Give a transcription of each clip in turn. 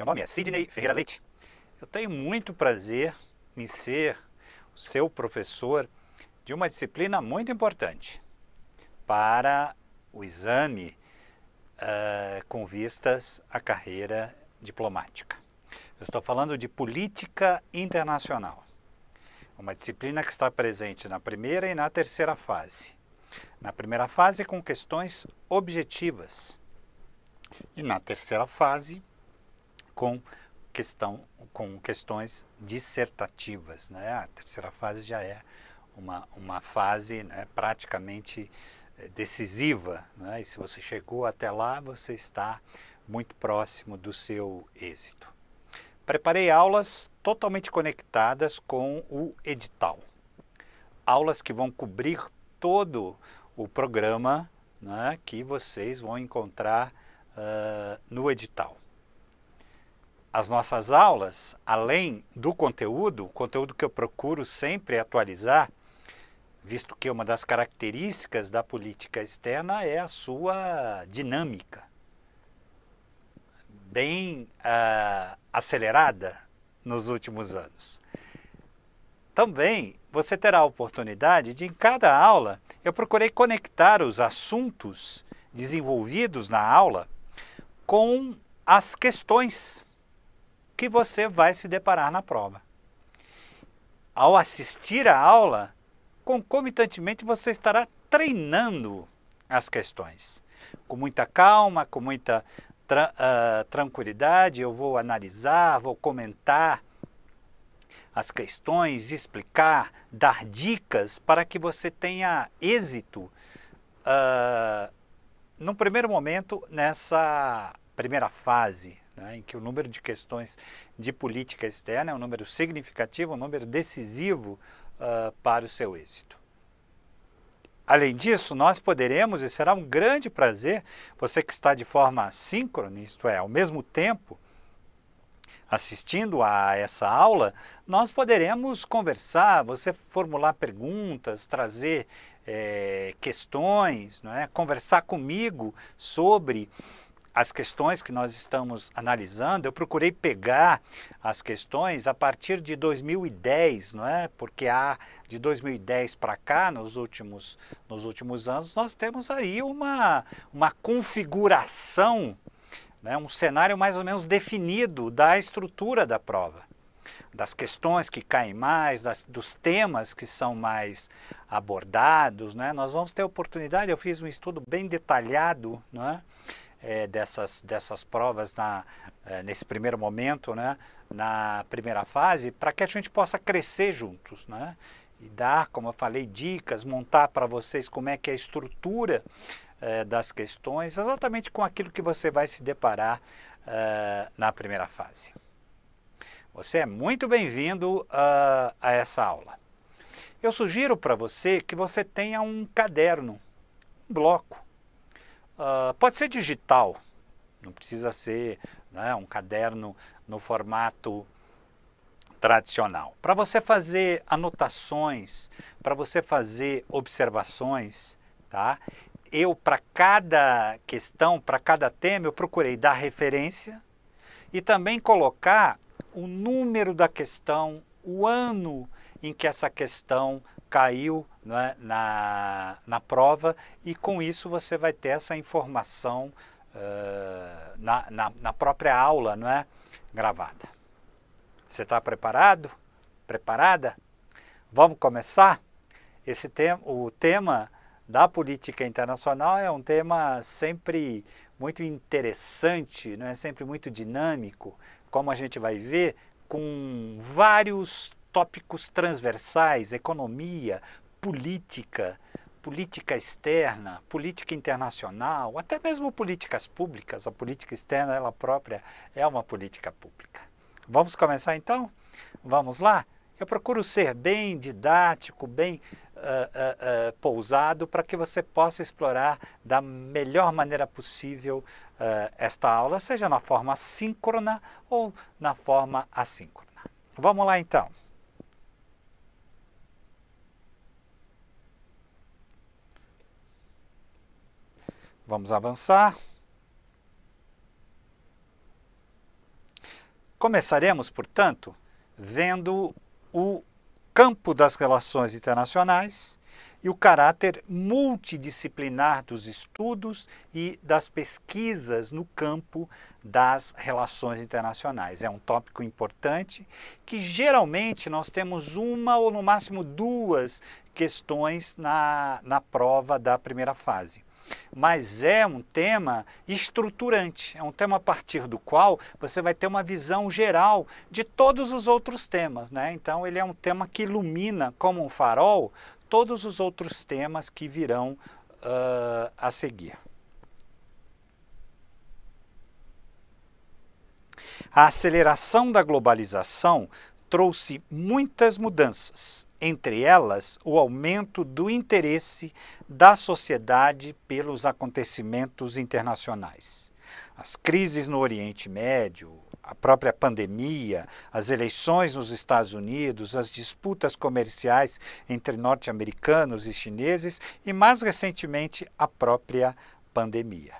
Meu nome é Sidney Ferreira Leite. Eu tenho muito prazer em ser o seu professor de uma disciplina muito importante para o exame uh, com vistas à carreira diplomática. Eu estou falando de política internacional, uma disciplina que está presente na primeira e na terceira fase. Na primeira fase, com questões objetivas, e na terceira fase, com questão com questões dissertativas, né? A terceira fase já é uma, uma fase né, praticamente eh, decisiva, né? E se você chegou até lá, você está muito próximo do seu êxito. Preparei aulas totalmente conectadas com o edital. Aulas que vão cobrir todo o programa né, que vocês vão encontrar uh, no edital. As nossas aulas, além do conteúdo, o conteúdo que eu procuro sempre atualizar, visto que uma das características da política externa é a sua dinâmica, bem uh, acelerada nos últimos anos. Também você terá a oportunidade de, em cada aula, eu procurei conectar os assuntos desenvolvidos na aula com as questões que você vai se deparar na prova. Ao assistir a aula, concomitantemente você estará treinando as questões. Com muita calma, com muita tra uh, tranquilidade, eu vou analisar, vou comentar as questões, explicar, dar dicas para que você tenha êxito uh, primeiro momento nessa primeira fase né, em que o número de questões de política externa é um número significativo, um número decisivo uh, para o seu êxito. Além disso, nós poderemos, e será um grande prazer, você que está de forma assíncrona, isto é, ao mesmo tempo, assistindo a essa aula, nós poderemos conversar, você formular perguntas, trazer é, questões, não é? conversar comigo sobre as questões que nós estamos analisando, eu procurei pegar as questões a partir de 2010, não é? Porque há de 2010 para cá, nos últimos, nos últimos anos, nós temos aí uma, uma configuração, né? um cenário mais ou menos definido da estrutura da prova das questões que caem mais, das, dos temas que são mais abordados, né? Nós vamos ter oportunidade. Eu fiz um estudo bem detalhado, não é é, dessas, dessas provas na, é, nesse primeiro momento, né, na primeira fase, para que a gente possa crescer juntos. Né, e dar, como eu falei, dicas, montar para vocês como é que é a estrutura é, das questões, exatamente com aquilo que você vai se deparar é, na primeira fase. Você é muito bem-vindo a essa aula. Eu sugiro para você que você tenha um caderno, um bloco, ah, pode ser digital, não precisa ser né, um caderno no formato tradicional. Para você fazer anotações, para você fazer observações, tá? Eu para cada questão, para cada tema, eu procurei dar referência e também colocar o número da questão, o ano em que essa questão caiu é, na, na prova e com isso você vai ter essa informação uh, na, na, na, própria aula não é, gravada. Você está preparado? Preparada? Vamos começar? Esse tem, o tema da política internacional é um tema sempre muito interessante, não é sempre muito dinâmico, como a gente vai ver, com vários tópicos transversais, economia, política, política externa, política internacional, até mesmo políticas públicas. A política externa, ela própria, é uma política pública. Vamos começar então? Vamos lá? Eu procuro ser bem didático, bem uh, uh, uh, pousado, para que você possa explorar da melhor maneira possível esta aula, seja na forma síncrona ou na forma assíncrona. Vamos lá então. Vamos avançar. Começaremos, portanto, vendo o campo das relações internacionais e o caráter multidisciplinar dos estudos e das pesquisas no campo das relações internacionais. É um tópico importante que geralmente nós temos uma ou no máximo duas questões na, na prova da primeira fase mas é um tema estruturante, é um tema a partir do qual você vai ter uma visão geral de todos os outros temas. Né? Então, ele é um tema que ilumina como um farol todos os outros temas que virão uh, a seguir. A aceleração da globalização trouxe muitas mudanças, entre elas o aumento do interesse da sociedade pelos acontecimentos internacionais. As crises no Oriente Médio, a própria pandemia, as eleições nos Estados Unidos, as disputas comerciais entre norte-americanos e chineses e, mais recentemente, a própria pandemia.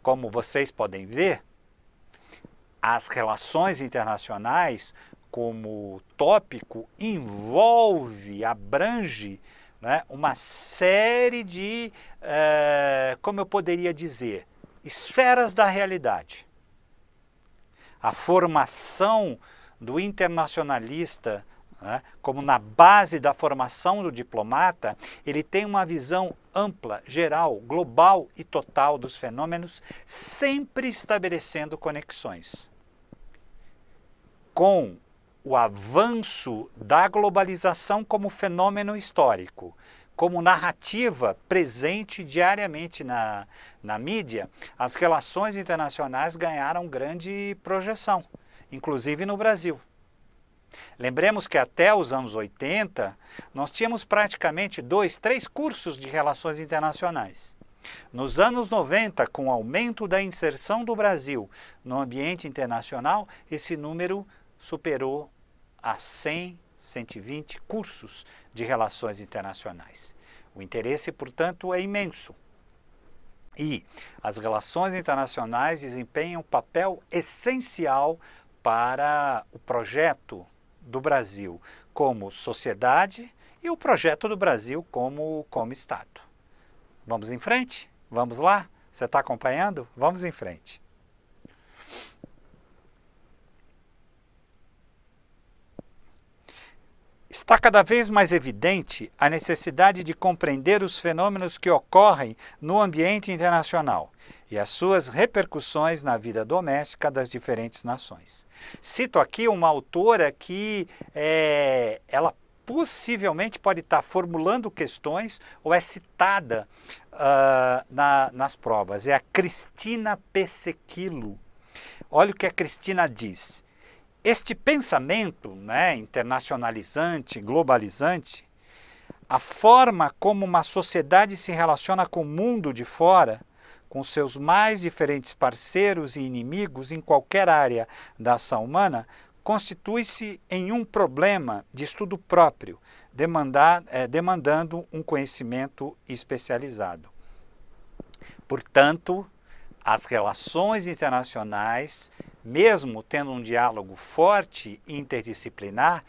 Como vocês podem ver, as relações internacionais como tópico envolve, abrange né, uma série de, é, como eu poderia dizer, esferas da realidade. A formação do internacionalista, né, como na base da formação do diplomata, ele tem uma visão ampla, geral, global e total dos fenômenos, sempre estabelecendo conexões com o avanço da globalização como fenômeno histórico, como narrativa presente diariamente na, na mídia, as relações internacionais ganharam grande projeção, inclusive no Brasil. Lembremos que até os anos 80, nós tínhamos praticamente dois, três cursos de relações internacionais. Nos anos 90, com o aumento da inserção do Brasil no ambiente internacional, esse número superou a 100, 120 cursos de relações internacionais. O interesse, portanto, é imenso. E as relações internacionais desempenham um papel essencial para o projeto do Brasil como sociedade e o projeto do Brasil como, como Estado. Vamos em frente? Vamos lá? Você está acompanhando? Vamos em frente. Está cada vez mais evidente a necessidade de compreender os fenômenos que ocorrem no ambiente internacional e as suas repercussões na vida doméstica das diferentes nações. Cito aqui uma autora que é, ela possivelmente pode estar formulando questões ou é citada uh, na, nas provas. É a Cristina Pesequilo. Olha o que a Cristina diz. Este pensamento né, internacionalizante, globalizante, a forma como uma sociedade se relaciona com o mundo de fora, com seus mais diferentes parceiros e inimigos em qualquer área da ação humana, constitui-se em um problema de estudo próprio, demandar, é, eh, demandando um conhecimento especializado. Portanto, as relações internacionais mesmo tendo um diálogo forte interdisciplinar,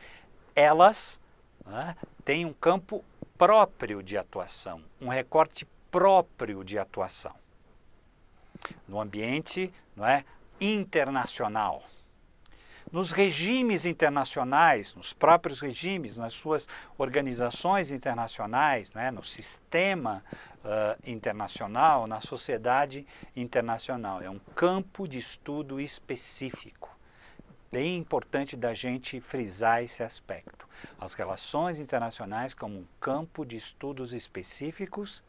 elas né, têm um campo próprio de atuação, um recorte próprio de atuação no ambiente não é, internacional nos regimes internacionais, nos próprios regimes, nas suas organizações internacionais, né, no sistema Uh, internacional, na sociedade internacional. É um campo de estudo específico. Bem importante da gente frisar esse aspecto. As relações internacionais, como um campo de estudos específicos,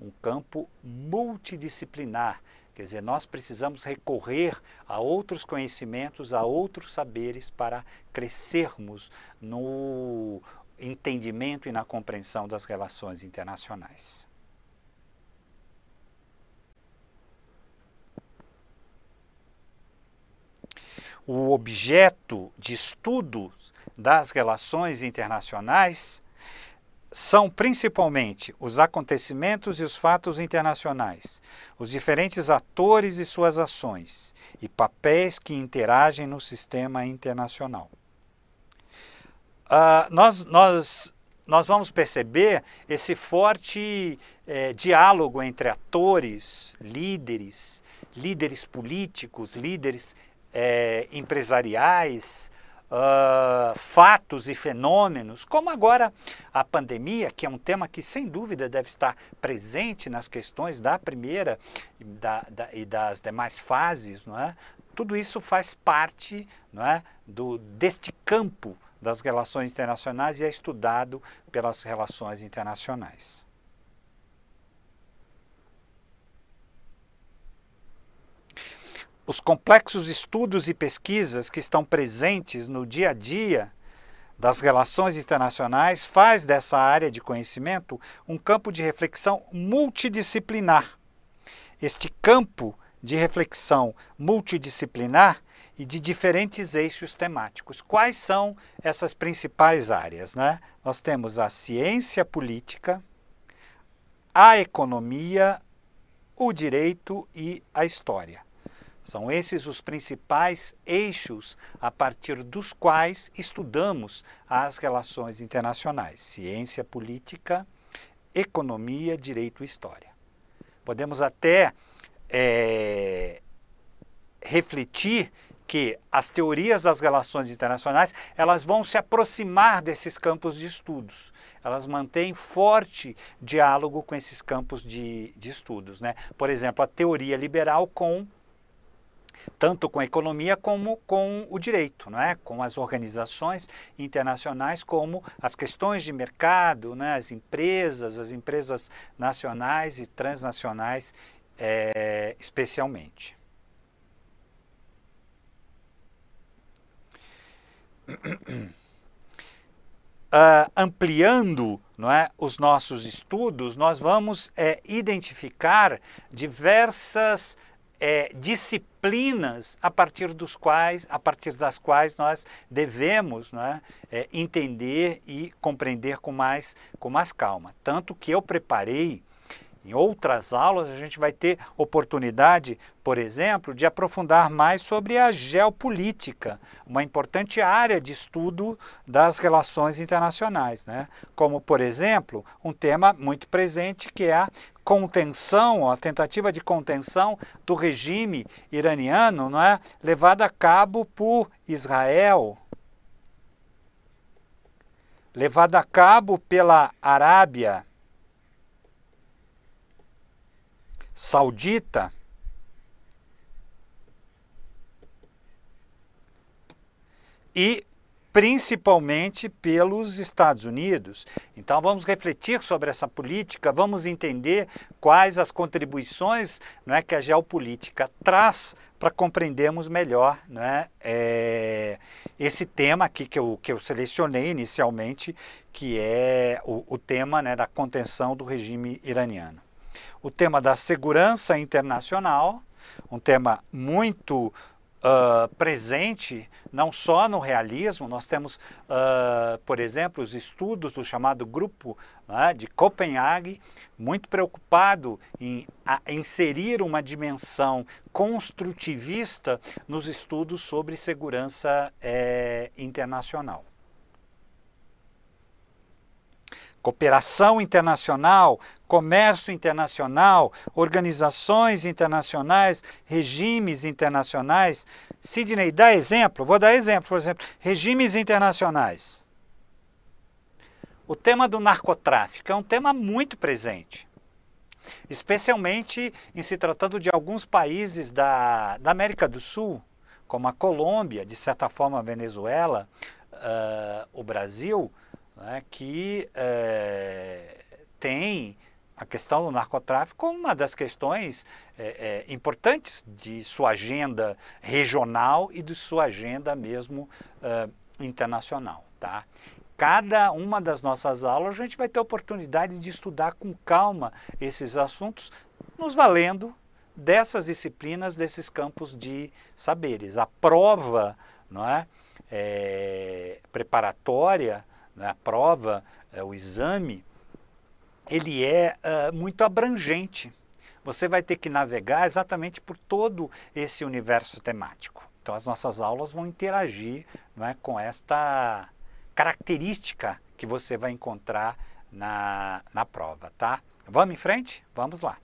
um campo multidisciplinar Quer dizer, nós precisamos recorrer a outros conhecimentos, a outros saberes para crescermos no entendimento e na compreensão das relações internacionais. O objeto de estudo das relações internacionais são principalmente os acontecimentos e os fatos internacionais, os diferentes atores e suas ações e papéis que interagem no sistema internacional. Uh, nós, nós, nós vamos perceber esse forte eh, diálogo entre atores, líderes, líderes políticos, líderes eh, empresariais, uh, fatos e fenômenos, como agora a pandemia, que é um tema que sem dúvida deve estar presente nas questões da primeira e, da, da, e das demais fases, não é? Tudo isso faz parte não é, do, deste campo das relações internacionais e é estudado pelas relações internacionais. os complexos estudos e pesquisas que estão presentes no dia a dia das relações internacionais faz dessa área de conhecimento um campo de reflexão multidisciplinar. Este campo de reflexão multidisciplinar e de diferentes eixos temáticos. Quais são essas principais áreas? Né? Nós temos a ciência política, a economia, o direito e a história. São esses os principais eixos a partir dos quais estudamos as relações internacionais: ciência política, economia, direito e história. Podemos até é, refletir que as teorias das relações internacionais elas vão se aproximar desses campos de estudos. Elas mantêm forte diálogo com esses campos de, de estudos. Né? Por exemplo, a teoria liberal com tanto com a economia como com o direito, não é? com as organizações internacionais, como as questões de mercado, né? as empresas, as empresas nacionais e transnacionais é, especialmente. Uh, ampliando não é, os nossos estudos, nós vamos é, identificar diversas é, disciplinas a partir dos quais, a partir das quais nós devemos é, é, entender e compreender com mais, com mais calma. Tanto que eu preparei em outras aulas, a gente vai ter oportunidade, por exemplo, de aprofundar mais sobre a geopolítica, uma importante área de estudo das relações internacionais, né? como, por exemplo, um tema muito presente que é a contenção, a tentativa de contenção do regime iraniano, não é? levada a cabo por Israel, levada a cabo pela Arábia saudita e principalmente pelos Estados Unidos. Então vamos refletir sobre essa política, vamos entender quais as contribuições não é, que a geopolítica traz para compreendermos melhor né, é, esse tema aqui que eu, que eu selecionei inicialmente, que é o, o tema né, da contenção do regime iraniano o tema da segurança internacional, um tema muito uh, presente, não só no realismo, nós temos, uh, por exemplo, os estudos do chamado grupo né, de Copenhague, muito preocupado em inserir uma dimensão construtivista nos estudos sobre segurança eh, internacional. cooperação internacional, comércio internacional, organizações internacionais, regimes internacionais. Sidney, dá exemplo, vou dar exemplo, por exemplo, regimes internacionais. O tema do narcotráfico é um tema muito presente, especialmente em se tratando de alguns países da, da América do Sul, como a Colômbia, de certa forma a Venezuela, uh, o Brasil, né, que é, tem a questão do narcotráfico como uma das questões é, é, importantes de sua agenda regional e de sua agenda mesmo internacional. Tá? Cada uma das nossas aulas a gente vai ter a oportunidade de estudar com calma esses assuntos, nos valendo dessas disciplinas, desses campos de saberes. A prova não é, é preparatória né? a prova, é, o exame, ele é, é muito abrangente. Você vai ter que navegar exatamente por todo esse universo temático. Então as nossas aulas vão interagir é, com esta característica que você vai encontrar na, na prova, tá? Vamos em frente? Vamos lá!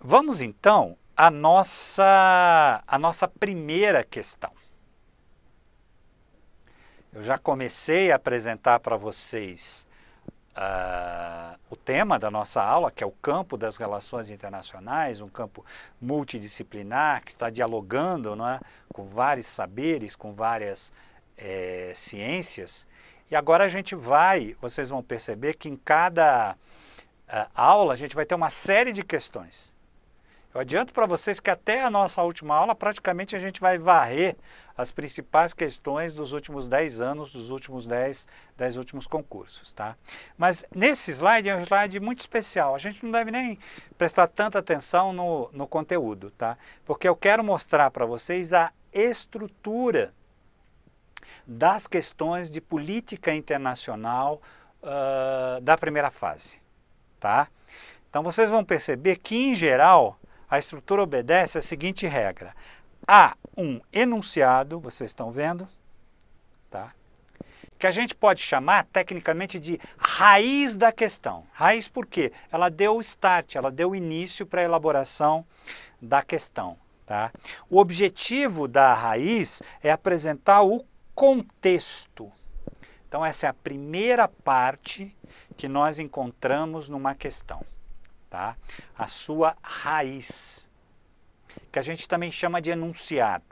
Vamos então à nossa, à nossa primeira questão. Eu já comecei a apresentar para vocês uh, o tema da nossa aula, que é o campo das relações internacionais, um campo multidisciplinar que está dialogando não é, com vários saberes, com várias é, ciências. E agora a gente vai, vocês vão perceber que em cada uh, aula a gente vai ter uma série de questões eu adianto para vocês que até a nossa última aula, praticamente a gente vai varrer as principais questões dos últimos 10 anos, dos últimos 10, 10 últimos concursos, tá? Mas nesse slide é um slide muito especial. A gente não deve nem prestar tanta atenção no, no conteúdo, tá? Porque eu quero mostrar para vocês a estrutura das questões de política internacional uh, da primeira fase, tá? Então vocês vão perceber que, em geral, a estrutura obedece a seguinte regra. Há um enunciado, vocês estão vendo, tá? que a gente pode chamar tecnicamente de raiz da questão. Raiz por quê? Ela deu o start, ela deu o início para a elaboração da questão. Tá? O objetivo da raiz é apresentar o contexto. Então essa é a primeira parte que nós encontramos numa questão tá? a sua raiz, que a gente também chama de enunciado.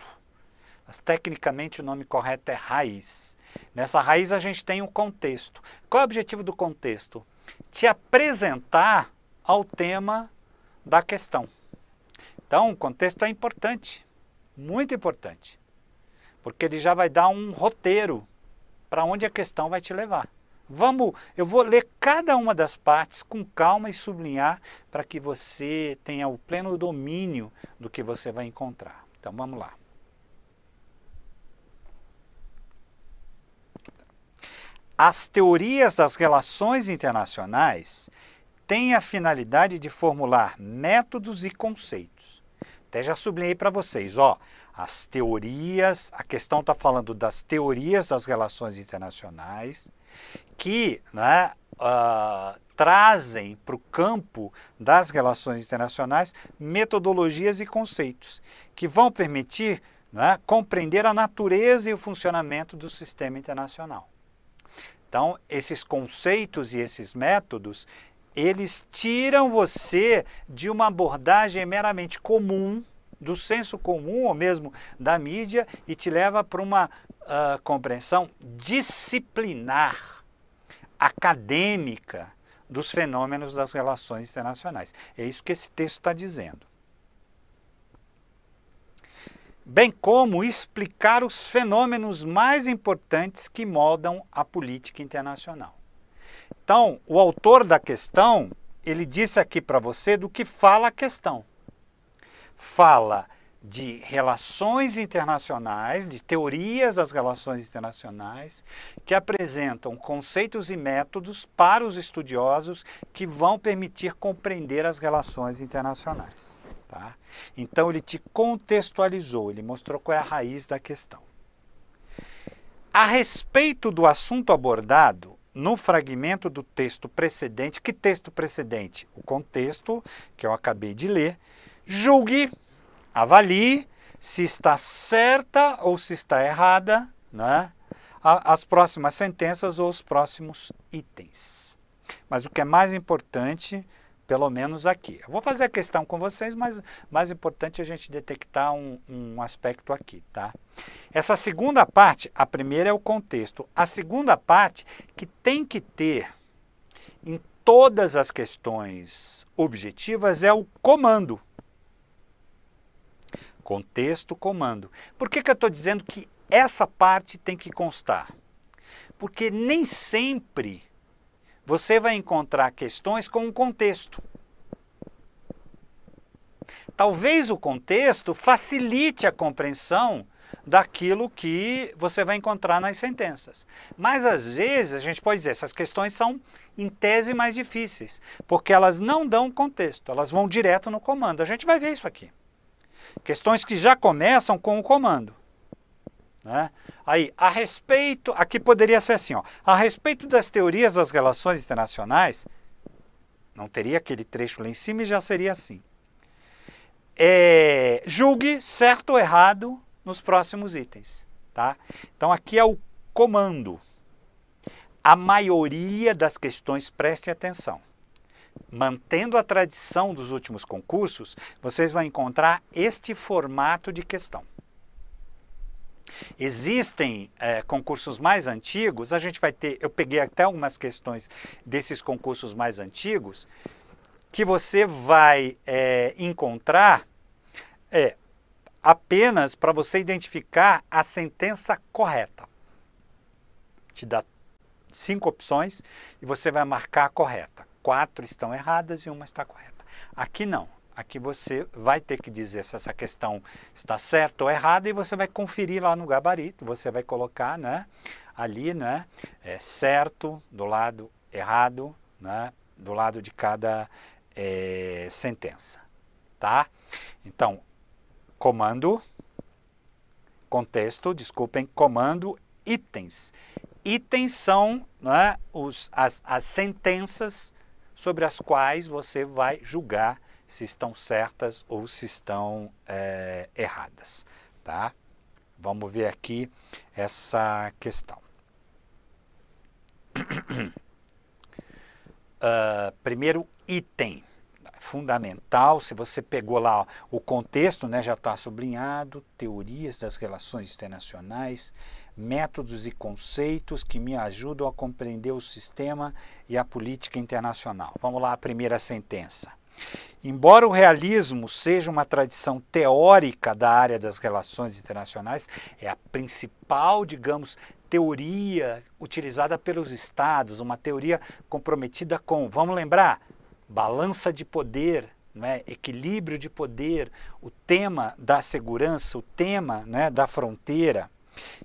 Mas tecnicamente o nome correto é raiz. Nessa raiz a gente tem um contexto. Qual é o objetivo do contexto? Te apresentar ao tema da questão. Então, o contexto é importante, muito importante, porque ele já vai dar um roteiro para onde a questão vai te levar. Vamos, eu vou ler cada uma das partes com calma e sublinhar para que você tenha o pleno domínio do que você vai encontrar. Então vamos lá. As teorias das relações internacionais têm a finalidade de formular métodos e conceitos. Até já sublinhei para vocês, ó, as teorias, a questão está falando das teorias das relações internacionais, que né, uh, trazem para o campo das relações internacionais metodologias e conceitos que vão permitir né, compreender a natureza e o funcionamento do sistema internacional. Então, esses conceitos e esses métodos, eles tiram você de uma abordagem meramente comum do senso comum ou mesmo da mídia e te leva para uma uh, compreensão disciplinar, acadêmica dos fenômenos das relações internacionais. É isso que esse texto está dizendo. Bem como explicar os fenômenos mais importantes que moldam a política internacional. Então, o autor da questão, ele disse aqui para você do que fala a questão fala de relações internacionais, de teorias das relações internacionais, que apresentam conceitos e métodos para os estudiosos que vão permitir compreender as relações internacionais. Tá? Então, ele te contextualizou, ele mostrou qual é a raiz da questão. A respeito do assunto abordado, no fragmento do texto precedente, que texto precedente? O contexto que eu acabei de ler, julgue, avalie se está certa ou se está errada né, as próximas sentenças ou os próximos itens. Mas o que é mais importante, pelo menos aqui. Eu vou fazer a questão com vocês, mas mais importante é a gente detectar um, um aspecto aqui, tá? Essa segunda parte, a primeira é o contexto. A segunda parte que tem que ter em todas as questões objetivas é o comando contexto, comando. Por que, que eu estou dizendo que essa parte tem que constar? Porque nem sempre você vai encontrar questões com um contexto. Talvez o contexto facilite a compreensão daquilo que você vai encontrar nas sentenças. Mas às vezes a gente pode dizer, essas questões são em tese mais difíceis, porque elas não dão contexto, elas vão direto no comando. A gente vai ver isso aqui. Questões que já começam com o comando. Né? Aí, a respeito, aqui poderia ser assim, ó, a respeito das teorias das relações internacionais, não teria aquele trecho lá em cima e já seria assim. É, julgue certo ou errado nos próximos itens. Tá? Então aqui é o comando. A maioria das questões, preste atenção mantendo a tradição dos últimos concursos, vocês vão encontrar este formato de questão. Existem é, concursos mais antigos, a gente vai ter, eu peguei até algumas questões desses concursos mais antigos, que você vai é, encontrar é, apenas para você identificar a sentença correta. Te dá cinco opções e você vai marcar a correta quatro estão erradas e uma está correta. Aqui não. Aqui você vai ter que dizer se essa questão está certa ou errada e você vai conferir lá no gabarito, você vai colocar né, ali né, é certo do lado errado, né, do lado de cada é, sentença. Tá? Então, comando, contexto, desculpem, comando itens. Itens são né, os, as, as sentenças sobre as quais você vai julgar se estão certas ou se estão é, erradas. Tá? Vamos ver aqui essa questão. Uh, primeiro item fundamental, se você pegou lá ó, o contexto, né, já está sublinhado, teorias das relações internacionais, métodos e conceitos que me ajudam a compreender o sistema e a política internacional. Vamos lá, a primeira sentença. Embora o realismo seja uma tradição teórica da área das relações internacionais, é a principal, digamos, teoria utilizada pelos estados, uma teoria comprometida com, vamos lembrar, balança de poder, né, equilíbrio de poder, o tema da segurança, o tema né, da fronteira.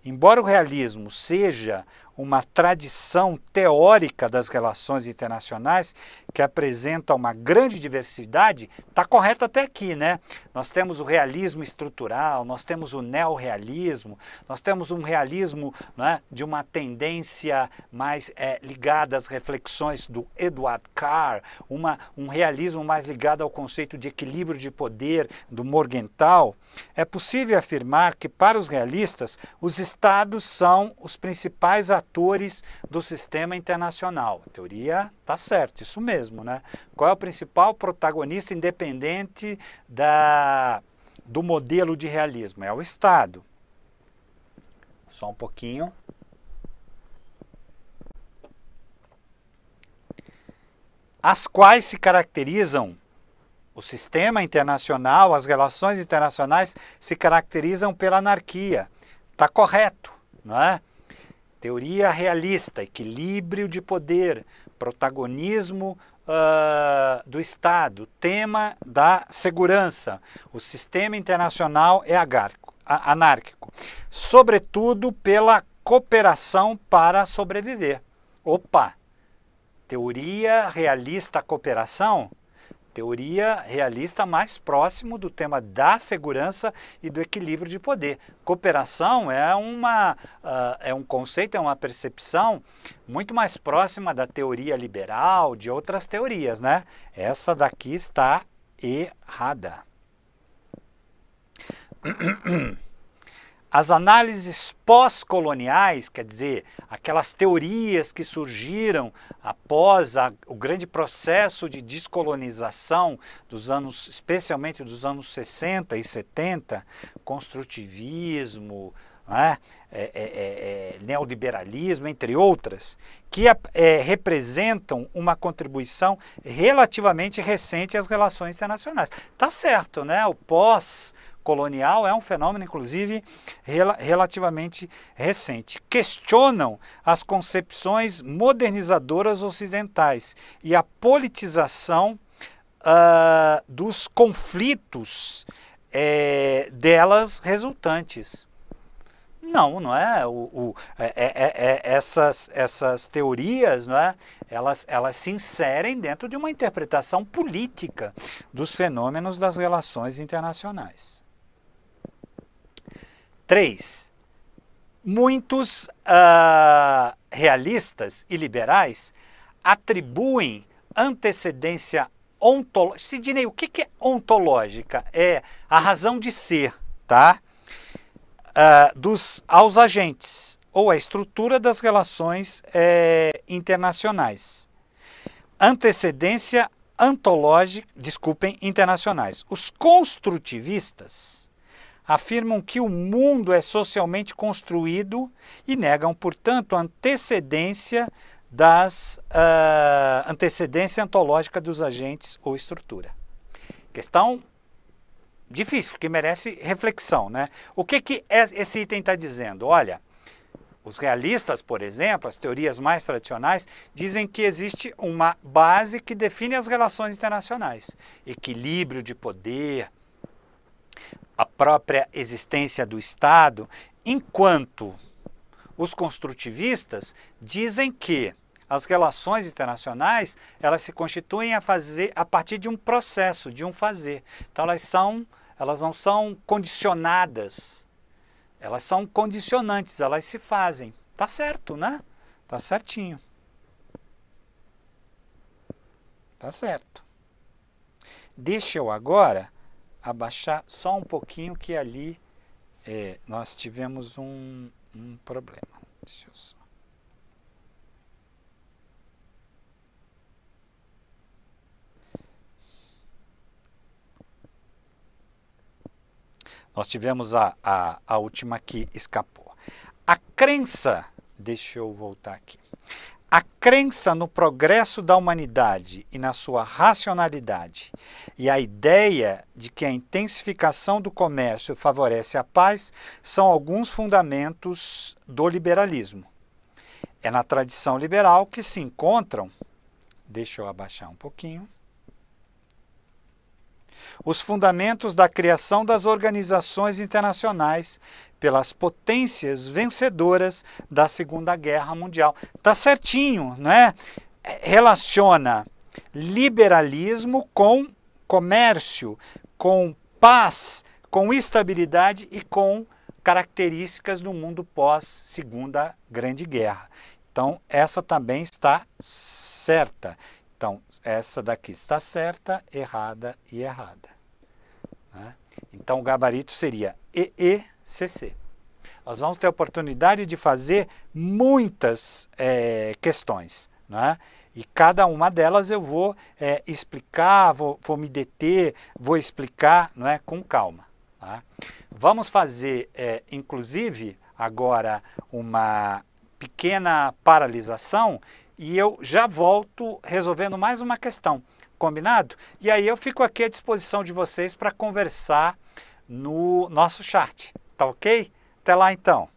Embora o realismo seja uma tradição teórica das relações internacionais que apresenta uma grande diversidade, está correto até aqui, né? Nós temos o realismo estrutural, nós temos o neorrealismo, nós temos um realismo né, de uma tendência mais é, ligada às reflexões do Edward Carr, uma, um realismo mais ligado ao conceito de equilíbrio de poder do Morgenthau. É possível afirmar que, para os realistas, os estados são os principais atores do sistema internacional. A teoria está certa, isso mesmo mesmo, né? Qual é o principal protagonista independente da, do modelo de realismo? É o Estado. Só um pouquinho. As quais se caracterizam o sistema internacional, as relações internacionais se caracterizam pela anarquia. Está correto, não é? Teoria realista, equilíbrio de poder, protagonismo uh, do Estado, tema da segurança. O sistema internacional é agarco, a, anárquico, sobretudo pela cooperação para sobreviver. Opa! Teoria realista cooperação? teoria realista mais próximo do tema da segurança e do equilíbrio de poder. Cooperação é, uma, uh, é um conceito, é uma percepção muito mais próxima da teoria liberal, de outras teorias, né? Essa daqui está errada. as análises pós-coloniais, quer dizer, aquelas teorias que surgiram após a, o grande processo de descolonização dos anos, especialmente dos anos 60 e 70, construtivismo, né, é, é, é, neoliberalismo, entre outras, que representam uma contribuição relativamente recente às relações internacionais. Tá certo, né? O pós colonial é um fenômeno, inclusive, rel relativamente recente. Questionam as concepções modernizadoras ocidentais e a politização uh, dos conflitos é, delas resultantes. Não, não é? O, o é é, é, é, essas, essas teorias, não é? elas, elas se inserem dentro de uma interpretação política dos fenômenos das relações internacionais. 3. Muitos uh, realistas e liberais atribuem antecedência ontológica. Sidney, o que, é ontológica? É a razão de ser, tá? Uh, dos, aos agentes, ou a estrutura das relações é, internacionais. Antecedência antológica, desculpem, internacionais. Os construtivistas afirmam que o mundo é socialmente construído e negam, portanto, a antecedência das uh, antecedência antológica dos agentes ou estrutura. Questão difícil, que merece reflexão, né? O que que é esse item está dizendo? Olha, os realistas, por exemplo, as teorias mais tradicionais, dizem que existe uma base que define as relações internacionais: equilíbrio de poder, a própria existência do Estado, enquanto os construtivistas dizem que as relações internacionais elas se constituem a fazer a partir de um processo, de um fazer. Então elas são, elas não são condicionadas. Elas são condicionantes, elas se fazem. Tá certo, né? Tá certinho. Tá certo. Deixa eu agora abaixar só um pouquinho que ali é, nós tivemos um, um problema. Deixa eu só. Nós tivemos a, a, a última que escapou. A crença, deixa eu voltar aqui. A crença no progresso da humanidade e na sua racionalidade e a ideia de que a intensificação do comércio favorece a paz são alguns fundamentos do liberalismo. É na tradição liberal que se encontram, deixa eu abaixar um pouquinho, os fundamentos da criação das organizações internacionais pelas potências vencedoras da Segunda Guerra Mundial. Tá certinho, né? Relaciona liberalismo com comércio, com paz, com estabilidade e com características do mundo pós Segunda Grande Guerra. Então, essa também está certa. Então, essa daqui está certa, errada e errada. Né? Então, o gabarito seria EE CC. Nós vamos ter a oportunidade de fazer muitas eh, é, questões, né? E cada uma delas eu vou é, explicar, vou, vou, me deter, vou explicar não é, com calma. Tá? Vamos fazer, é, inclusive, agora uma pequena paralisação e eu já volto resolvendo mais uma questão, combinado? E aí eu fico aqui à disposição de vocês para conversar no nosso chat. Tá ok? Até lá então.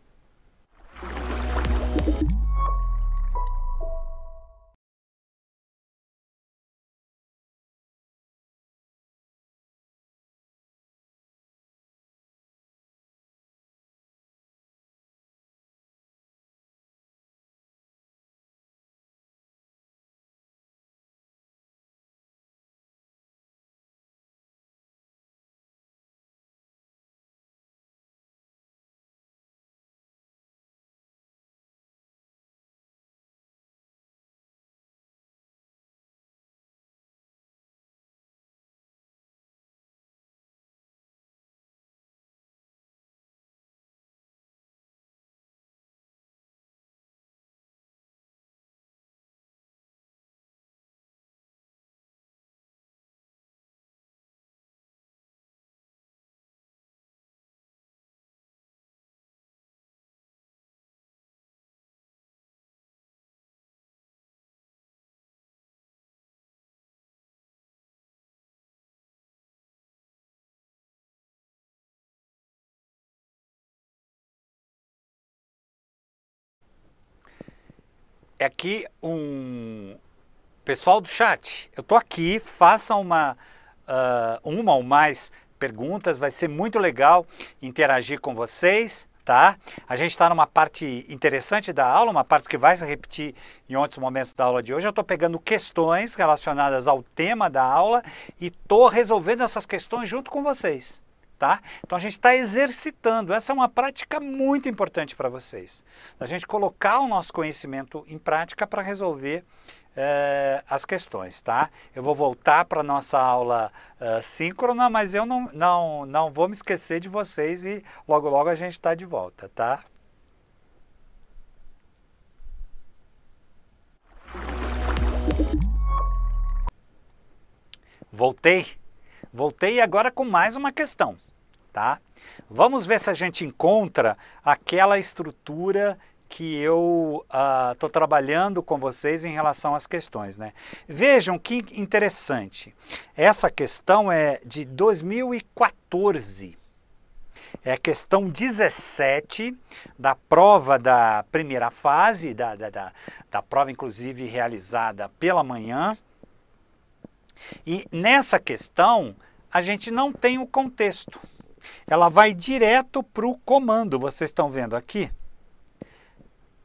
é aqui um pessoal do chat. Eu tô aqui, façam uma, uh, uma ou mais perguntas, vai ser muito legal interagir com vocês, tá? A gente está numa parte interessante da aula, uma parte que vai se repetir em outros momentos da aula de hoje. Eu estou pegando questões relacionadas ao tema da aula e estou resolvendo essas questões junto com vocês tá? Então a gente está exercitando. Essa é uma prática muito importante para vocês. A gente colocar o nosso conhecimento em prática para resolver eh, as questões, tá? Eu vou voltar para nossa aula eh, síncrona, mas eu não, não, não vou me esquecer de vocês e logo logo a gente está de volta, tá? Voltei. Voltei agora com mais uma questão tá? Vamos ver se a gente encontra aquela estrutura que eu estou uh, ah, trabalhando com vocês em relação às questões. Né? Vejam que interessante. Essa questão é de 2014. É a questão 17 da prova da primeira fase, da, da, da, da prova inclusive realizada pela manhã. E nessa questão a gente não tem o contexto ela vai direto para o comando. Vocês estão vendo aqui?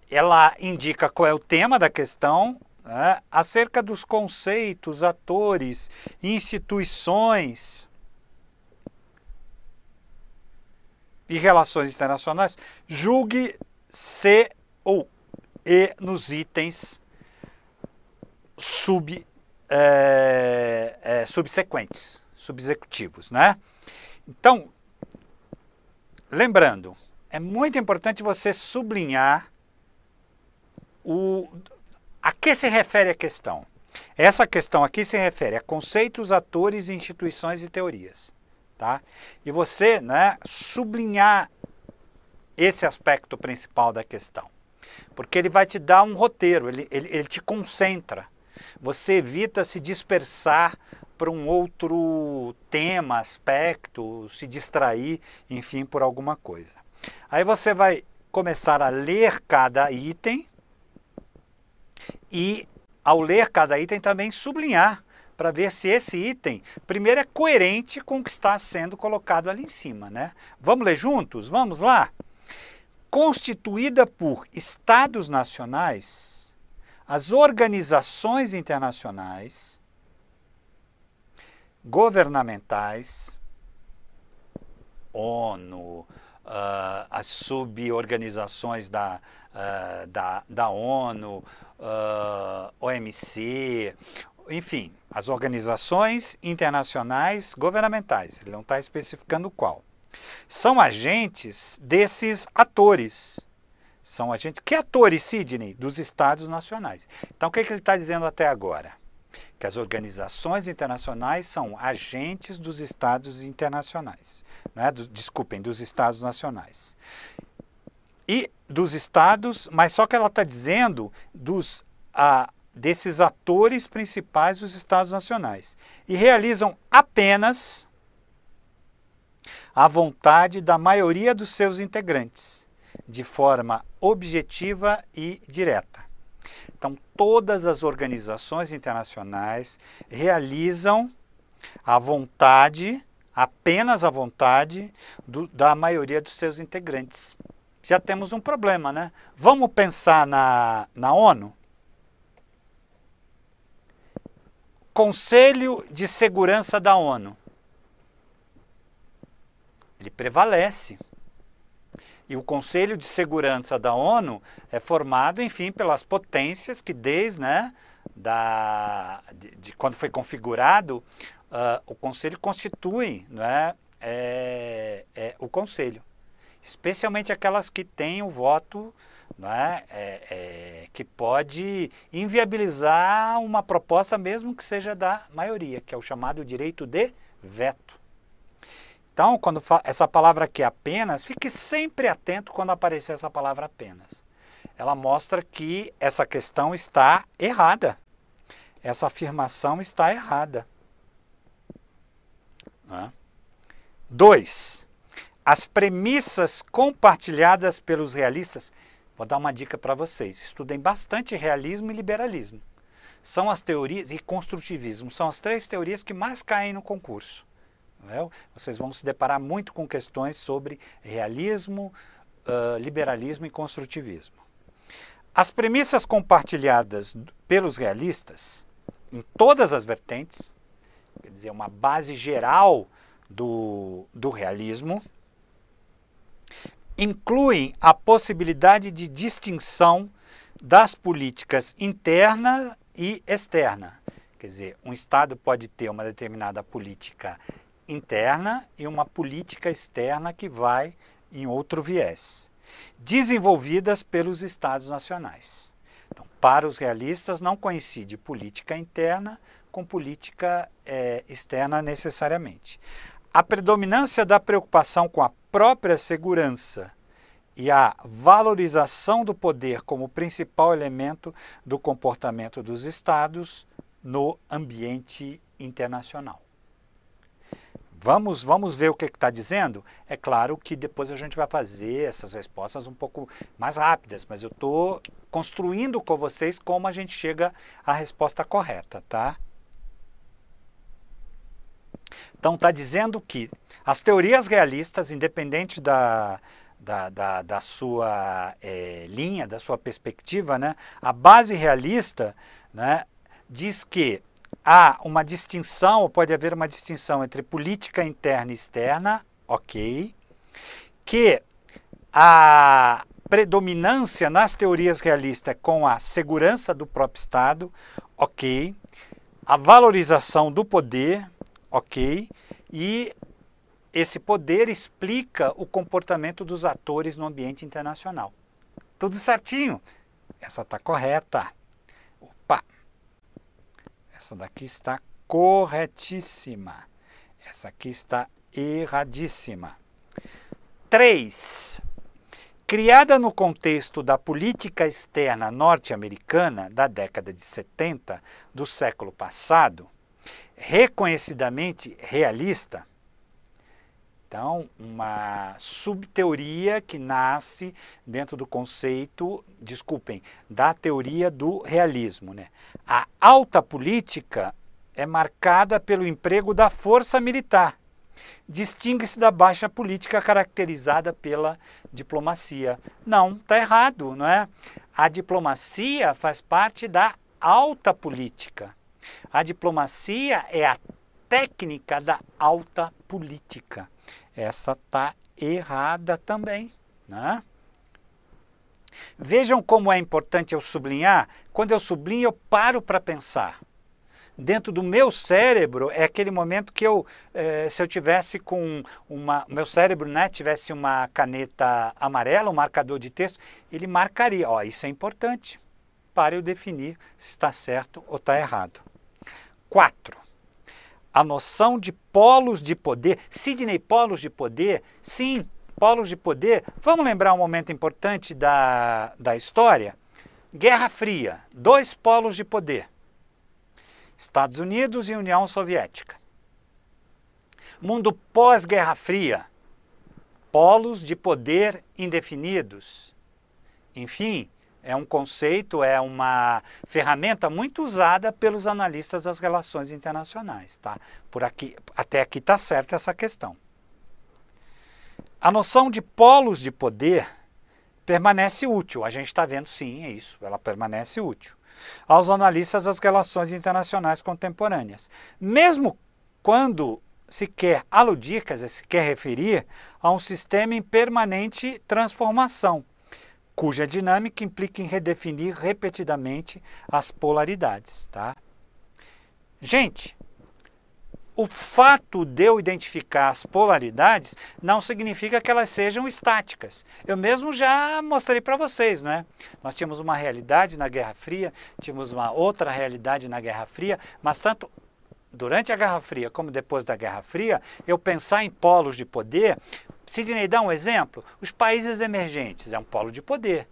Ela indica qual é o tema da questão, né? acerca dos conceitos, atores, instituições e relações internacionais. Julgue C ou E nos itens sub, é, é, subsequentes, subexecutivos, né? Então, Lembrando, é muito importante você sublinhar o, a que se refere a questão. Essa questão aqui se refere a conceitos, atores, instituições e teorias. Tá? E você né, sublinhar esse aspecto principal da questão. Porque ele vai te dar um roteiro, ele, ele, ele te concentra. Você evita se dispersar para um outro tema, aspecto, se distrair, enfim, por alguma coisa. Aí você vai começar a ler cada item e, ao ler cada item, também sublinhar para ver se esse item, primeiro, é coerente com o que está sendo colocado ali em cima. Né? Vamos ler juntos? Vamos lá? Constituída por estados nacionais, as organizações internacionais, governamentais, ONU, uh, as suborganizações da, uh, da, da ONU, uh, ah, OMC, enfim, as organizações internacionais governamentais, ele não está especificando qual. São agentes desses atores. São agentes. Que atores, Sidney? Dos estados nacionais. Então, o que, é que ele está dizendo até agora? que as organizações internacionais são agentes dos estados internacionais, né? Do, desculpem, dos estados nacionais. E dos estados, mas só que ela está dizendo dos, a, desses atores principais dos estados nacionais. E realizam apenas a vontade da maioria dos seus integrantes, de forma objetiva e direta. Então, todas as organizações internacionais realizam a vontade, apenas a vontade, do, da maioria dos seus integrantes. Já temos um problema, né? Vamos pensar na, na ONU? Conselho de Segurança da ONU. Ele prevalece. E o Conselho de Segurança da ONU é formado, enfim, pelas potências que desde né, da, de, de quando foi configurado, uh, o Conselho constitui é, é, é, o Conselho. Especialmente aquelas que têm o voto é, é, é, que pode inviabilizar uma proposta, mesmo que seja da maioria, que é o chamado direito de veto. Então, quando essa palavra aqui apenas, fique sempre atento quando aparecer essa palavra apenas. Ela mostra que essa questão está errada. Essa afirmação está errada. Né? Dois, as premissas compartilhadas pelos realistas. Vou dar uma dica para vocês. Estudem bastante realismo e liberalismo. São as teorias, e construtivismo, são as três teorias que mais caem no concurso. É? Vocês vão se deparar muito com questões sobre realismo, uh, liberalismo e construtivismo. As premissas compartilhadas pelos realistas, em todas as vertentes, quer dizer, uma base geral do, do realismo, incluem a possibilidade de distinção das políticas interna e externa. Quer dizer, um Estado pode ter uma determinada política interna e uma política externa que vai em outro viés, desenvolvidas pelos Estados nacionais. Então, para os realistas, não coincide política interna com política é, externa necessariamente. A predominância da preocupação com a própria segurança e a valorização do poder como principal elemento do comportamento dos Estados no ambiente internacional. Vamos, vamos ver o que está dizendo? É claro que depois a gente vai fazer essas respostas um pouco mais rápidas, mas eu estou construindo com vocês como a gente chega à resposta correta, tá? Então está dizendo que as teorias realistas, independente da, da, da, da sua é, linha, da sua perspectiva, né, a base realista né, diz que há uma distinção, ou pode haver uma distinção entre política interna e externa, ok, que a predominância nas teorias realistas com a segurança do próprio Estado, ok, a valorização do poder, ok, e esse poder explica o comportamento dos atores no ambiente internacional. Tudo certinho. Essa está correta. Essa daqui está corretíssima. Essa aqui está erradíssima. 3. Criada no contexto da política externa norte-americana da década de 70 do século passado, reconhecidamente realista, então, uma subteoria que nasce dentro do conceito, desculpem, da teoria do realismo. Né? A alta política é marcada pelo emprego da força militar. Distingue-se da baixa política caracterizada pela diplomacia. Não, está errado, não é? A diplomacia faz parte da alta política. A diplomacia é a técnica da alta política. Essa está errada também. Né? Vejam como é importante eu sublinhar. Quando eu sublinho, eu paro para pensar. Dentro do meu cérebro é aquele momento que eu, eh, se eu tivesse com uma, meu cérebro, né, tivesse uma caneta amarela, um marcador de texto, ele marcaria. Ó, isso é importante para eu definir se está certo ou está errado. Quatro a noção de polos de poder, Sidney polos de poder, sim, polos de poder. Vamos lembrar um momento importante da, da história? Guerra Fria, dois polos de poder: Estados Unidos e União Soviética. Mundo pós-Guerra Fria, polos de poder indefinidos. Enfim, é um conceito, é uma ferramenta muito usada pelos analistas das relações internacionais. Tá? Por aqui, até aqui está certa essa questão. A noção de polos de poder permanece útil. A gente está vendo, sim, é isso, ela permanece útil. Aos analistas das relações internacionais contemporâneas. Mesmo quando se quer aludir, quer dizer, se quer referir a um sistema em permanente transformação cuja dinâmica implica em redefinir repetidamente as polaridades. Tá? Gente, o fato de eu identificar as polaridades não significa que elas sejam estáticas. Eu mesmo já mostrei para vocês, né? Nós tínhamos uma realidade na Guerra Fria, tínhamos uma outra realidade na Guerra Fria, mas tanto durante a Guerra Fria como depois da Guerra Fria, eu pensar em polos de poder Sidney dá um exemplo: os países emergentes é um polo de poder.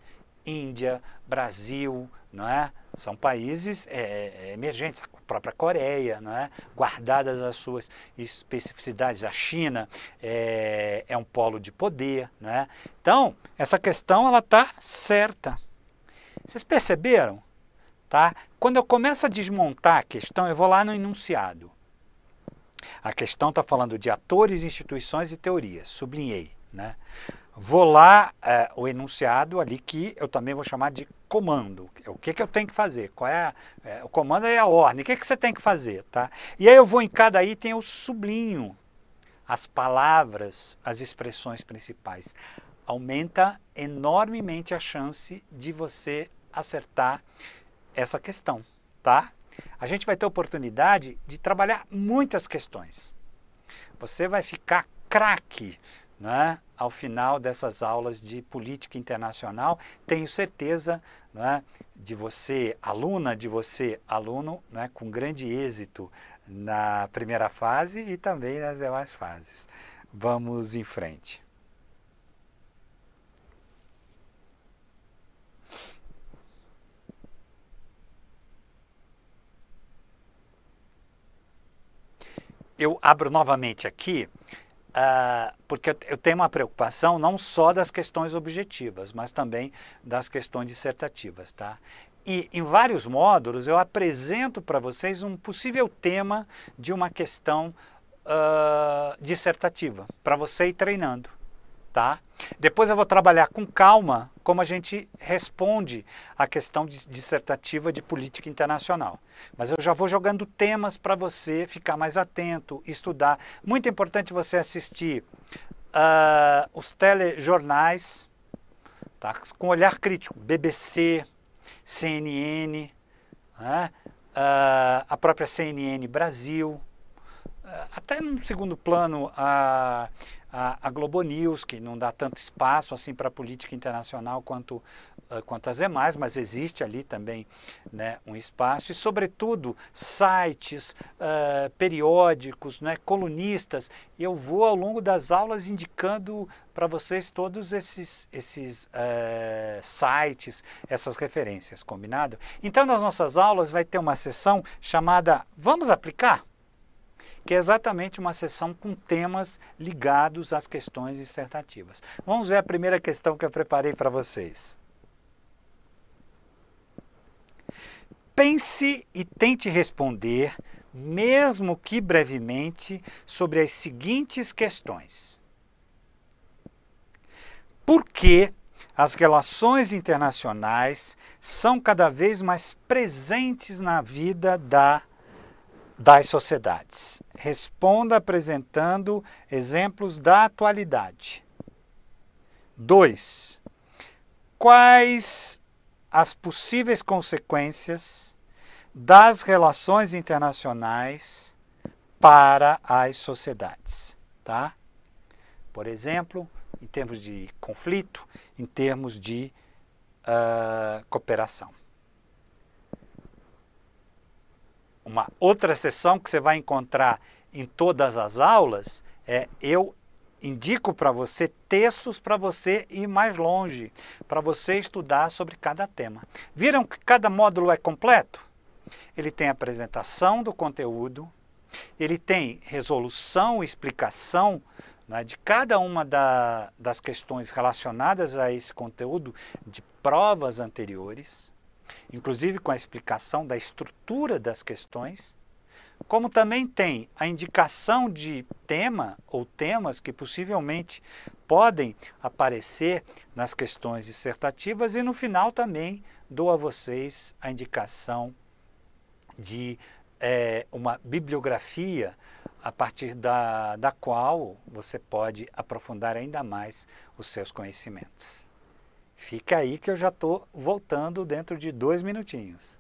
Índia, Brasil, não é? São países é, é, é, emergentes, a própria Coreia, não é? guardadas as suas especificidades. A China é, é um polo de poder. Não é? Então, essa questão ela está certa. Vocês perceberam? Tá? Quando eu começo a desmontar a questão, eu vou lá no enunciado. A questão está falando de atores, instituições e teorias, sublinhei. Né? Vou lá é, o enunciado ali que eu também vou chamar de comando. O que, que eu tenho que fazer? Qual é, a, é o comando é a ordem. O que, que você tem que fazer, tá? E aí eu vou em cada item eu sublinho as palavras, as expressões principais. Aumenta enormemente a chance de você acertar essa questão, tá? a gente vai ter oportunidade de trabalhar muitas questões. Você vai ficar craque né, ao final dessas aulas de política internacional. Tenho certeza né, de você, aluna, de você, aluno, né, com grande êxito na primeira fase e também nas demais fases. Vamos em frente. eu abro novamente aqui, uh, porque eu tenho uma preocupação não só das questões objetivas, mas também das questões dissertativas, tá? E em vários módulos eu apresento para vocês um possível tema de uma questão uh, dissertativa, para você ir treinando tá? Depois eu vou trabalhar com calma como a gente responde a questão dissertativa de política internacional. Mas eu já vou jogando temas para você ficar mais atento, estudar. Muito importante você assistir uh, os telejornais tá? com olhar crítico, BBC, CNN, né? uh, a própria CNN Brasil, ah, até no segundo plano a, a, a Globo News, que não dá tanto espaço assim para a política internacional quanto, uh, quanto as demais, mas existe ali também né, um espaço, e sobretudo sites, uh, periódicos, né, colunistas. Eu vou ao longo das aulas indicando para vocês todos esses, esses uh, sites, essas referências, combinado? Então, nas nossas aulas vai ter uma sessão chamada Vamos Aplicar? que é exatamente uma sessão com temas ligados às questões dissertativas. Vamos ver a primeira questão que eu preparei para vocês. Pense e tente responder, mesmo que brevemente, sobre as seguintes questões. Por que as relações internacionais são cada vez mais presentes na vida da das sociedades. Responda apresentando exemplos da atualidade. 2. Quais as possíveis consequências das relações internacionais para as sociedades, tá? Por exemplo, em termos de conflito, em termos de uh, cooperação. uma outra sessão que você vai encontrar em todas as aulas é eu indico para você textos para você ir mais longe, para você estudar sobre cada tema. Viram que cada módulo é completo? Ele tem apresentação do conteúdo, ele tem resolução, explicação né, de cada uma da, das questões relacionadas a esse conteúdo de provas anteriores inclusive com a explicação da estrutura das questões, como também tem a indicação de tema ou temas que possivelmente podem aparecer nas questões dissertativas e no final também dou a vocês a indicação de é, uma bibliografia a partir da, da qual você pode aprofundar ainda mais os seus conhecimentos. Fica aí que eu já estou voltando dentro de dois minutinhos.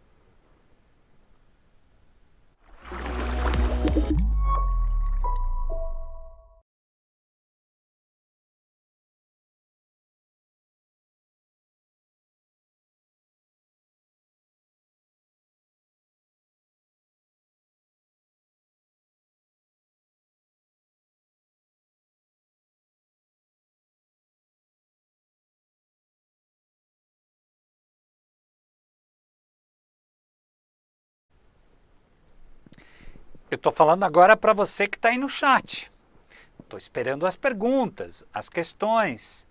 Eu estou falando agora para você que está aí no chat. Estou esperando as perguntas, as questões.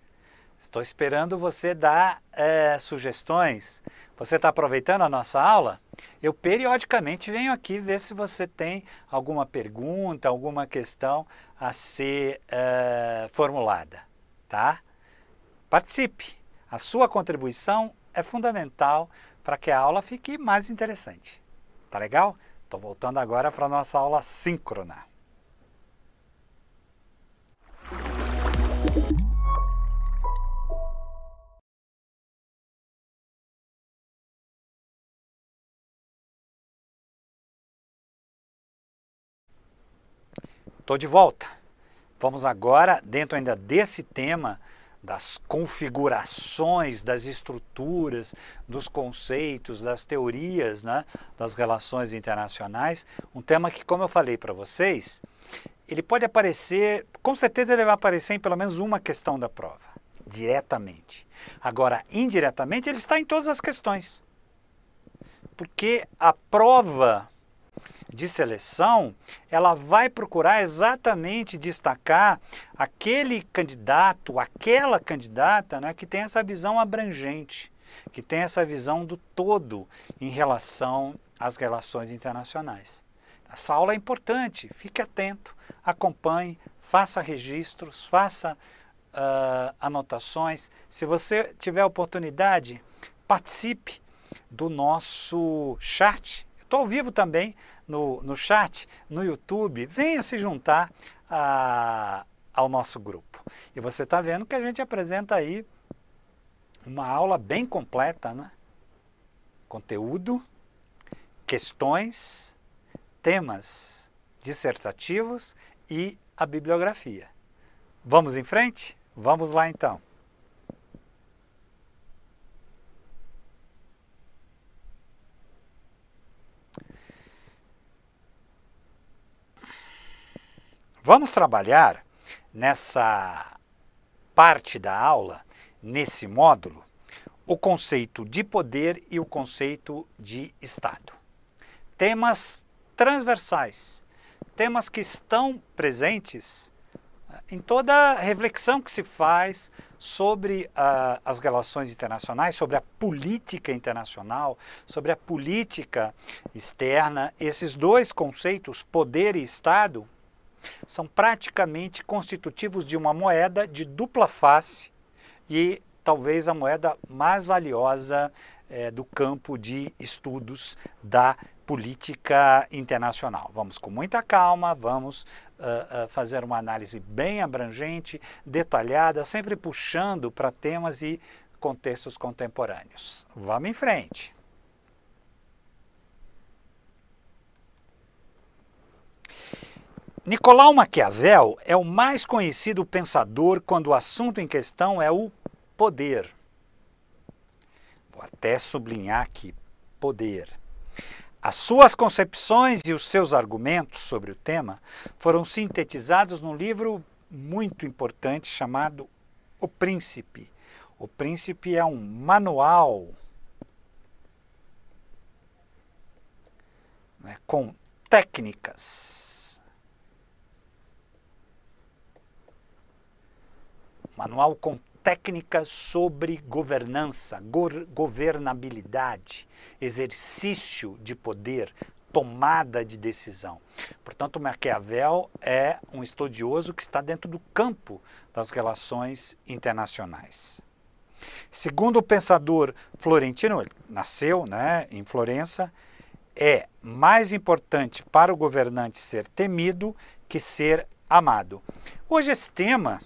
Estou esperando você dar é, sugestões. Você está aproveitando a nossa aula? Eu periodicamente venho aqui ver se você tem alguma pergunta, alguma questão a ser é, formulada, tá? Participe. A sua contribuição é fundamental para que a aula fique mais interessante. Tá legal? Estou voltando agora para a nossa aula síncrona. Estou de volta. Vamos agora, dentro ainda desse tema, das configurações, das estruturas, dos conceitos, das teorias né, das relações internacionais. Um tema que, como eu falei para vocês, ele pode aparecer, com certeza ele vai aparecer em pelo menos uma questão da prova, diretamente. Agora, indiretamente, ele está em todas as questões. Porque a prova de seleção, ela vai procurar exatamente destacar aquele candidato, aquela candidata né, que tem essa visão abrangente, que tem essa visão do todo em relação às relações internacionais. Essa aula é importante, fique atento, acompanhe, faça registros, faça uh, anotações. Se você tiver oportunidade, participe do nosso chat. Estou ao vivo também no, no chat, no YouTube, venha se juntar a, ao nosso grupo. E você está vendo que a gente apresenta aí uma aula bem completa, né? Conteúdo, questões, temas dissertativos e a bibliografia. Vamos em frente? Vamos lá então. Vamos trabalhar nessa parte da aula, nesse módulo, o conceito de poder e o conceito de Estado. Temas transversais, temas que estão presentes eh, em toda a reflexão que se faz sobre uh, as relações internacionais, sobre a política internacional, sobre a política externa, esses dois conceitos, poder e Estado, são praticamente constitutivos de uma moeda de dupla face e talvez a moeda mais valiosa é, do campo de estudos da política internacional. Vamos com muita calma, vamos uh, uh, fazer uma análise bem abrangente, detalhada, sempre puxando para temas e contextos contemporâneos. Vamos em frente! Nicolau Maquiavel é o mais conhecido pensador quando o assunto em questão é o poder. Vou até sublinhar aqui: poder. As suas concepções e os seus argumentos sobre o tema foram sintetizados num livro muito importante chamado O Príncipe. O Príncipe é um manual né, com técnicas manual com técnicas sobre governança, go governabilidade, exercício de poder, tomada de decisão. Portanto, Maquiavel é um estudioso que está dentro do campo das relações internacionais. Segundo o pensador Florentino, ele nasceu né, em Florença, é mais importante para o governante ser temido que ser amado. Hoje esse tema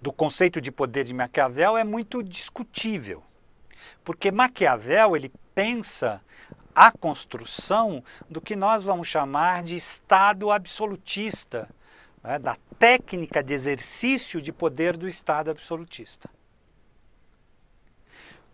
do conceito de poder de Maquiavel é muito discutível, porque Maquiavel ele pensa a construção do que nós vamos chamar de Estado absolutista, né, da técnica de exercício de poder do Estado absolutista.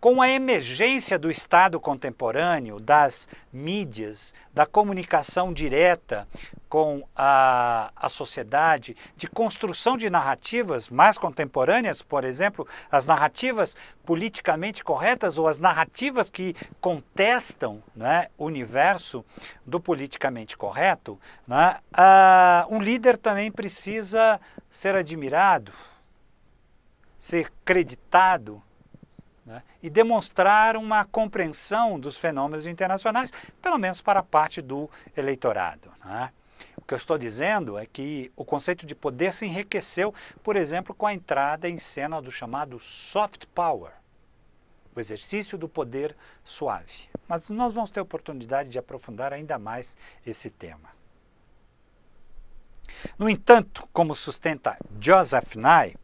Com a emergência do Estado contemporâneo, das mídias, da comunicação direta com a, a sociedade, de construção de narrativas mais contemporâneas, por exemplo, as narrativas politicamente corretas ou as narrativas que contestam né, o universo do politicamente correto, né, uh, um líder também precisa ser admirado, ser creditado, né, e demonstrar uma compreensão dos fenômenos internacionais, pelo menos para parte do eleitorado. Né. O que eu estou dizendo é que o conceito de poder se enriqueceu, por exemplo, com a entrada em cena do chamado soft power, o exercício do poder suave. Mas nós vamos ter oportunidade de aprofundar ainda mais esse tema. No entanto, como sustenta Joseph Nye,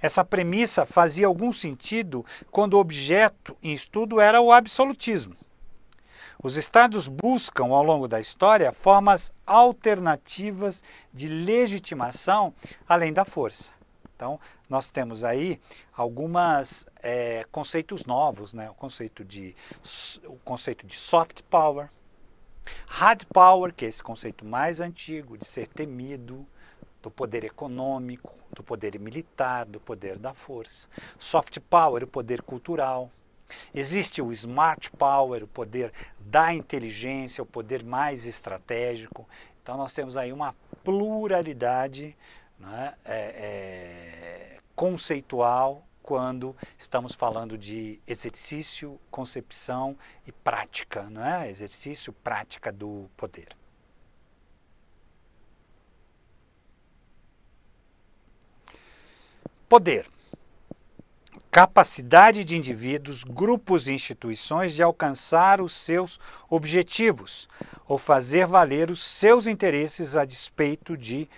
essa premissa fazia algum sentido quando o objeto em estudo era o absolutismo. Os Estados buscam, ao longo da história, formas alternativas de legitimação além da força. Então, nós temos aí alguns é, eh, conceitos novos, né? o, conceito de, o conceito de soft power, hard power, que é esse conceito mais antigo de ser temido, do poder econômico, do poder militar, do poder da força. Soft power, o poder cultural. Existe o smart power, o poder da inteligência, o poder mais estratégico. Então, nós temos aí uma pluralidade né, é, é, conceitual quando estamos falando de exercício, concepção e prática, não é? Exercício, prática do poder. Poder. Capacidade de indivíduos, grupos e instituições de alcançar os seus objetivos ou fazer valer os seus interesses a despeito de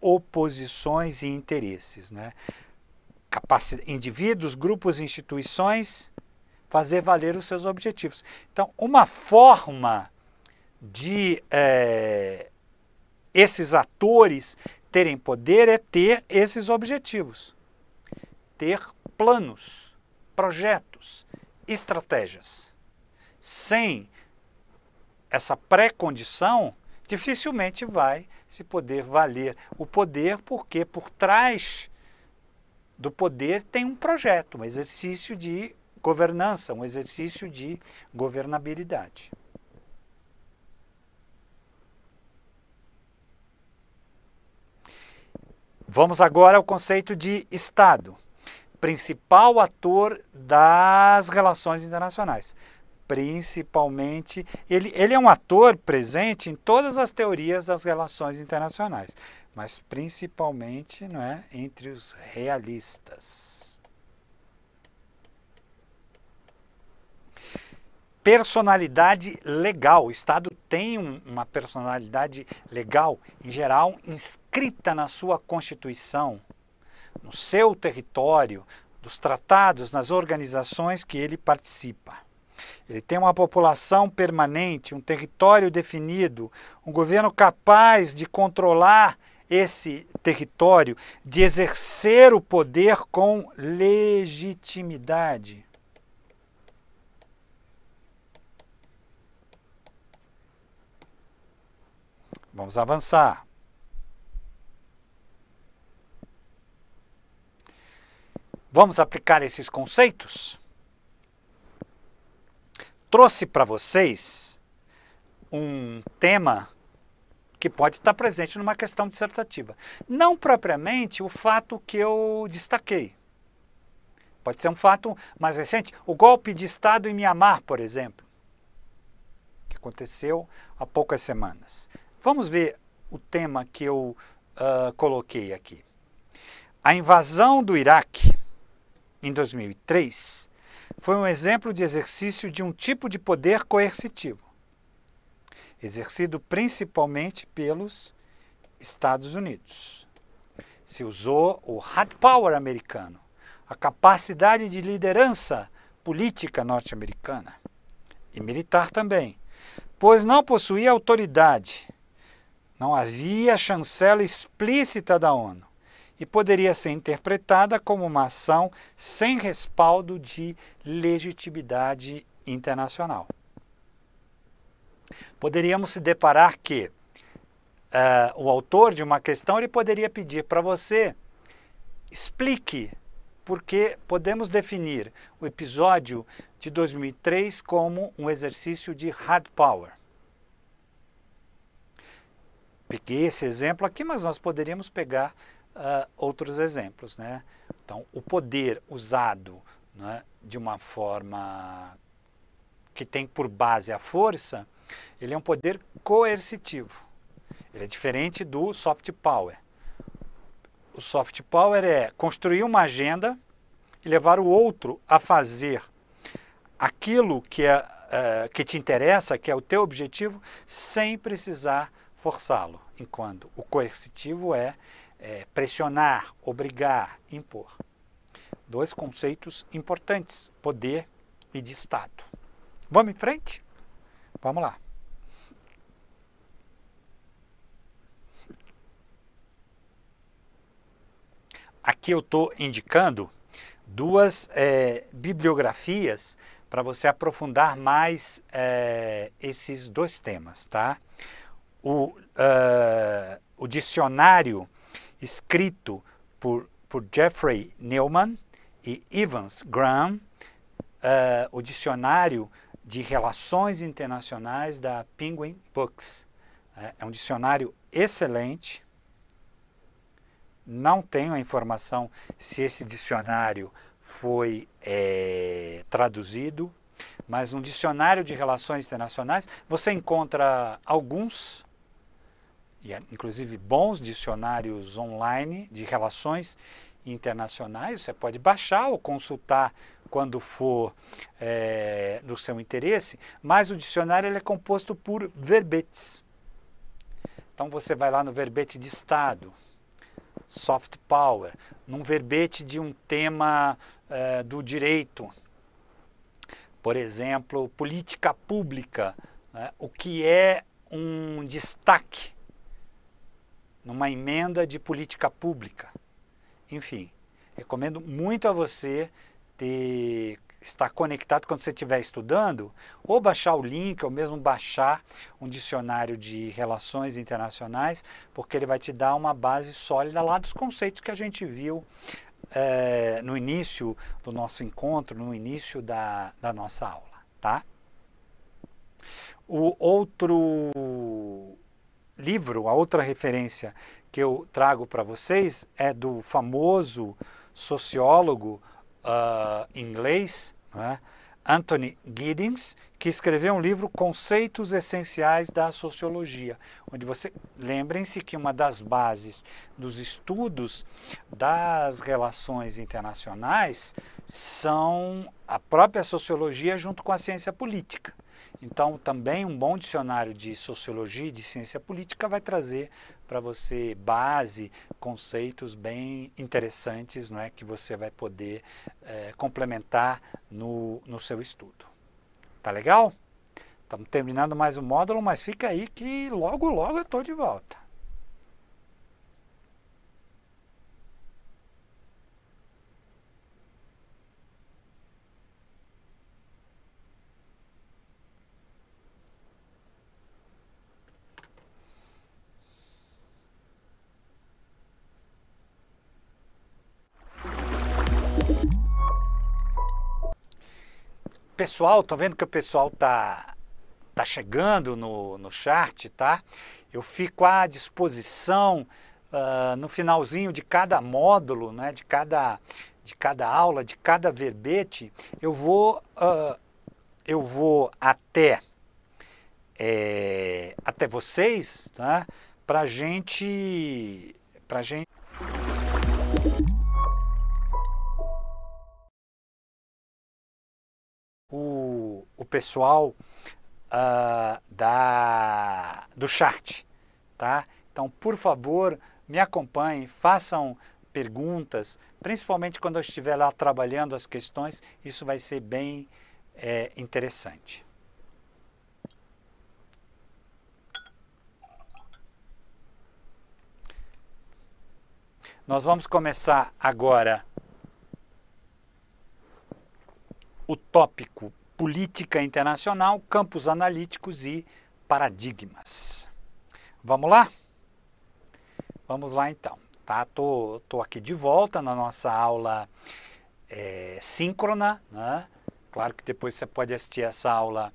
oposições e interesses. Né? Capaci indivíduos, grupos e instituições fazer valer os seus objetivos. Então, uma forma de é, esses atores terem poder é ter esses objetivos ter planos, projetos, estratégias. Sem essa pré-condição, dificilmente vai se poder valer o poder, porque por trás do poder tem um projeto, um exercício de governança, um exercício de governabilidade. Vamos agora ao conceito de Estado principal ator das relações internacionais. Principalmente, ele, ele é um ator presente em todas as teorias das relações internacionais, mas principalmente não é, entre os realistas. personalidade legal. O Estado tem um, uma personalidade legal, em geral, inscrita na sua Constituição, no seu território, dos tratados, nas organizações que ele participa. Ele tem uma população permanente, um território definido, um governo capaz de controlar esse território, de exercer o poder com legitimidade. Vamos avançar. Vamos aplicar esses conceitos? Trouxe para vocês um tema que pode estar presente numa questão dissertativa. Não propriamente o fato que eu destaquei. Pode ser um fato mais recente, o golpe de Estado em Mianmar, por exemplo, que aconteceu há poucas semanas. Vamos ver o tema que eu uh, coloquei aqui. A invasão do Iraque em 2003, foi um exemplo de exercício de um tipo de poder coercitivo, exercido principalmente pelos Estados Unidos. Se usou o hard power americano, a capacidade de liderança política norte-americana e militar também, pois não possuía autoridade. Não havia chancela explícita da ONU e poderia ser interpretada como uma ação sem respaldo de legitimidade internacional. Poderíamos se deparar que uh, o autor de uma questão ele poderia pedir para você explique porque podemos definir o episódio de 2003 como um exercício de hard power. Peguei esse exemplo aqui, mas nós poderíamos pegar uh, outros exemplos. Né? Então, o poder usado né, de uma forma que tem por base a força, ele é um poder coercitivo. Ele é diferente do soft power. O soft power é construir uma agenda e levar o outro a fazer aquilo que, é, uh, que te interessa, que é o teu objetivo, sem precisar forçá-lo. Enquanto o coercitivo é é, pressionar, obrigar, impor. Dois conceitos importantes, poder e de Estado. Vamos em frente? Vamos lá. Aqui eu estou indicando duas é, bibliografias para você aprofundar mais é, esses dois temas, tá? O, uh, o dicionário escrito por, por Jeffrey Neumann e Evans Graham, uh, o dicionário de relações internacionais da Penguin Books. Uh, é um dicionário excelente. Não tenho a informação se esse dicionário foi é, traduzido, mas um dicionário de relações internacionais você encontra alguns e é, inclusive bons dicionários online de relações internacionais. Você pode baixar ou consultar quando for é, do seu interesse, mas o dicionário ele é composto por verbetes. Então você vai lá no verbete de Estado, soft power, num verbete de um tema é, do direito, por exemplo, política pública, né? o que é um destaque numa emenda de política pública. Enfim, recomendo muito a você ter estar conectado quando você estiver estudando, ou baixar o link, ou mesmo baixar um dicionário de relações internacionais, porque ele vai te dar uma base sólida lá dos conceitos que a gente viu é, no início do nosso encontro, no início da, da nossa aula, tá? O outro livro, a outra referência que eu trago para vocês é do famoso sociólogo uh, inglês é? Anthony Giddings, que escreveu um livro Conceitos Essenciais da Sociologia, onde você lembrem-se que uma das bases dos estudos das relações internacionais são a própria sociologia junto com a ciência política. Então, também um bom dicionário de sociologia e de ciência política vai trazer para você base, conceitos bem interessantes não é, que você vai poder é, complementar no, no seu estudo. Tá legal? Estamos terminando mais um módulo, mas fica aí que logo, logo eu estou de volta. Pessoal, tô vendo que o pessoal tá, tá chegando no, no chat, tá? Eu fico à disposição uh, no finalzinho de cada módulo, né? De cada, de cada aula, de cada verbete. Eu vou, uh, eu vou até, é, até vocês, tá? Pra gente... Pra gente... o, o pessoal uh, da, do chat, tá? Então, por favor, me acompanhem, façam perguntas, principalmente quando eu estiver lá trabalhando as questões, isso vai ser bem é, interessante. Nós vamos começar agora o tópico Política Internacional, Campos Analíticos e Paradigmas. Vamos lá? Vamos lá então. Tá, tô, tô aqui de volta na nossa aula é, síncrona. Né? Claro que depois você pode assistir essa aula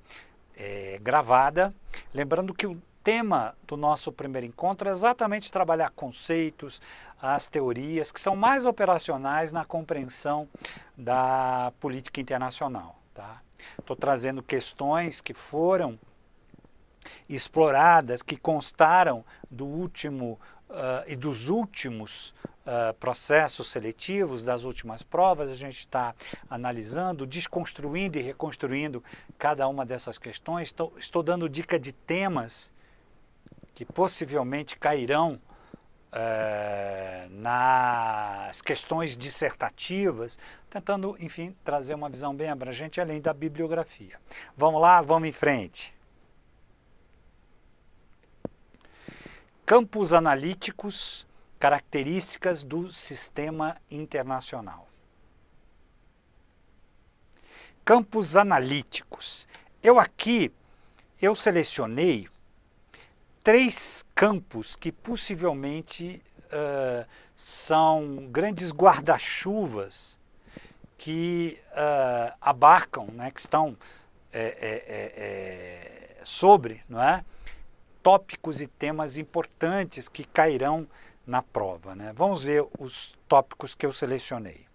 é, gravada. Lembrando que o tema do nosso primeiro encontro é exatamente trabalhar conceitos, as teorias que são mais operacionais na compreensão da política internacional. Estou tá? trazendo questões que foram exploradas, que constaram do último uh, e dos últimos Uh, processos seletivos das últimas provas, a gente está analisando, desconstruindo e reconstruindo cada uma dessas questões. Estou, estou dando dica de temas que possivelmente cairão é, nas questões dissertativas, tentando, enfim, trazer uma visão bem abrangente além da bibliografia. Vamos lá, vamos em frente. Campos analíticos, características do sistema internacional. Campos analíticos. Eu aqui, eu selecionei três campos que possivelmente uh, são grandes guarda-chuvas que uh, abarcam, né, que estão é, é, é, sobre não é? tópicos e temas importantes que cairão na prova. Né? Vamos ver os tópicos que eu selecionei.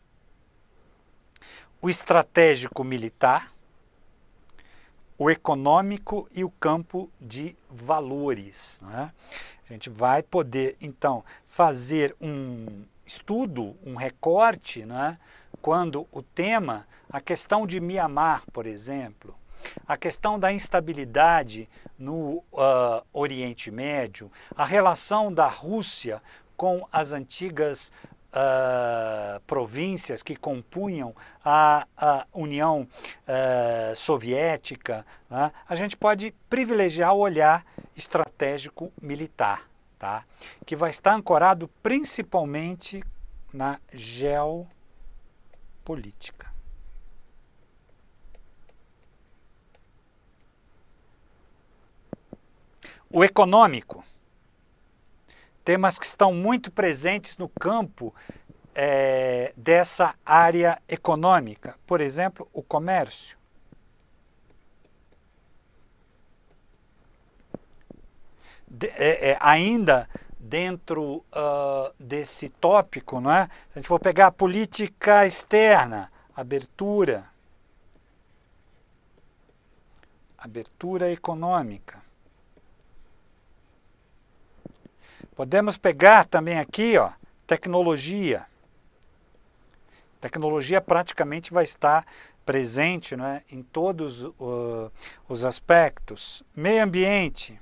O estratégico militar, o econômico e o campo de valores. Né? A gente vai poder, então, fazer um estudo, um recorte, né? quando o tema, a questão de Mianmar, por exemplo, a questão da instabilidade no uh, Oriente Médio, a relação da Rússia com as antigas uh, províncias que compunham a, a União uh, Soviética, né? a gente pode privilegiar o olhar estratégico militar, tá? que vai estar ancorado principalmente na geopolítica. O econômico temas que estão muito presentes no campo é, dessa área econômica, por exemplo, o comércio. De, é, é, ainda dentro uh, desse tópico, não é? Se a gente for pegar a política externa, abertura, abertura econômica. Podemos pegar também aqui, ó, tecnologia. Tecnologia praticamente vai estar presente não é, em todos uh, os aspectos. Meio ambiente.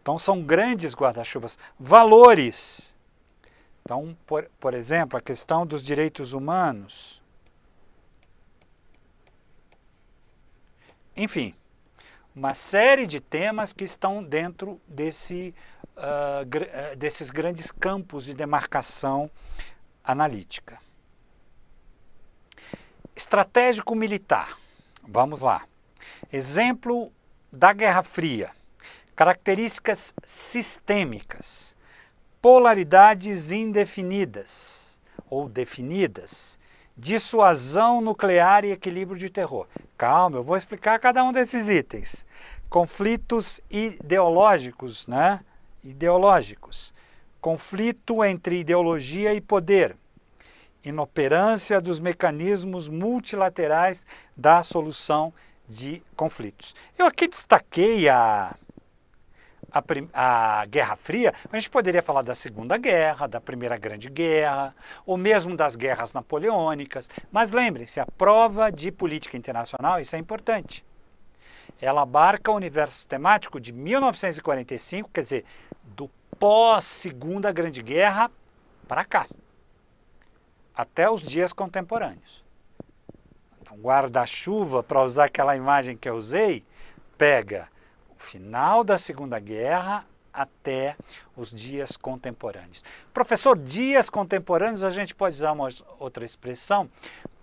Então são grandes guarda-chuvas. Valores. Então, por, por exemplo, a questão dos direitos humanos. Enfim, uma série de temas que estão dentro desse, uh, gr ah, desses grandes campos de demarcação analítica. Estratégico militar. Vamos lá. Exemplo da Guerra Fria. Características sistêmicas. Polaridades indefinidas ou definidas dissuasão nuclear e equilíbrio de terror. Calma, eu vou explicar cada um desses itens. Conflitos ideológicos, né? Ideológicos. Conflito entre ideologia e poder. Inoperância dos mecanismos multilaterais da solução de conflitos. Eu aqui destaquei a a, a, Guerra Fria, a gente poderia falar da Segunda Guerra, da Primeira Grande Guerra, ou mesmo das guerras napoleônicas. Mas lembrem-se, a prova de política internacional, isso é importante. Ela abarca o universo temático de 1945, quer dizer, do pós-Segunda Grande Guerra para cá, até os dias contemporâneos. Então, guarda-chuva, para usar aquela imagem que eu usei, pega final da Segunda Guerra até os dias contemporâneos. Professor, dias contemporâneos, a gente pode usar uma outra expressão?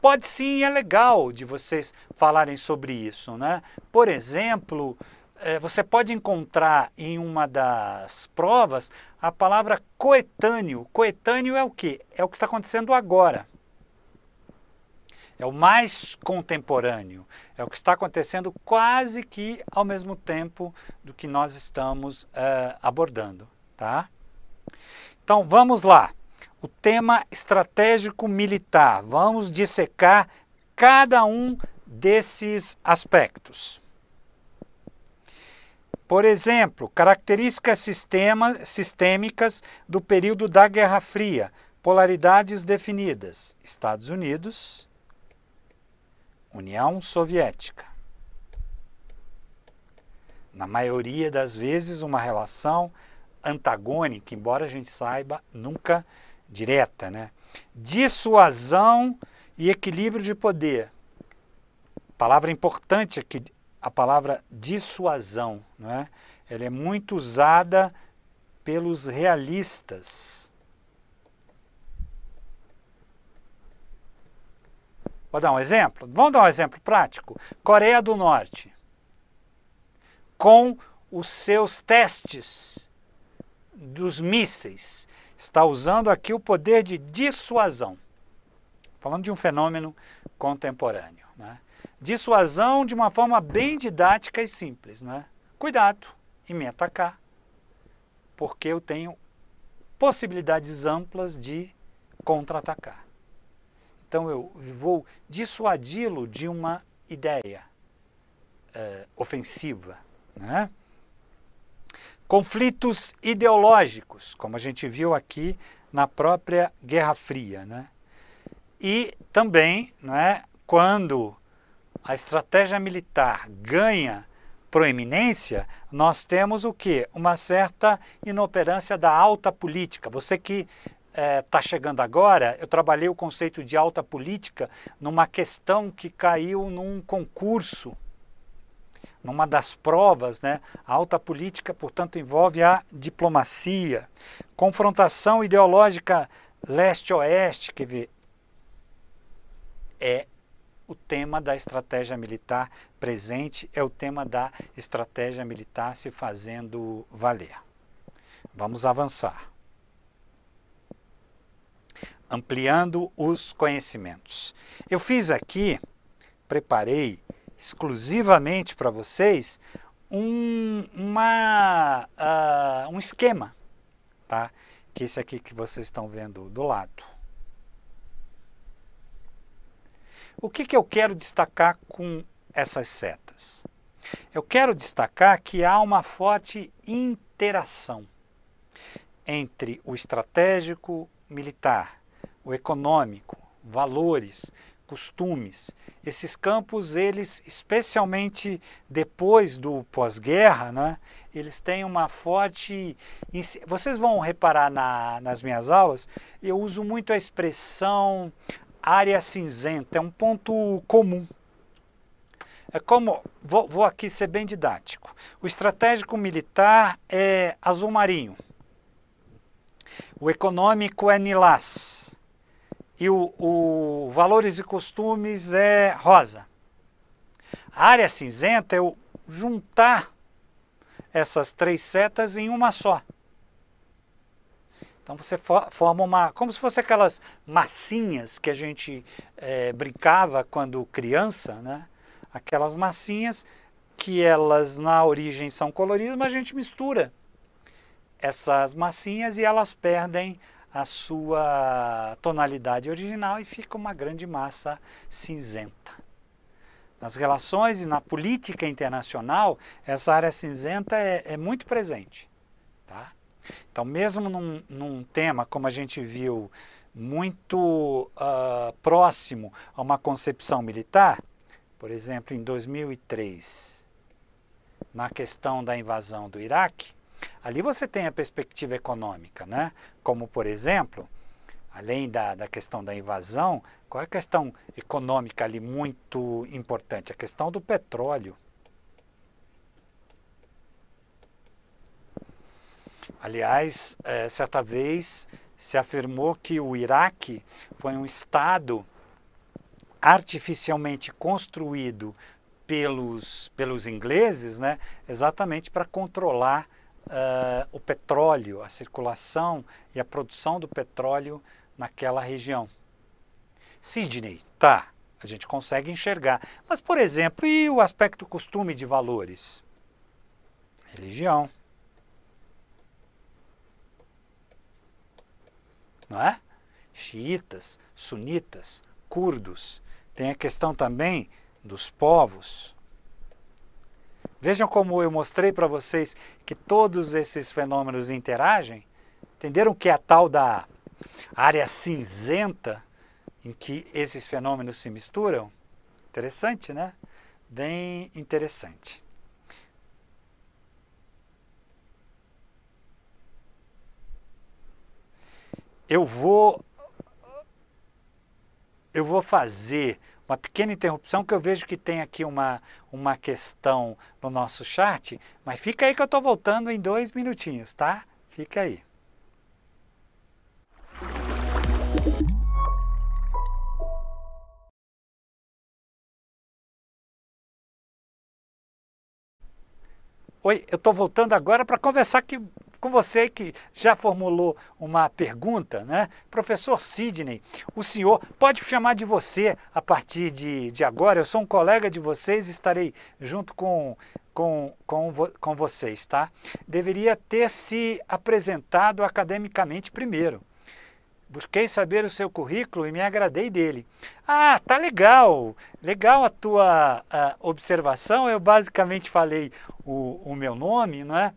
Pode sim, é legal de vocês falarem sobre isso, né? Por exemplo, eh, você pode encontrar em uma das provas a palavra coetâneo. Coetâneo é o que? É o que está acontecendo agora é o mais contemporâneo, é o que está acontecendo quase que ao mesmo tempo do que nós estamos uh, abordando. Tá? Então vamos lá. O tema estratégico militar. Vamos dissecar cada um desses aspectos. Por exemplo, características sistema, sistêmicas do período da Guerra Fria, polaridades definidas: Estados Unidos, União Soviética. Na maioria das vezes, uma relação antagônica, embora a gente saiba nunca direta. Né? Dissuasão e equilíbrio de poder. Palavra importante aqui, a palavra dissuasão. Não é? Ela é muito usada pelos realistas Vou dar um exemplo? Vamos dar um exemplo prático. Coreia do Norte, com os seus testes dos mísseis, está usando aqui o poder de dissuasão. Falando de um fenômeno contemporâneo. Né? Dissuasão de uma forma bem didática e simples. Né? Cuidado e me atacar, porque eu tenho possibilidades amplas de contra-atacar. Então eu vou dissuadi-lo de uma ideia uh, ofensiva. Né? Conflitos ideológicos, como a gente viu aqui na própria Guerra Fria. Né? E também, né, quando a estratégia militar ganha proeminência, nós temos o que? Uma certa inoperância da alta política. Você que está é, tá chegando agora, eu trabalhei o conceito de alta política numa questão que caiu num concurso, numa das provas. Né? A alta política, portanto, envolve a diplomacia. Confrontação ideológica leste-oeste, quer ver é o tema da estratégia militar presente, é o tema da estratégia militar se fazendo valer. Vamos avançar ampliando os conhecimentos. Eu fiz aqui, preparei exclusivamente para vocês um, uma, uh, um esquema, tá? que é esse aqui que vocês estão vendo do lado. O que, que eu quero destacar com essas setas? Eu quero destacar que há uma forte interação entre o estratégico militar, o econômico, valores, costumes. Esses campos, eles, especialmente depois do pós-guerra, né, eles têm uma forte. Vocês vão reparar na, nas minhas aulas, eu uso muito a expressão área cinzenta, é um ponto comum. É como, vou, vou aqui ser bem didático. O estratégico militar é azul marinho. O econômico é nilás e o, o Valores e Costumes é rosa. A área cinzenta é eu juntar essas três setas em uma só. Então você forma uma, como se fosse aquelas massinhas que a gente é, brincava quando criança, né? Aquelas massinhas que elas na origem são coloridas, mas a gente mistura essas massinhas e elas perdem a sua tonalidade original e fica uma grande massa cinzenta. Nas relações e na política internacional, essa área cinzenta é, é muito presente. Tá? Então, mesmo num, num, tema, como a gente viu, muito uh, próximo a uma concepção militar, por exemplo, em 2003, na questão da invasão do Iraque, Ali você tem a perspectiva econômica, né? como, por exemplo, além da, da questão da invasão, qual é a questão econômica ali muito importante? A questão do petróleo. Aliás, é, certa vez se afirmou que o Iraque foi um Estado artificialmente construído pelos, pelos ingleses, né, exatamente para controlar uh, o petróleo, a circulação e a produção do petróleo naquela região. Sydney, tá, a gente consegue enxergar. Mas, por exemplo, e o aspecto costume de valores? Religião. Não é? Xiitas, sunitas, curdos. Tem a questão também dos povos. Vejam como eu mostrei para vocês que todos esses fenômenos interagem. Entenderam que é a tal da área cinzenta em que esses fenômenos se misturam? Interessante, né? Bem interessante. Eu vou eu vou fazer uma pequena interrupção que eu vejo que tem aqui uma uma questão no nosso chat, mas fica aí que eu estou voltando em dois minutinhos, tá? Fica aí. Oi, eu estou voltando agora para conversar que com você que já formulou uma pergunta, né? Professor Sidney, o senhor pode chamar de você a partir de, de agora. Eu sou um colega de vocês e estarei junto com, com, com, com vocês, tá? Deveria ter se apresentado academicamente primeiro. Busquei saber o seu currículo e me agradei dele. Ah, tá legal. Legal a tua a observação. Eu basicamente falei o, o meu nome, não é?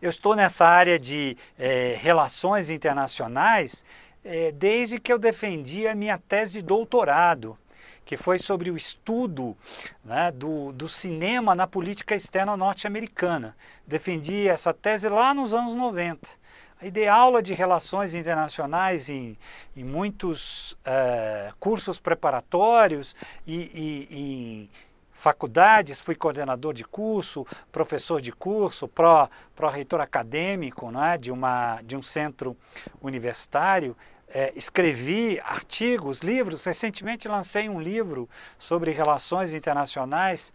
eu estou nessa área de é, relações internacionais é, desde que eu defendi a minha tese de doutorado, que foi sobre o estudo né, do, do cinema na política externa norte-americana. Defendi essa tese lá nos anos 90. Aí dei aula de relações internacionais em, em muitos eh, cursos preparatórios e, e, e faculdades, fui coordenador de curso, professor de curso, pró-reitor pró acadêmico né, de, uma, de um centro universitário, é, escrevi artigos, livros. Recentemente lancei um livro sobre relações internacionais,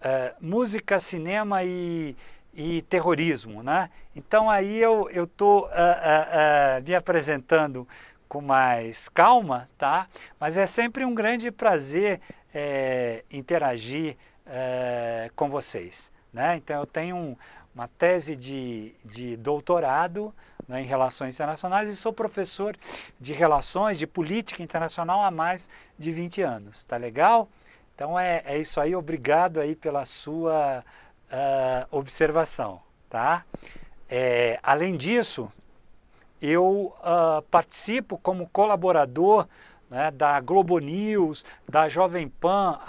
é, música, cinema e, e terrorismo. Né? Então aí eu estou uh, uh, uh, me apresentando com mais calma, tá? mas é sempre um grande prazer é, interagir é, com vocês. Né? Então, eu tenho um, uma tese de, de doutorado né, em relações internacionais e sou professor de relações de política internacional há mais de 20 anos. Tá legal? Então é, é isso aí. Obrigado aí pela sua uh, observação, tá? É, além disso, eu uh, participo como colaborador né, da Globo News, da Jovem Pan,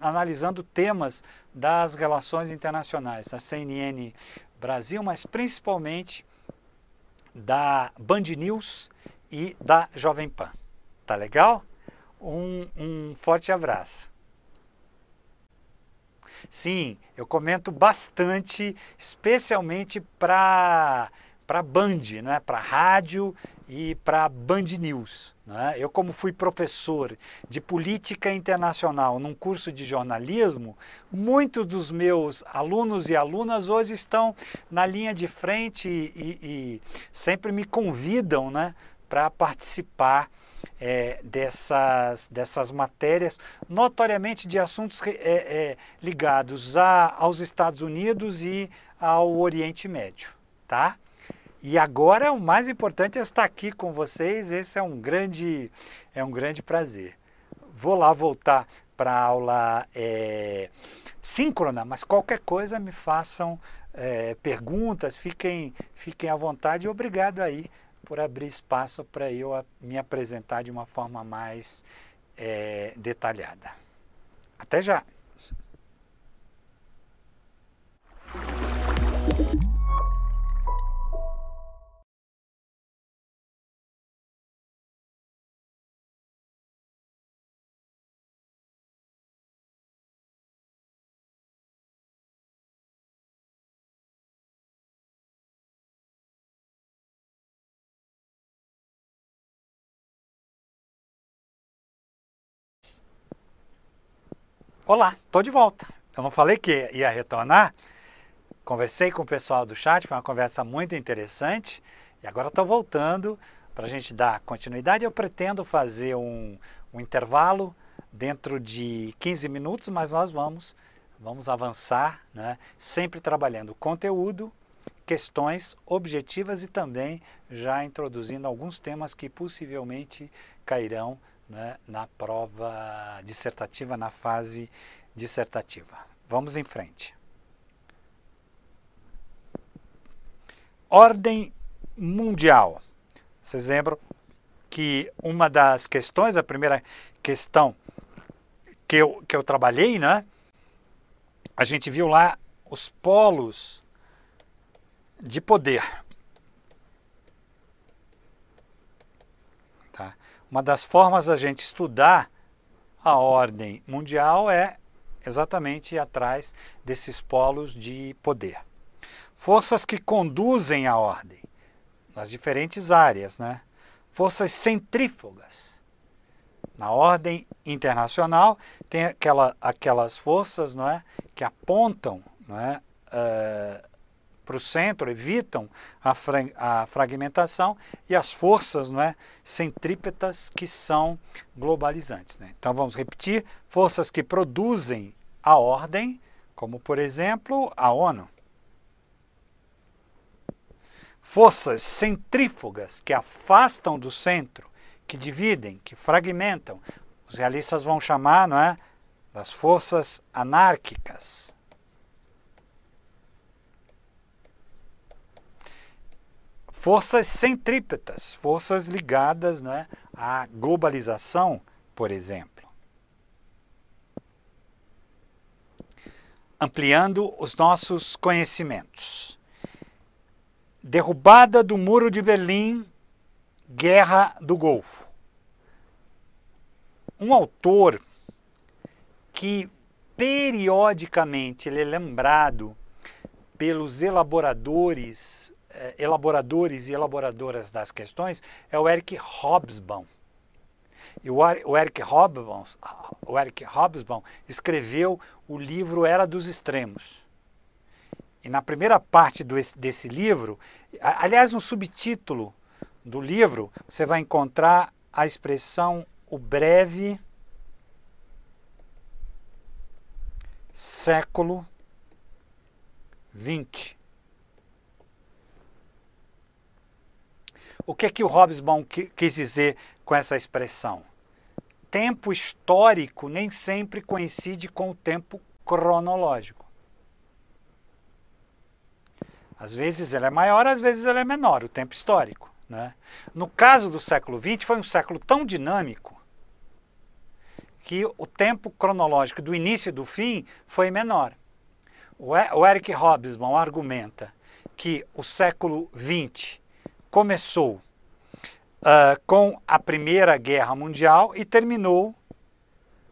analisando temas das relações internacionais, da CNN Brasil, mas principalmente da Band News e da Jovem Pan. Tá legal? Um, um forte abraço. Sim, eu comento bastante, especialmente para para Band, né? para rádio e para a Band News. Né? Eu, como fui professor de política internacional num curso de jornalismo, muitos dos meus alunos e alunas hoje estão na linha de frente e, e, e sempre me convidam né, para participar. É, dessas, dessas matérias, notoriamente de assuntos é, é, ligados a, aos Estados Unidos e ao Oriente Médio. Tá? E agora é o mais importante é estar aqui com vocês. Esse é um grande, é um grande prazer. Vou lá voltar para a aula é, síncrona, mas qualquer coisa me façam é, perguntas, fiquem, fiquem à vontade. Obrigado aí por abrir espaço para eu me apresentar de uma forma mais é, detalhada. Até já! Olá, estou de volta. Eu não falei que ia retornar. Conversei com o pessoal do chat, foi uma conversa muito interessante. E agora estou voltando para a gente dar continuidade. Eu pretendo fazer um, um intervalo dentro de 15 minutos, mas nós vamos vamos avançar, né? sempre trabalhando conteúdo, questões objetivas e também já introduzindo alguns temas que possivelmente cairão né, na prova dissertativa, na fase dissertativa. Vamos em frente. Ordem mundial. Vocês lembram que uma das questões, a primeira questão que eu, que eu trabalhei, né? A gente viu lá os polos de poder. Uma das formas da gente estudar a ordem mundial é exatamente atrás desses polos de poder. Forças que conduzem a ordem nas diferentes áreas, né? Forças centrífugas. Na ordem internacional tem aquela, aquelas forças, não é, que apontam, não é, uh, para o centro, evitam a, fra a, fragmentação e as forças não é, centrípetas que são globalizantes. Né? Então vamos repetir: forças que produzem a ordem, como por exemplo a ONU. Forças centrífugas que afastam do centro, que dividem, que fragmentam. Os realistas vão chamar não é, das forças anárquicas. forças centrípetas, forças ligadas né, à globalização, por exemplo. Ampliando os nossos conhecimentos. Derrubada do Muro de Berlim, Guerra do Golfo. Um autor que periodicamente ele é lembrado pelos elaboradores eh, elaboradores e elaboradoras das questões é o Eric Hobsbawm. E o Eric Hobsbawm, o Eric Hobsbawm escreveu o livro Era dos Extremos. E na primeira parte do, desse livro, aliás, no subtítulo do livro, você vai encontrar a expressão o breve século XX. O que é que o Hobsbawm quis dizer com essa expressão? Tempo histórico nem sempre coincide com o tempo cronológico. Às vezes ele é maior, às vezes ele é menor, o tempo histórico. Né? No caso do século XX, foi um século tão dinâmico que o tempo cronológico do início e do fim foi menor. O Eric Hobsbawm argumenta que o século XX começou uh, com a Primeira Guerra Mundial e terminou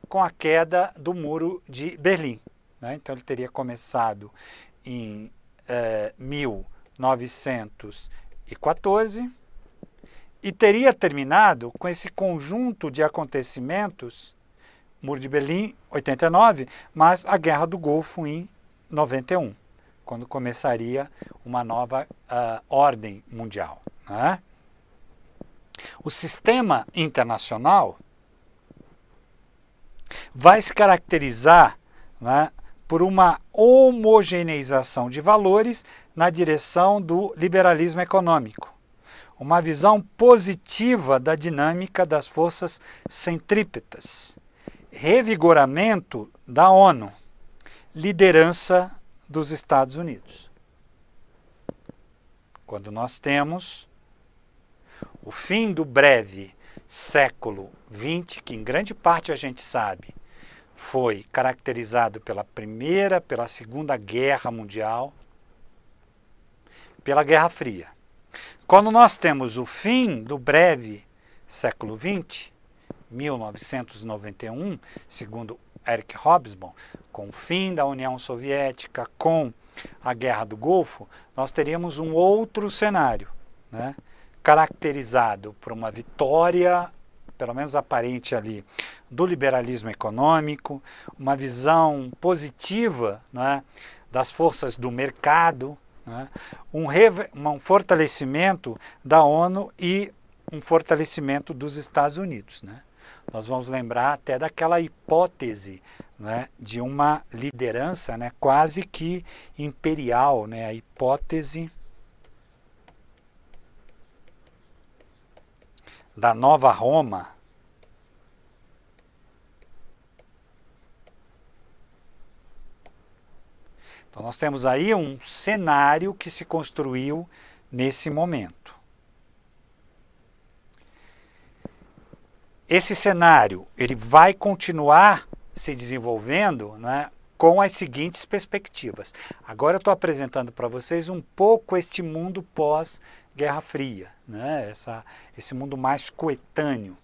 com a queda do Muro de Berlim. Né? Então ele teria começado em uh, eh, 1914 e teria terminado com esse conjunto de acontecimentos, Muro de Berlim, 89, mas a Guerra do Golfo em 91 quando começaria uma nova uh, ordem mundial. Né? O sistema internacional vai se caracterizar né, por uma homogeneização de valores na direção do liberalismo econômico, uma visão positiva da dinâmica das forças centrípetas, revigoramento da ONU, liderança dos Estados Unidos. Quando nós temos o fim do breve século XX, que em grande parte a gente sabe foi caracterizado pela Primeira, pela Segunda Guerra Mundial, pela Guerra Fria. Quando nós temos o fim do breve século XX, 1991, segundo Eric Hobsbawm, com o fim da União Soviética, com a Guerra do Golfo, nós teríamos um outro cenário, né? caracterizado por uma vitória, pelo menos aparente ali, do liberalismo econômico, uma visão positiva né? das forças do mercado, né? um, um fortalecimento da ONU e um fortalecimento dos Estados Unidos. Né? nós vamos lembrar até daquela hipótese né, de uma liderança né, quase que imperial, né, a hipótese da nova Roma. Então, nós temos aí um cenário que se construiu nesse momento. esse cenário ele vai continuar se desenvolvendo né, com as seguintes perspectivas. Agora eu estou apresentando para vocês um pouco este mundo pós-Guerra Fria, né, essa, esse mundo mais coetâneo.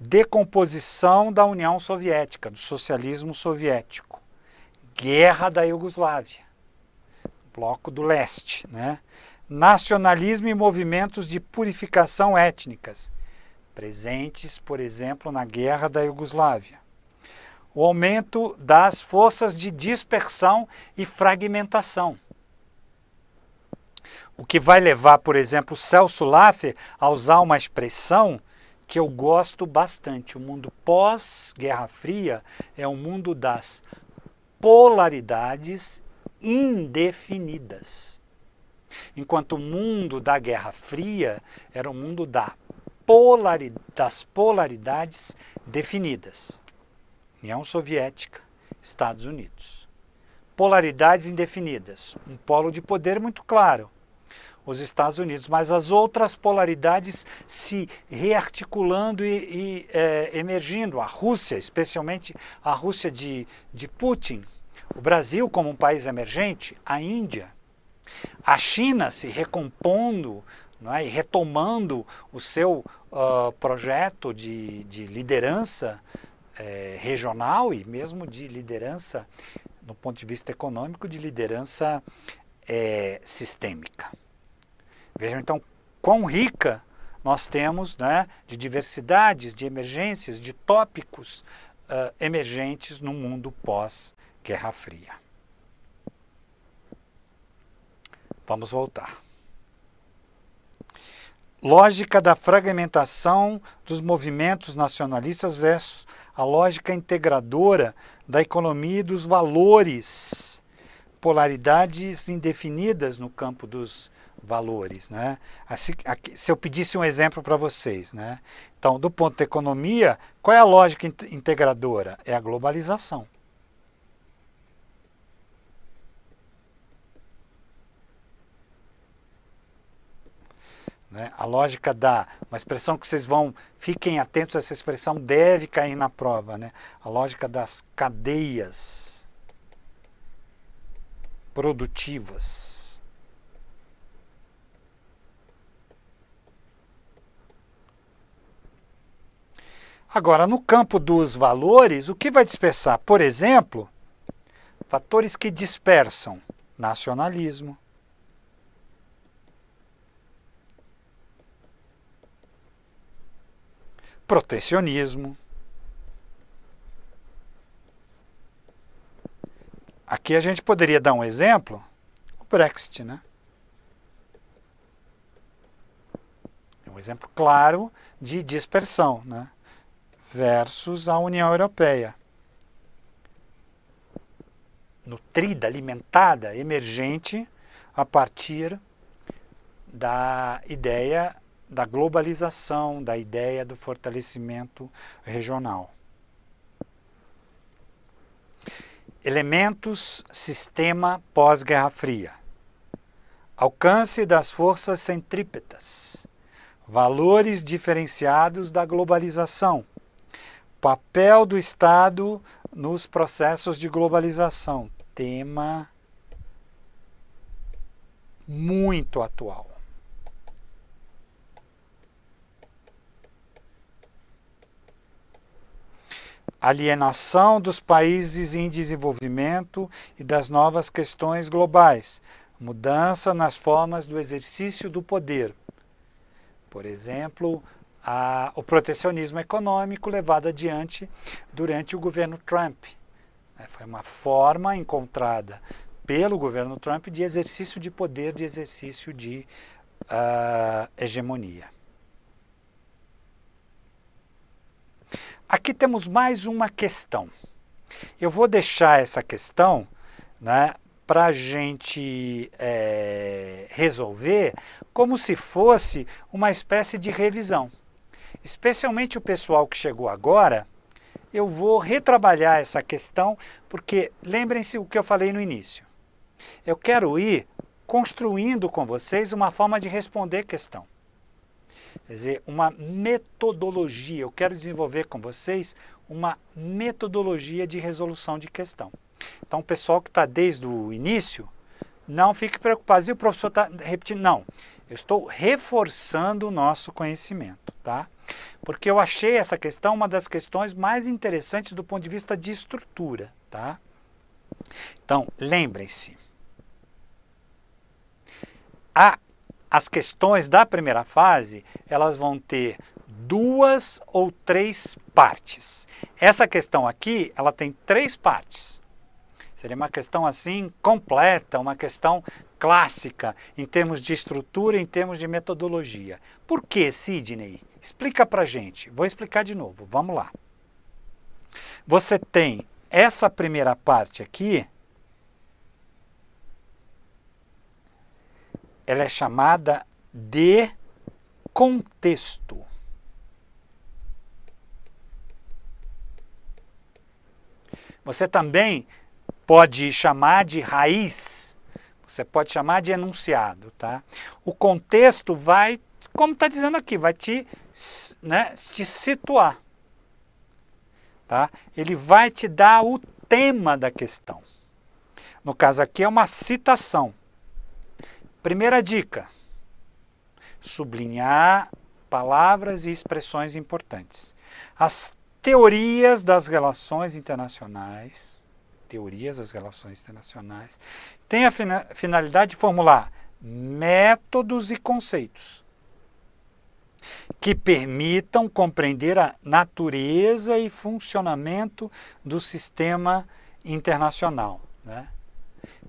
Decomposição da União Soviética, do socialismo soviético. Guerra da Iugoslávia, Bloco do Leste. Né? Nacionalismo e movimentos de purificação étnicas presentes, por exemplo, na guerra da Iugoslávia. O aumento das forças de dispersão e fragmentação. O que vai levar, por exemplo, Celso Laffer a usar uma expressão que eu gosto bastante. O mundo pós-Guerra Fria é o um mundo das polaridades indefinidas. Enquanto o mundo da Guerra Fria era o um mundo da das polaridades definidas. União Soviética, Estados Unidos. Polaridades indefinidas. Um polo de poder muito claro, os Estados Unidos, mas as outras polaridades se rearticulando e, e é, emergindo. A Rússia, especialmente a Rússia de, de Putin, o Brasil como um país emergente, a Índia, a China se recompondo é? e retomando o seu uh, projeto de, de liderança eh, regional e mesmo de liderança, no ponto de vista econômico, de liderança eh, sistêmica. Vejam então quão rica nós temos né, de diversidades, de emergências, de tópicos uh, emergentes no mundo pós-Guerra Fria. Vamos voltar lógica da fragmentação dos movimentos nacionalistas versus a lógica integradora da economia e dos valores, polaridades indefinidas no campo dos valores. Né? Assim, aqui, se eu pedisse um exemplo para vocês, né? então, do ponto da economia, qual é a lógica integradora? É a globalização. Né? A lógica da, uma expressão que vocês vão, fiquem atentos, essa expressão deve cair na prova, né? a lógica das cadeias produtivas. Agora, no campo dos valores, o que vai dispersar? Por exemplo, fatores que dispersam nacionalismo, protecionismo. Aqui a gente poderia dar um exemplo, o Brexit, né? Um exemplo claro de dispersão, né? Versus a União Europeia. Nutrida, alimentada, emergente a partir da ideia da globalização, da ideia do fortalecimento regional. Elementos sistema pós-Guerra Fria. Alcance das forças centrípetas. Valores diferenciados da globalização. Papel do Estado nos processos de globalização. Tema muito atual. alienação dos países em desenvolvimento e das novas questões globais, mudança nas formas do exercício do poder. Por exemplo, a, o protecionismo econômico levado adiante durante o governo Trump. Né? Foi uma forma encontrada pelo governo Trump de exercício de poder, de exercício de uh, hegemonia. Aqui temos mais uma questão. Eu vou deixar essa questão né, para a gente é, resolver como se fosse uma espécie de revisão. Especialmente o pessoal que chegou agora, eu vou retrabalhar essa questão, porque lembrem-se o que eu falei no início. Eu quero ir construindo com vocês uma forma de responder questão. Quer dizer, uma metodologia. Eu quero desenvolver com vocês uma metodologia de resolução de questão. Então, o pessoal que está desde o início, não fique preocupado. E o professor está repetindo? Não. Eu estou reforçando o nosso conhecimento, tá? Porque eu achei essa questão uma das questões mais interessantes do ponto de vista de estrutura, tá? Então, lembrem-se. A as questões da primeira fase, elas vão ter duas ou três partes. Essa questão aqui, ela tem três partes. Seria uma questão assim completa, uma questão clássica em termos de estrutura, em termos de metodologia. Por que, Sidney? Explica pra gente. Vou explicar de novo. Vamos lá. Você tem essa primeira parte aqui, ela é chamada de contexto. Você também pode chamar de raiz, você pode chamar de enunciado, tá? O contexto vai, como está dizendo aqui, vai te, né, te situar, tá? Ele vai te dar o tema da questão. No caso aqui é uma citação. Primeira dica: sublinhar palavras e expressões importantes. As teorias das relações internacionais, teorias das relações internacionais, têm a fina finalidade de formular métodos e conceitos que permitam compreender a natureza e funcionamento do sistema internacional. Né?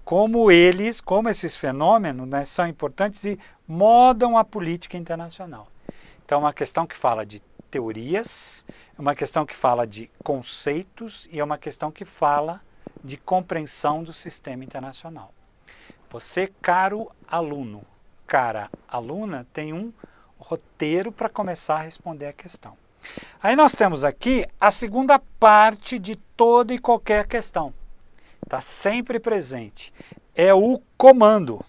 como eles, como esses fenômenos né, são importantes e modam a política internacional. Então, é uma questão que fala de teorias, é uma questão que fala de conceitos e é uma questão que fala de compreensão do sistema internacional. Você, caro aluno, cara aluna, tem um roteiro para começar a responder a questão. Aí nós temos aqui a segunda parte de toda e qualquer questão. Está sempre presente. É o comando.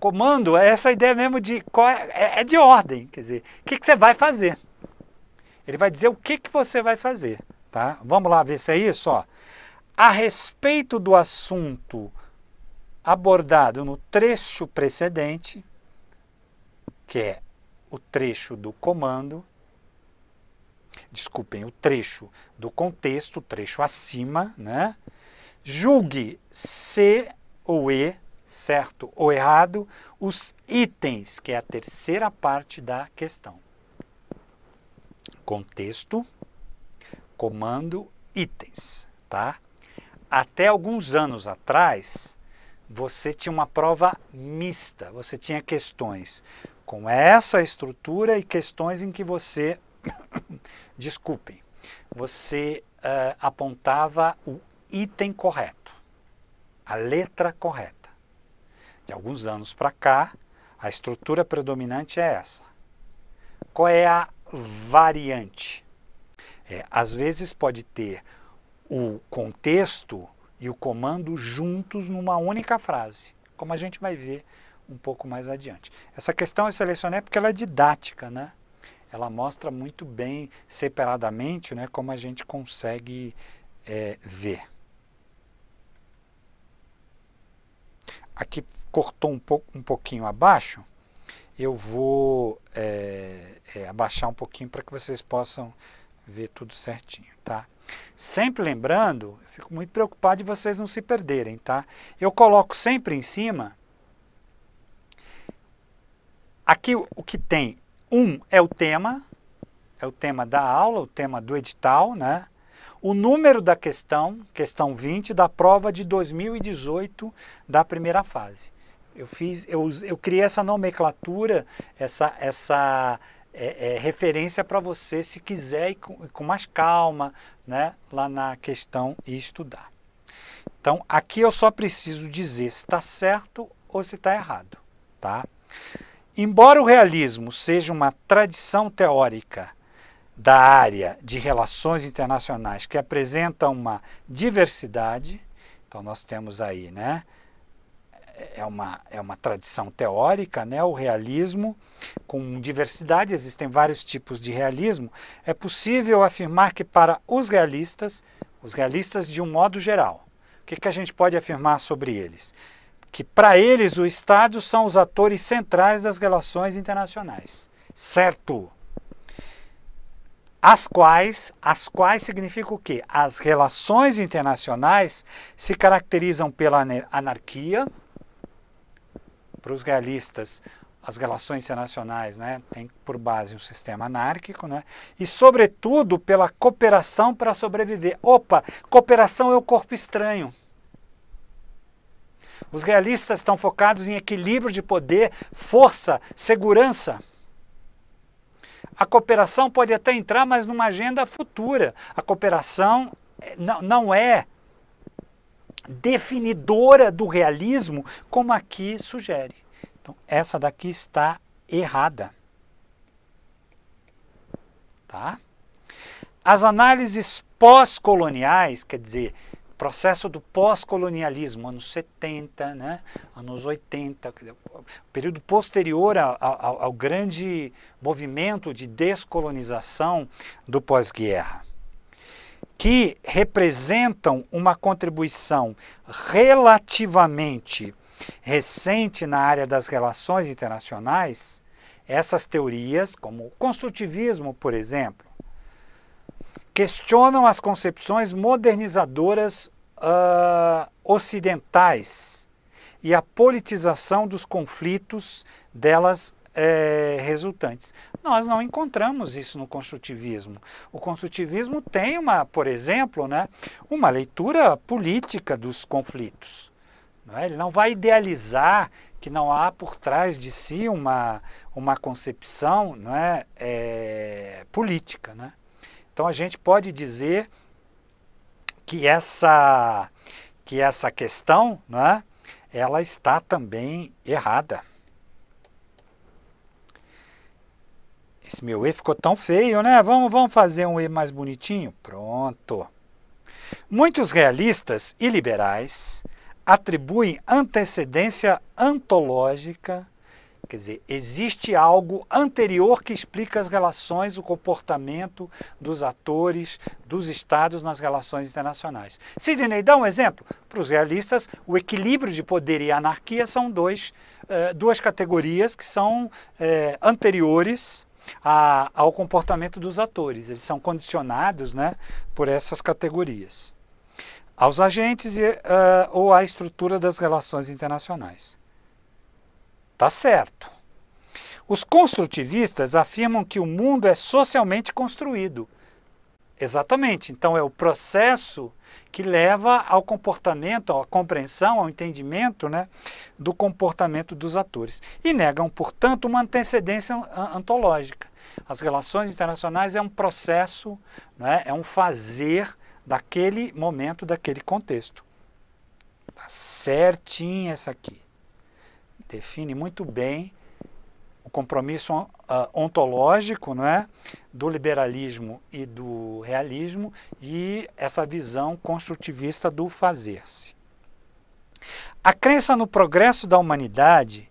Comando é essa ideia mesmo de qual é, é, é, de ordem, quer dizer, o que, que você vai fazer. Ele vai dizer o que, que você vai fazer. Tá? Vamos lá ver se é isso. Ó. A respeito do assunto abordado no trecho precedente, que é o trecho do comando, desculpem, o trecho do contexto, o trecho acima, né? Julgue se ou e, certo ou errado, os itens, que é a terceira parte da questão. Contexto, comando, itens, tá? Até alguns anos atrás, você tinha uma prova mista, você tinha questões com essa estrutura e questões em que você desculpe, você uh, apontava o item correto, a letra correta. De alguns anos para cá, a estrutura predominante é essa. Qual é a variante? É, às vezes pode ter o contexto e o comando juntos numa única frase, como a gente vai ver um pouco mais adiante. Essa questão eu selecionei porque ela é didática, né? ela mostra muito bem separadamente né, como a gente consegue é, ver. Aqui cortou um, pouco, um pouquinho abaixo, eu vou é, é, abaixar um pouquinho para que vocês possam ver tudo certinho, tá? Sempre lembrando, eu fico muito preocupado de vocês não se perderem, tá? Eu coloco sempre em cima, aqui o, o que tem um é o tema, é o tema da aula, o tema do edital, né? O número da questão, questão 20, da prova de 2018 da primeira fase. Eu, fiz, eu, eu criei essa nomenclatura, essa, essa é, é, referência para você, se quiser, e com, com, mais calma, né, lá na questão e estudar. Então, aqui eu só preciso dizer se está certo ou se está errado, tá? Embora o realismo seja uma tradição teórica da área de relações internacionais que apresenta uma diversidade, então nós temos aí, né? É uma, é uma tradição teórica, né? o realismo, com diversidade, existem vários tipos de realismo. É possível afirmar que, para os realistas, os realistas de um modo geral, o que, que a gente pode afirmar sobre eles? que para eles o Estado são os atores centrais das relações internacionais, certo? As quais, as quais significa o quê? As relações internacionais se caracterizam pela anarquia, para os realistas, as relações internacionais né, têm por base um sistema anárquico, né, e sobretudo pela cooperação para sobreviver. Opa, cooperação é o corpo estranho. Os realistas estão focados em equilíbrio de poder, força, segurança. A cooperação pode até entrar, mas numa agenda futura. A cooperação eh, não, não é definidora do realismo, como aqui sugere. Então, essa daqui está errada. Tá? As análises pós-coloniais, quer dizer, processo do pós-colonialismo, anos 70, né? anos 80, período posterior ao, ao, ao grande movimento de descolonização do pós-guerra, que representam uma contribuição relativamente recente na área das relações internacionais, essas teorias, como o construtivismo, por exemplo, questionam as concepções modernizadoras uh, ocidentais e a politização dos conflitos delas é, resultantes. Nós não encontramos isso no construtivismo. O construtivismo tem uma, por exemplo, né, uma leitura política dos conflitos. Não é? Ele não vai idealizar que não há por trás de si uma, uma concepção não é, é política. Né? Então a gente pode dizer que essa, que essa questão, né, ela está também errada. Esse meu E ficou tão feio, né? Vamos, vamos fazer um E mais bonitinho? Pronto. Muitos realistas e liberais atribuem antecedência antológica Quer dizer, existe algo anterior que explica as relações, o comportamento dos atores, dos estados nas relações internacionais. Sidney dá um exemplo. Para os realistas, o equilíbrio de poder e a anarquia são dois, eh, duas categorias que são eh, anteriores ao comportamento dos atores. Eles são condicionados né, por essas categorias aos agentes e, uh, ou à estrutura das relações internacionais. Tá certo. Os construtivistas afirmam que o mundo é socialmente construído. Exatamente. Então é o processo que leva ao comportamento, à compreensão, ao entendimento né, do comportamento dos atores. E negam, portanto, uma antecedência antológica. As relações internacionais é um processo, né, é um fazer daquele momento, daquele contexto. Tá certinho essa aqui define muito bem o compromisso ah, ontológico não é? do liberalismo e do realismo e essa visão construtivista do fazer-se. A crença no progresso da humanidade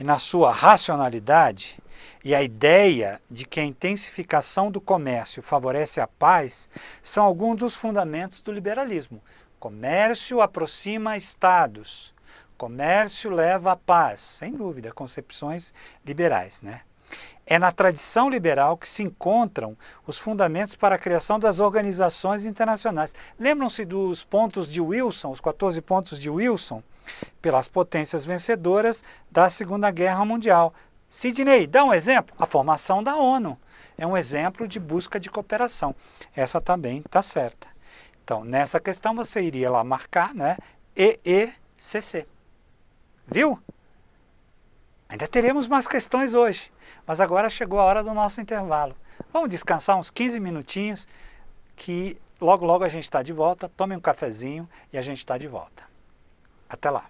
e na sua racionalidade e a ideia de que a intensificação do comércio favorece a paz são alguns dos fundamentos do liberalismo. Comércio aproxima estados, Comércio leva à paz, sem dúvida, concepções liberais, né? É na tradição liberal que se encontram os fundamentos para a criação das organizações internacionais. Lembram-se dos pontos de Wilson, os 14 pontos de Wilson, pelas potências vencedoras da Segunda Guerra Mundial. Sidney, dá um exemplo. A formação da ONU é um exemplo de busca de cooperação. Essa também está certa. Então, nessa questão, você iria lá marcar né, EECC. Viu? Ainda teremos mais questões hoje, mas agora chegou a hora do nosso intervalo. Vamos descansar uns 15 minutinhos, que logo logo a gente está de volta. Tome um cafezinho e a gente está de volta. Até lá!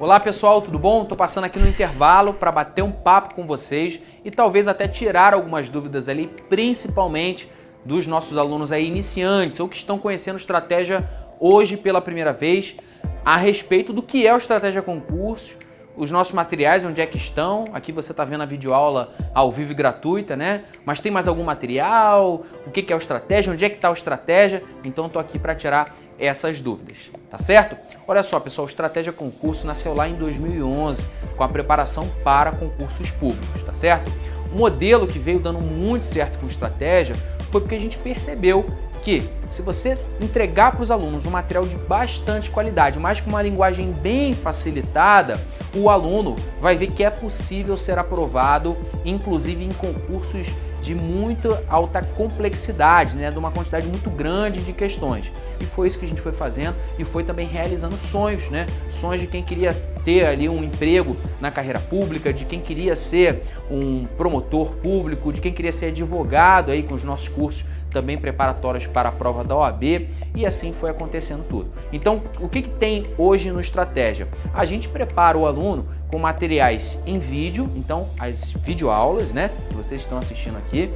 Olá pessoal, tudo bom? Estou passando aqui no intervalo para bater um papo com vocês e talvez até tirar algumas dúvidas ali, principalmente dos nossos alunos aí iniciantes ou que estão conhecendo estratégia hoje pela primeira vez, a respeito do que é o estratégia concurso, os nossos materiais, onde é que estão. Aqui você está vendo a videoaula ao vivo e gratuita, né? Mas tem mais algum material? O que, que é o estratégia? Onde é que está o estratégia? Então estou aqui para tirar essas dúvidas, tá certo? Olha só, pessoal, o Estratégia Concurso nasceu lá em 2011 com a preparação para concursos públicos, tá certo? O modelo que veio dando muito certo com estratégia foi porque a gente percebeu que se você entregar para os alunos um material de bastante qualidade, mas com uma linguagem bem facilitada, o aluno vai ver que é possível ser aprovado, inclusive em concursos de muito alta complexidade, né, de uma quantidade muito grande de questões. E foi isso que a gente foi fazendo e foi também realizando sonhos, né? Sonhos de quem queria ter ali um emprego na carreira pública, de quem queria ser um promotor público, de quem queria ser advogado aí com os nossos cursos também preparatórias para a prova da OAB e assim foi acontecendo tudo. Então, o que, que tem hoje no Estratégia? A gente prepara o aluno com materiais em vídeo, então as videoaulas, né, que vocês estão assistindo aqui.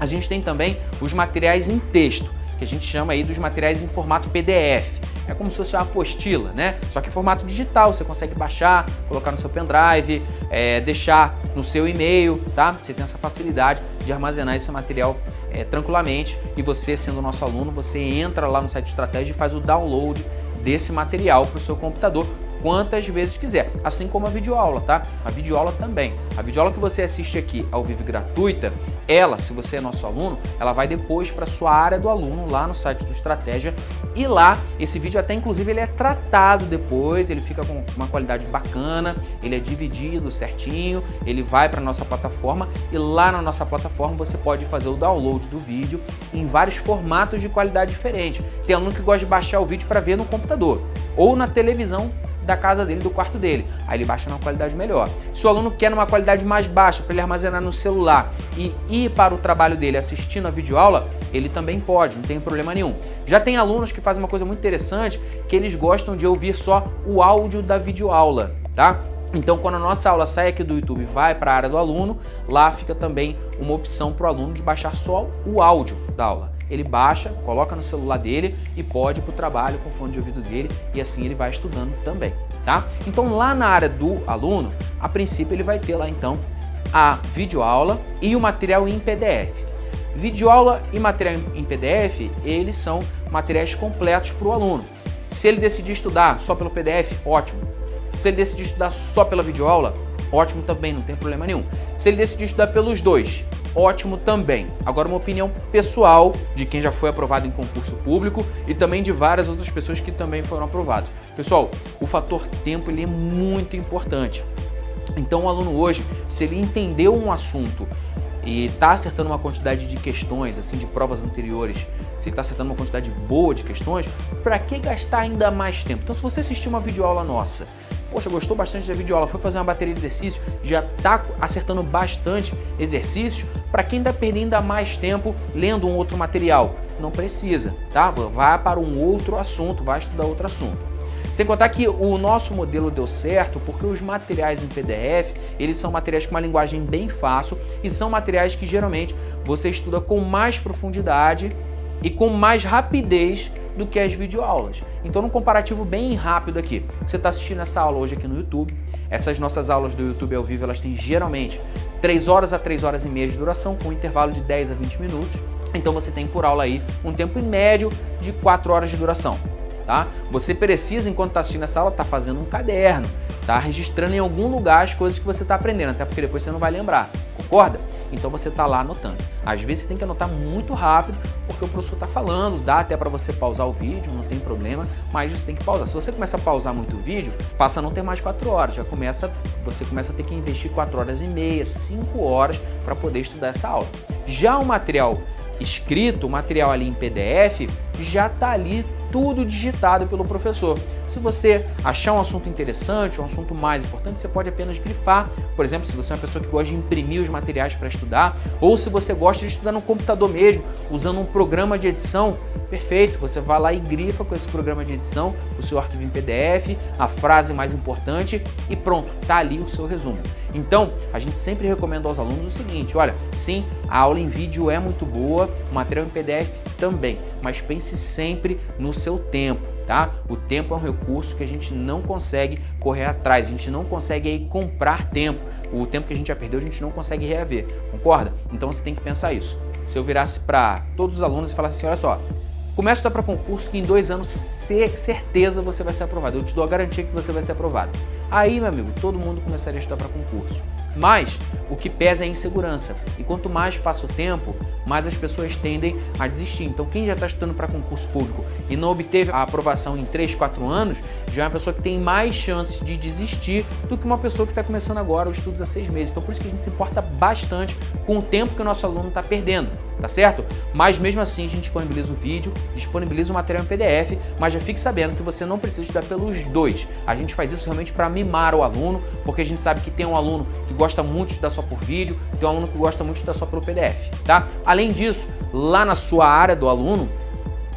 A gente tem também os materiais em texto, que a gente chama aí dos materiais em formato PDF é como se fosse uma apostila, né? Só que em formato digital, você consegue baixar, colocar no seu pendrive, é, deixar no seu e-mail, tá? Você tem essa facilidade de armazenar esse material é, tranquilamente e você, sendo nosso aluno, você entra lá no site de estratégia e faz o download desse material para o seu computador quantas vezes quiser, assim como a videoaula, tá? A videoaula também. A videoaula que você assiste aqui ao vivo gratuita, ela, se você é nosso aluno, ela vai depois para sua área do aluno lá no site do Estratégia e lá esse vídeo até inclusive ele é tratado depois, ele fica com uma qualidade bacana, ele é dividido certinho, ele vai para nossa plataforma e lá na nossa plataforma você pode fazer o download do vídeo em vários formatos de qualidade diferente. Tem aluno que gosta de baixar o vídeo para ver no computador ou na televisão da casa dele, do quarto dele. Aí ele baixa numa qualidade melhor. Se o aluno quer uma qualidade mais baixa para ele armazenar no celular e ir para o trabalho dele assistindo a videoaula, ele também pode, não tem problema nenhum. Já tem alunos que fazem uma coisa muito interessante, que eles gostam de ouvir só o áudio da videoaula, tá? Então, quando a nossa aula sai aqui do YouTube e vai para a área do aluno, lá fica também uma opção para o aluno de baixar só o áudio da aula ele baixa, coloca no celular dele e pode ir para o trabalho com o fone de ouvido dele e assim ele vai estudando também, tá? Então lá na área do aluno, a princípio ele vai ter lá então a videoaula e o material em PDF. Videoaula e material em PDF, eles são materiais completos para o aluno. Se ele decidir estudar só pelo PDF, ótimo. Se ele decidir estudar só pela videoaula, ótimo também, não tem problema nenhum. Se ele decidir estudar pelos dois, ótimo também. Agora, uma opinião pessoal de quem já foi aprovado em concurso público e também de várias outras pessoas que também foram aprovados. Pessoal, o fator tempo ele é muito importante. Então, o aluno hoje, se ele entendeu um assunto e está acertando uma quantidade de questões, assim, de provas anteriores, se ele está acertando uma quantidade boa de questões, para que gastar ainda mais tempo? Então, se você assistir uma videoaula nossa poxa, gostou bastante da videoaula, foi fazer uma bateria de exercício, já está acertando bastante exercício, para quem está perdendo ainda mais tempo lendo um outro material, não precisa, tá? Vá para um outro assunto, vai estudar outro assunto. Sem contar que o nosso modelo deu certo porque os materiais em PDF, eles são materiais com uma linguagem bem fácil e são materiais que geralmente você estuda com mais profundidade e com mais rapidez do que as videoaulas. Então, num comparativo bem rápido aqui, você está assistindo essa aula hoje aqui no YouTube. Essas nossas aulas do YouTube ao vivo, elas têm geralmente 3 horas a 3 horas e meia de duração, com um intervalo de 10 a 20 minutos. Então, você tem por aula aí um tempo em médio de 4 horas de duração tá? Você precisa, enquanto está assistindo essa aula, estar tá fazendo um caderno, tá? Registrando em algum lugar as coisas que você está aprendendo, até porque depois você não vai lembrar, concorda? Então você está lá anotando. Às vezes você tem que anotar muito rápido, porque o professor está falando, dá até para você pausar o vídeo, não tem problema, mas você tem que pausar. Se você começa a pausar muito o vídeo, passa a não ter mais 4 horas, já começa, você começa a ter que investir 4 horas e meia, 5 horas para poder estudar essa aula. Já o material escrito, o material ali em PDF, já está ali tudo digitado pelo professor. Se você achar um assunto interessante, um assunto mais importante, você pode apenas grifar. Por exemplo, se você é uma pessoa que gosta de imprimir os materiais para estudar, ou se você gosta de estudar no computador mesmo, usando um programa de edição, perfeito, você vai lá e grifa com esse programa de edição o seu arquivo em PDF, a frase mais importante e pronto, tá ali o seu resumo. Então, a gente sempre recomenda aos alunos o seguinte: olha, sim, a aula em vídeo é muito boa, o material em PDF também, mas pense sempre no seu tempo tá? O tempo é um recurso que a gente não consegue correr atrás, a gente não consegue aí comprar tempo. O tempo que a gente já perdeu, a gente não consegue reaver, concorda? Então você tem que pensar isso. Se eu virasse para todos os alunos e falasse assim, olha só, Começa a estudar para concurso que em dois anos certeza você vai ser aprovado. Eu te dou a garantia que você vai ser aprovado. Aí, meu amigo, todo mundo começaria a estudar para concurso. Mas o que pesa é a insegurança. E quanto mais passa o tempo, mais as pessoas tendem a desistir. Então, quem já está estudando para concurso público e não obteve a aprovação em 3, 4 anos, já é uma pessoa que tem mais chance de desistir do que uma pessoa que está começando agora os estudos há seis meses. Então, por isso que a gente se importa bastante com o tempo que o nosso aluno está perdendo, tá certo? Mas mesmo assim, a gente disponibiliza o vídeo, disponibiliza o material em PDF, mas já fique sabendo que você não precisa estudar pelos dois. A gente faz isso realmente para mimar o aluno, porque a gente sabe que tem um aluno que gosta gosta muito de estudar só por vídeo, tem um aluno que gosta muito de estudar só pelo PDF, tá? Além disso, lá na sua área do aluno,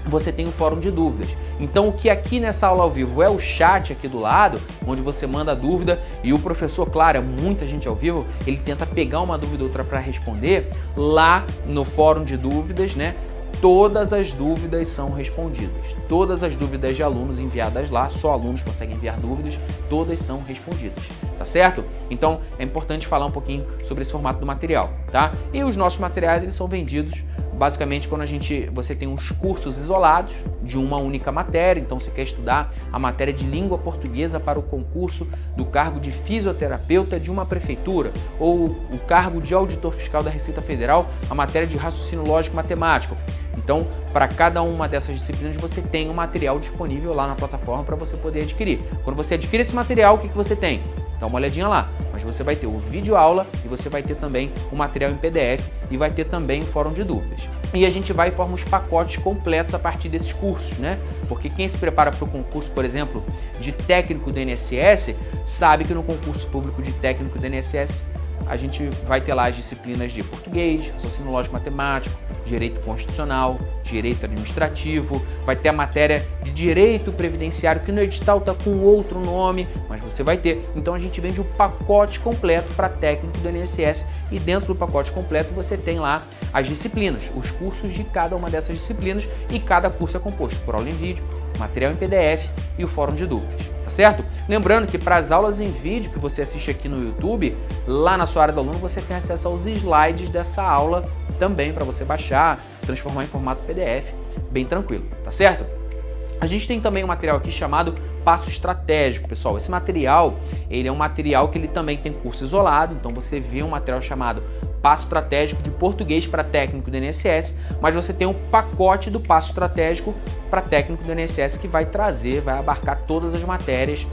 você tem o um fórum de dúvidas. Então, o que aqui nessa aula ao vivo é o chat aqui do lado, onde você manda a dúvida e o professor, claro, é muita gente ao vivo, ele tenta pegar uma dúvida ou outra para responder. Lá no fórum de dúvidas, né? Todas as dúvidas são respondidas. Todas as dúvidas de alunos enviadas lá, só alunos conseguem enviar dúvidas, todas são respondidas tá certo? Então é importante falar um pouquinho sobre esse formato do material, tá? E os nossos materiais eles são vendidos basicamente quando a gente você tem uns cursos isolados de uma única matéria, então você quer estudar a matéria de língua portuguesa para o concurso do cargo de fisioterapeuta de uma prefeitura ou o cargo de auditor fiscal da Receita Federal, a matéria de raciocínio lógico matemático. Então, para cada uma dessas disciplinas você tem um material disponível lá na plataforma para você poder adquirir. Quando você adquire esse material, o que, que você tem? Então, uma olhadinha lá. Mas você vai ter o vídeo aula e você vai ter também o material em PDF e vai ter também o fórum de dúvidas. E a gente vai e forma os pacotes completos a partir desses cursos, né? Porque quem se prepara para o concurso, por exemplo, de técnico do INSS, sabe que no concurso público de técnico do INSS a gente vai ter lá as disciplinas de português, raciocínio lógico matemático, direito constitucional, direito administrativo, vai ter a matéria de direito previdenciário, que no edital está com outro nome, mas você vai ter. Então a gente vende o pacote completo para técnico do INSS e dentro do pacote completo você tem lá as disciplinas, os cursos de cada uma dessas disciplinas e cada curso é composto por aula em vídeo, material em PDF e o fórum de dúvidas. Tá certo? Lembrando que para as aulas em vídeo que você assiste aqui no YouTube, lá na sua área do aluno, você tem acesso aos slides dessa aula também para você baixar, transformar em formato PDF, bem tranquilo, tá certo? A gente tem também um material aqui chamado Passo Estratégico, pessoal. Esse material, ele é um material que ele também tem curso isolado, então você vê um material chamado passo estratégico de português para técnico do INSS, mas você tem o um pacote do passo estratégico para técnico do INSS que vai trazer, vai abarcar todas as matérias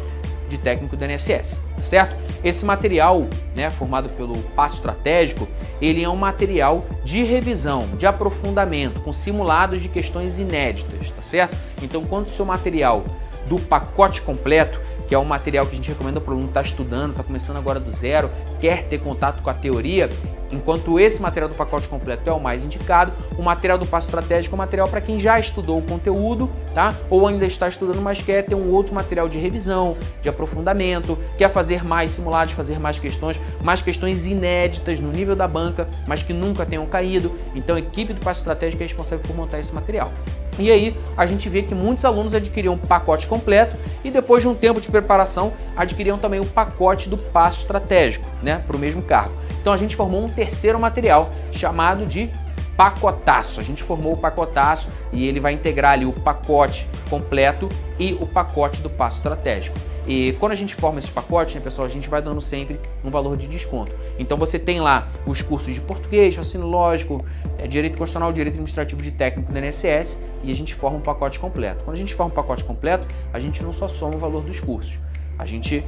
de técnico do INSS, tá certo? Esse material, né, formado pelo passo estratégico, ele é um material de revisão, de aprofundamento, com simulados de questões inéditas, tá certo? Então, quando o seu material do pacote completo, que é um material que a gente recomenda para o aluno estar está estudando, está começando agora do zero, quer ter contato com a teoria, Enquanto esse material do pacote completo é o mais indicado, o material do passo estratégico é o material para quem já estudou o conteúdo, tá? Ou ainda está estudando, mas quer ter um outro material de revisão, de aprofundamento, quer fazer mais simulados, fazer mais questões, mais questões inéditas no nível da banca, mas que nunca tenham caído. Então a equipe do passo estratégico é responsável por montar esse material. E aí a gente vê que muitos alunos adquiriam o pacote completo e depois de um tempo de preparação adquiriam também o pacote do passo estratégico, né, para o mesmo cargo. Então a gente formou um terceiro material, chamado de pacotaço. A gente formou o pacotaço e ele vai integrar ali o pacote completo e o pacote do passo estratégico. E quando a gente forma esse pacote, né, pessoal, a gente vai dando sempre um valor de desconto. Então você tem lá os cursos de português, raciocínio lógico, eh, direito constitucional, direito administrativo de técnico do INSS e a gente forma um pacote completo. Quando a gente forma um pacote completo, a gente não só soma o valor dos cursos, a gente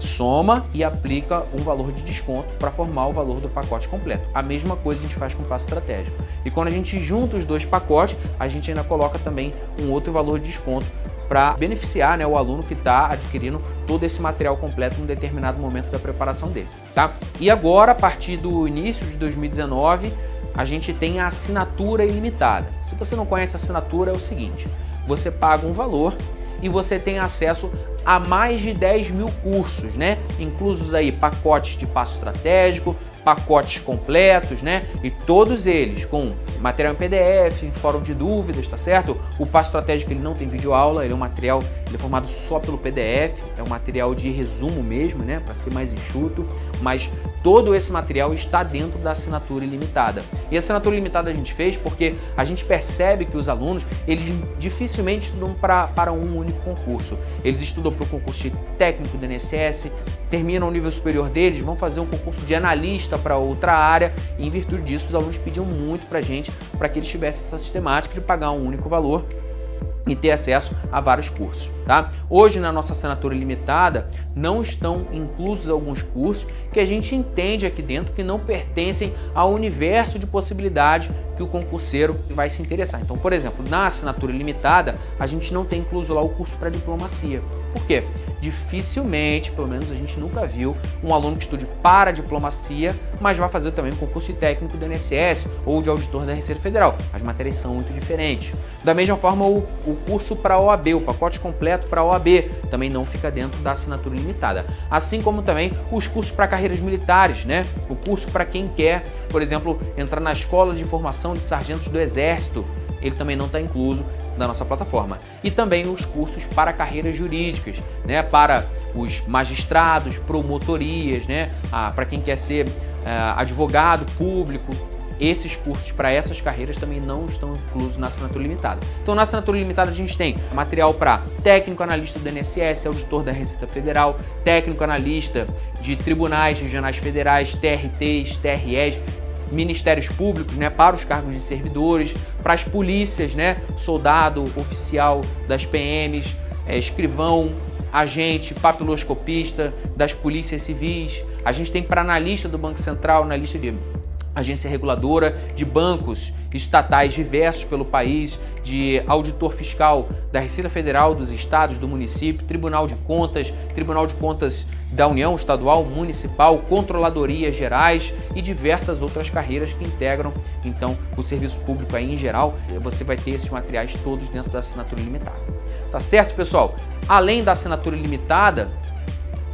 soma e aplica um valor de desconto para formar o valor do pacote completo. A mesma coisa a gente faz com o passo estratégico. E quando a gente junta os dois pacotes, a gente ainda coloca também um outro valor de desconto para beneficiar né, o aluno que está adquirindo todo esse material completo num determinado momento da preparação dele. Tá? E agora, a partir do início de 2019, a gente tem a assinatura ilimitada. Se você não conhece a assinatura, é o seguinte: você paga um valor e você tem acesso a mais de 10 mil cursos, né? Inclusos aí pacotes de passo estratégico, pacotes completos, né? E todos eles com material em PDF, fórum de dúvidas, tá certo? O passo estratégico ele não tem vídeo aula, ele é um material ele é formado só pelo PDF, é um material de resumo mesmo, né? Para ser mais enxuto, mas todo esse material está dentro da assinatura ilimitada. E a assinatura ilimitada a gente fez porque a gente percebe que os alunos eles dificilmente estudam pra, para um único concurso. Eles estudam para o concurso técnico do INSS, terminam o nível superior deles, vão fazer um concurso de analista para outra área. E em virtude disso, os alunos pediam muito para a gente para que eles tivessem essa sistemática de pagar um único valor e ter acesso a vários cursos, tá? Hoje na nossa assinatura limitada não estão inclusos alguns cursos que a gente entende aqui dentro que não pertencem ao universo de possibilidade que o concurseiro vai se interessar. Então, por exemplo, na assinatura limitada, a gente não tem incluso lá o curso para diplomacia. Por quê? Dificilmente, pelo menos a gente nunca viu um aluno que estude para diplomacia, mas vai fazer também um concurso de técnico do INSS ou de auditor da Receita Federal. As matérias são muito diferentes. Da mesma forma, o, o o curso para OAB, o pacote completo para OAB, também não fica dentro da assinatura limitada. Assim como também os cursos para carreiras militares, né? O curso para quem quer, por exemplo, entrar na escola de formação de sargentos do Exército, ele também não está incluso na nossa plataforma. E também os cursos para carreiras jurídicas, né? para os magistrados, promotorias, né? Ah, para quem quer ser ah, advogado público, esses cursos para essas carreiras também não estão inclusos na assinatura limitada. Então, na assinatura limitada, a gente tem material para técnico analista do INSS, auditor da Receita Federal, técnico analista de tribunais regionais federais, TRTs, TREs, ministérios públicos, né, para os cargos de servidores, para as polícias, né, soldado, oficial das PMs, é, escrivão, agente, papiloscopista das polícias civis. A gente tem para analista do Banco Central, na lista de agência reguladora de bancos estatais diversos pelo país, de auditor fiscal da Receita Federal, dos estados, do município, Tribunal de Contas, Tribunal de Contas da União Estadual, Municipal, Controladorias Gerais e diversas outras carreiras que integram então o serviço público aí em geral. Você vai ter esses materiais todos dentro da assinatura limitada. Tá certo, pessoal? Além da assinatura limitada,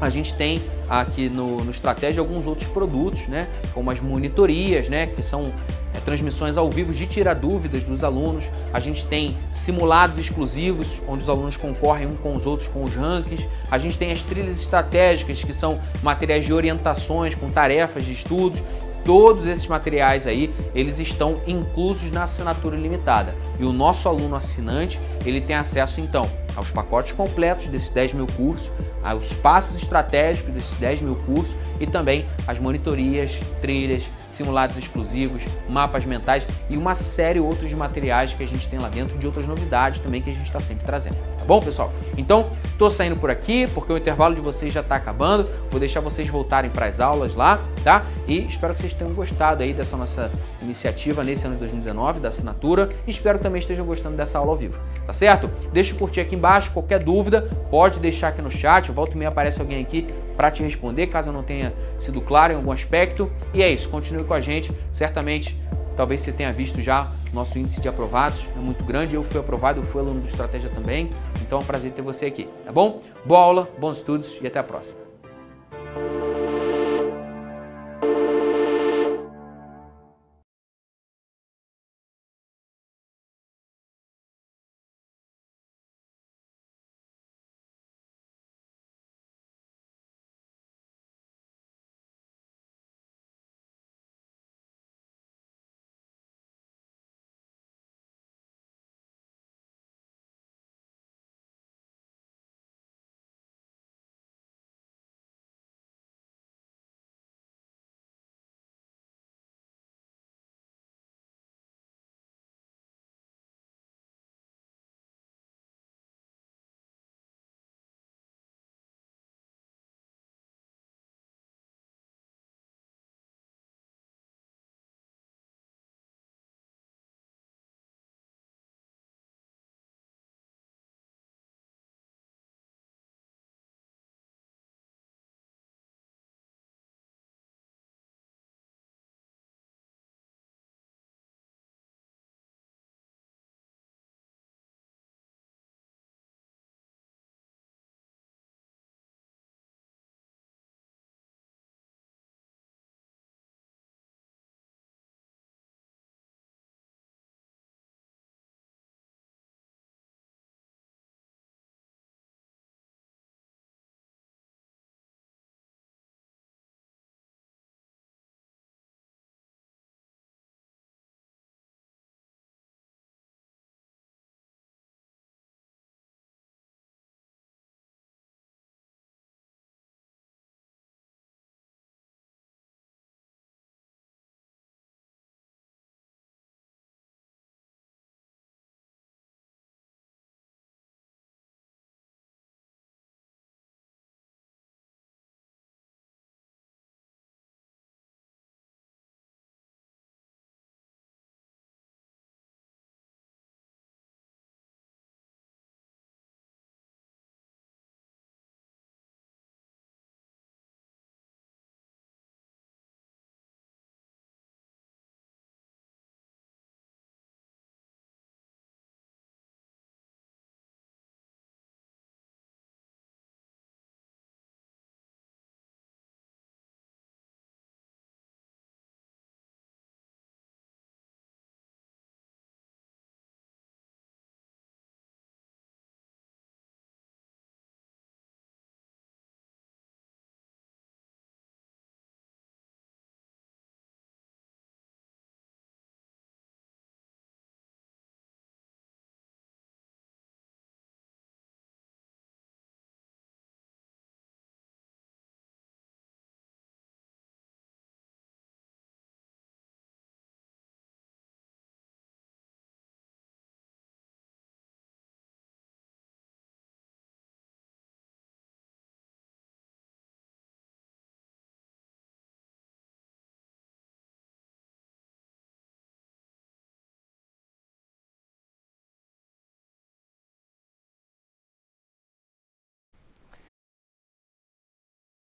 a gente tem aqui no, no Estratégia alguns outros produtos, né? Como as monitorias, né? Que são é, transmissões ao vivo de tirar dúvidas dos alunos. A gente tem simulados exclusivos, onde os alunos concorrem um com os outros com os rankings. A gente tem as trilhas estratégicas, que são materiais de orientações com tarefas de estudos. Todos esses materiais aí, eles estão inclusos na assinatura limitada E o nosso aluno assinante, ele tem acesso então aos pacotes completos desses 10 mil cursos, aos passos estratégicos desses 10 mil cursos e também às monitorias, trilhas, simulados exclusivos, mapas mentais e uma série outros materiais que a gente tem lá dentro, de outras novidades também que a gente está sempre trazendo. Tá bom, pessoal? Então, tô saindo por aqui porque o intervalo de vocês já está acabando. Vou deixar vocês voltarem para as aulas lá, tá? E espero que vocês tenham gostado aí dessa nossa iniciativa nesse ano de 2019 da assinatura. E espero que também estejam gostando dessa aula ao vivo, tá certo? Deixa o curtir aqui embaixo, qualquer dúvida, pode deixar aqui no chat. Volta e me aparece alguém aqui para te responder, caso eu não tenha sido claro em algum aspecto. E é isso, continue com a gente, certamente Talvez você tenha visto já nosso índice de aprovados, é muito grande. Eu fui aprovado, eu fui aluno do Estratégia também. Então é um prazer ter você aqui, tá bom? Boa aula, bons estudos e até a próxima.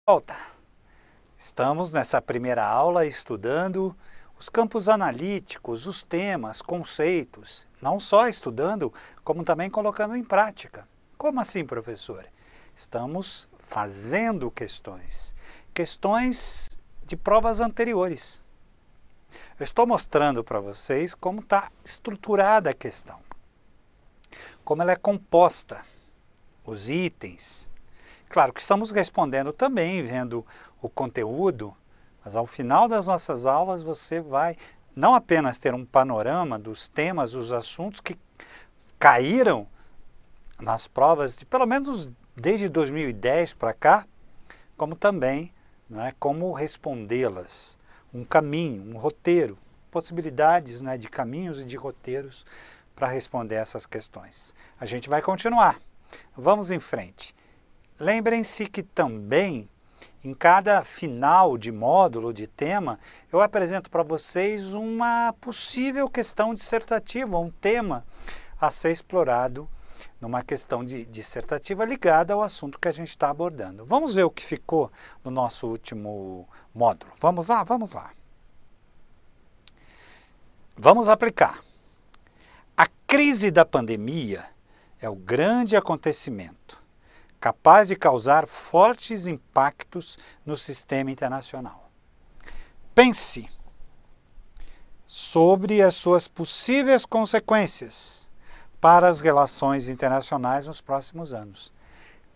volta! Estamos nessa primeira aula estudando os campos analíticos, os temas, conceitos, não só estudando, como também colocando em prática. Como assim, professor? Estamos fazendo questões, questões de provas anteriores. Eu estou mostrando para vocês como está estruturada a questão, como ela é composta, os itens, Claro que estamos respondendo também, vendo o conteúdo, mas ao final das nossas aulas você vai não apenas ter um panorama dos temas, os assuntos que caíram nas provas, de, pelo menos desde 2010 para cá, como também né, como respondê-las. Um caminho, um roteiro, possibilidades né, de caminhos e de roteiros para responder essas questões. A gente vai continuar. Vamos em frente. Lembrem-se que também em cada final de módulo, de tema, eu apresento para vocês uma possível questão dissertativa, um tema a ser explorado numa questão de, dissertativa ligada ao assunto que a gente está abordando. Vamos ver o que ficou no nosso último módulo. Vamos lá, vamos lá. Vamos aplicar. A crise da pandemia é o grande acontecimento capaz de causar fortes impactos no sistema internacional. Pense sobre as suas possíveis consequências para as relações internacionais nos próximos anos.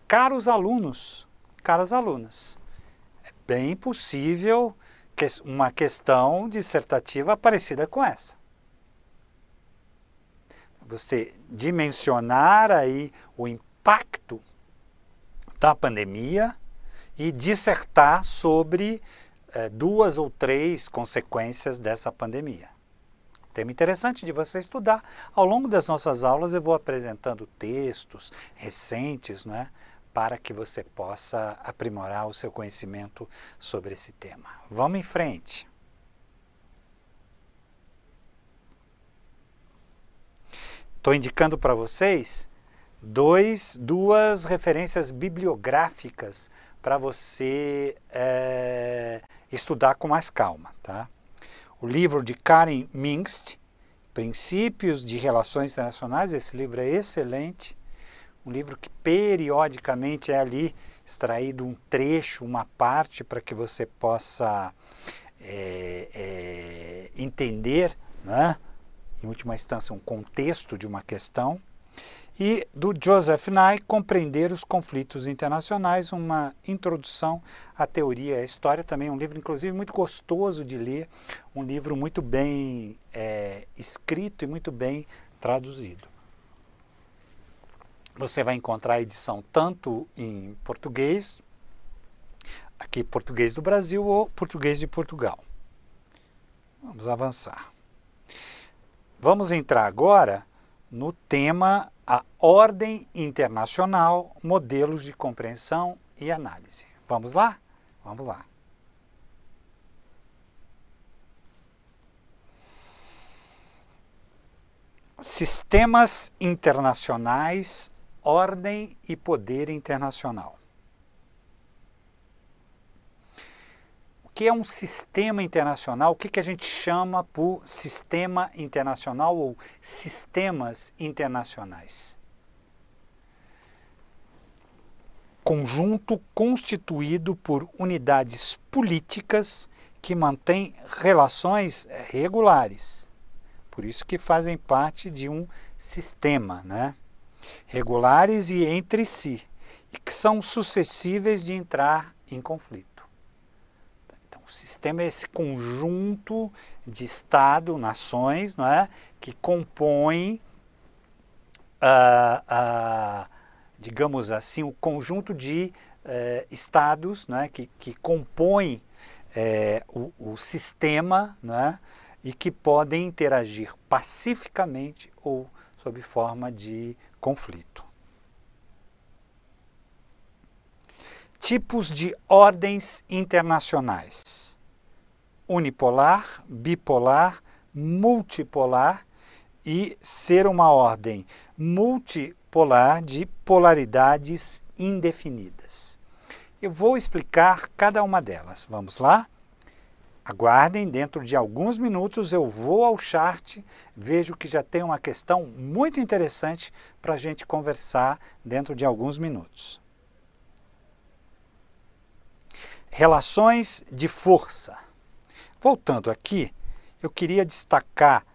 Caros alunos, caras alunas, é bem possível que uma questão dissertativa parecida com essa você dimensionar aí o impacto da pandemia e dissertar sobre eh, duas ou três consequências dessa pandemia. Tema interessante de você estudar. Ao longo das nossas aulas eu vou apresentando textos recentes, não é? para que você possa aprimorar o seu conhecimento sobre esse tema. Vamos em frente. Estou indicando para vocês dois, duas referências bibliográficas para você é, estudar com mais calma. Tá? O livro de Karen Mingst, Princípios de Relações Internacionais, esse livro é excelente, um livro que periodicamente é ali extraído um trecho, uma parte, para que você possa é, é, entender, né? em última instância, um contexto de uma questão e do Joseph Nye, Compreender os Conflitos Internacionais, uma introdução à teoria e à história, também um livro, inclusive, muito gostoso de ler, um livro muito bem é, escrito e muito bem traduzido. Você vai encontrar a edição tanto em português, aqui português do Brasil ou português de Portugal. Vamos avançar. Vamos entrar agora no tema a ordem internacional, modelos de compreensão e análise. Vamos lá? Vamos lá. Sistemas internacionais, ordem e poder internacional. que é um sistema internacional, o que, que a gente chama por sistema internacional ou sistemas internacionais? Conjunto constituído por unidades políticas que mantêm relações eh, regulares. Por isso que fazem parte de um sistema, né? Regulares e entre si, e que são suscetíveis de entrar em conflito. O sistema é esse conjunto de Estado, nações, não é? que compõem, ah, ah, digamos assim, o conjunto de eh, Estados né? que, que compõem eh, o, o, sistema é, e que podem interagir pacificamente ou sob forma de conflito. tipos de ordens internacionais: unipolar, bipolar, multipolar e ser uma ordem multipolar de polaridades indefinidas. Eu vou explicar cada uma delas. Vamos lá? Aguardem, dentro de alguns minutos eu vou ao chart, vejo que já tem uma questão muito interessante para a gente conversar dentro de alguns minutos. Relações de força. Voltando aqui, eu queria destacar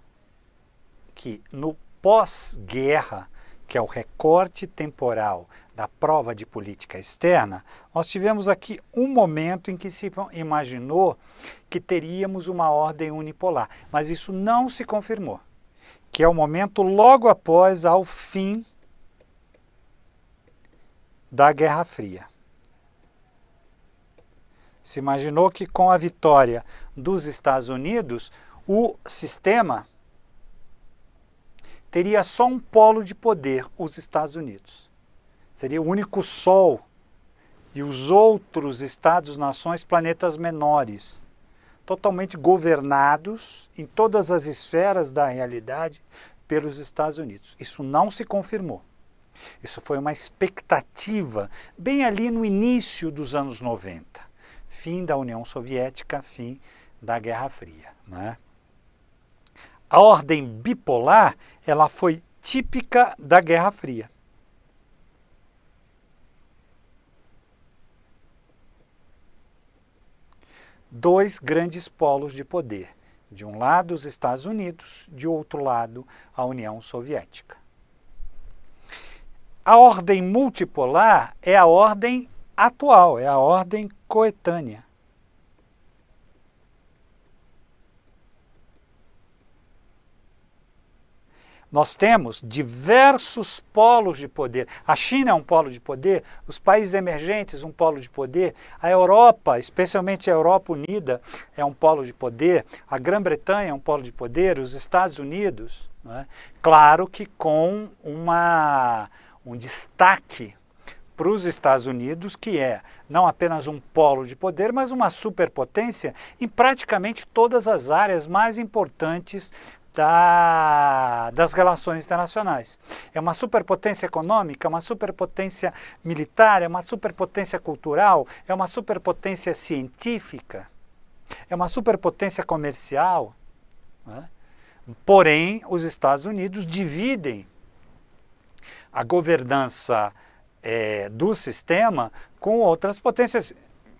que no pós-guerra, que é o recorte temporal da prova de política externa, nós tivemos aqui um momento em que se imaginou que teríamos uma ordem unipolar, mas isso não se confirmou, que é o momento logo após ao fim da Guerra Fria. Se imaginou que com a vitória dos Estados Unidos, o sistema teria só um polo de poder, os Estados Unidos. Seria o único sol e os outros estados, nações, planetas menores, totalmente governados em todas as esferas da realidade pelos Estados Unidos. Isso não se confirmou. Isso foi uma expectativa bem ali no início dos anos 90 fim da União Soviética, fim da Guerra Fria. Né? A ordem bipolar ela foi típica da Guerra Fria. Dois grandes polos de poder. De um lado, os Estados Unidos, de outro lado, a União Soviética. A ordem multipolar é a ordem atual, é a ordem coetânea. Nós temos diversos polos de poder. A China é um polo de poder, os países emergentes um polo de poder, a Europa, especialmente a Europa Unida, é um polo de poder, a Grã-Bretanha é um polo de poder, os Estados Unidos. É? Claro que com uma, um destaque para os Estados Unidos, que é não apenas um polo de poder, mas uma superpotência em praticamente todas as áreas mais importantes da, das relações internacionais. É uma superpotência econômica, é uma superpotência militar, é uma superpotência cultural, é uma superpotência científica, é uma superpotência comercial. Né? Porém, os Estados Unidos dividem a governança é, do sistema com outras potências.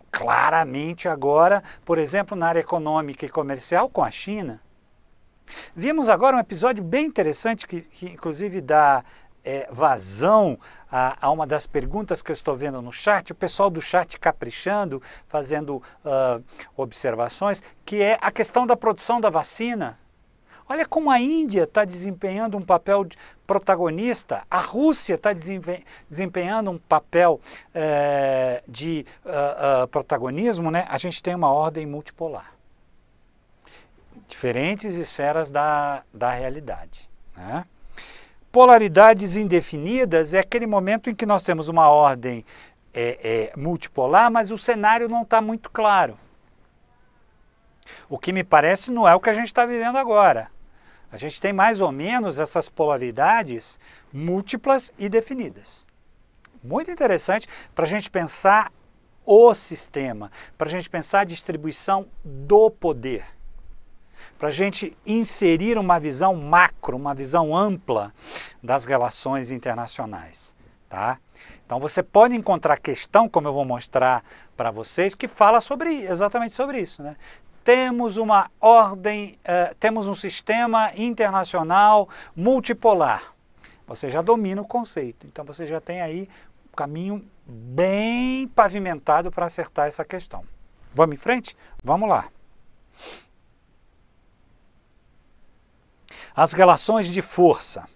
Claramente agora, por exemplo, na área econômica e comercial com a China. Vimos agora um episódio bem interessante que, que inclusive dá é, vazão a, a, uma das perguntas que eu estou vendo no chat, o pessoal do chat caprichando, fazendo uh, observações, que é a questão da produção da vacina. Olha como a Índia está desempenhando um papel protagonista, a Rússia está desempenhando um papel é, de uh, uh, protagonismo, né? a gente tem uma ordem multipolar. Diferentes esferas da, da realidade. Né? Polaridades indefinidas é aquele momento em que nós temos uma ordem é, é, multipolar, mas o cenário não está muito claro. O que me parece não é o que a gente está vivendo agora. A gente tem mais ou menos essas polaridades múltiplas e definidas. Muito interessante para a gente pensar o sistema, para a gente pensar a distribuição do poder, para a gente inserir uma visão macro, uma visão ampla das relações internacionais. Tá? Então você pode encontrar questão, como eu vou mostrar para vocês, que fala sobre exatamente sobre isso. Né? temos uma ordem, eh, temos um sistema internacional multipolar. Você já domina o conceito, então você já tem aí um caminho bem pavimentado para acertar essa questão. Vamos em frente? Vamos lá. As relações de força.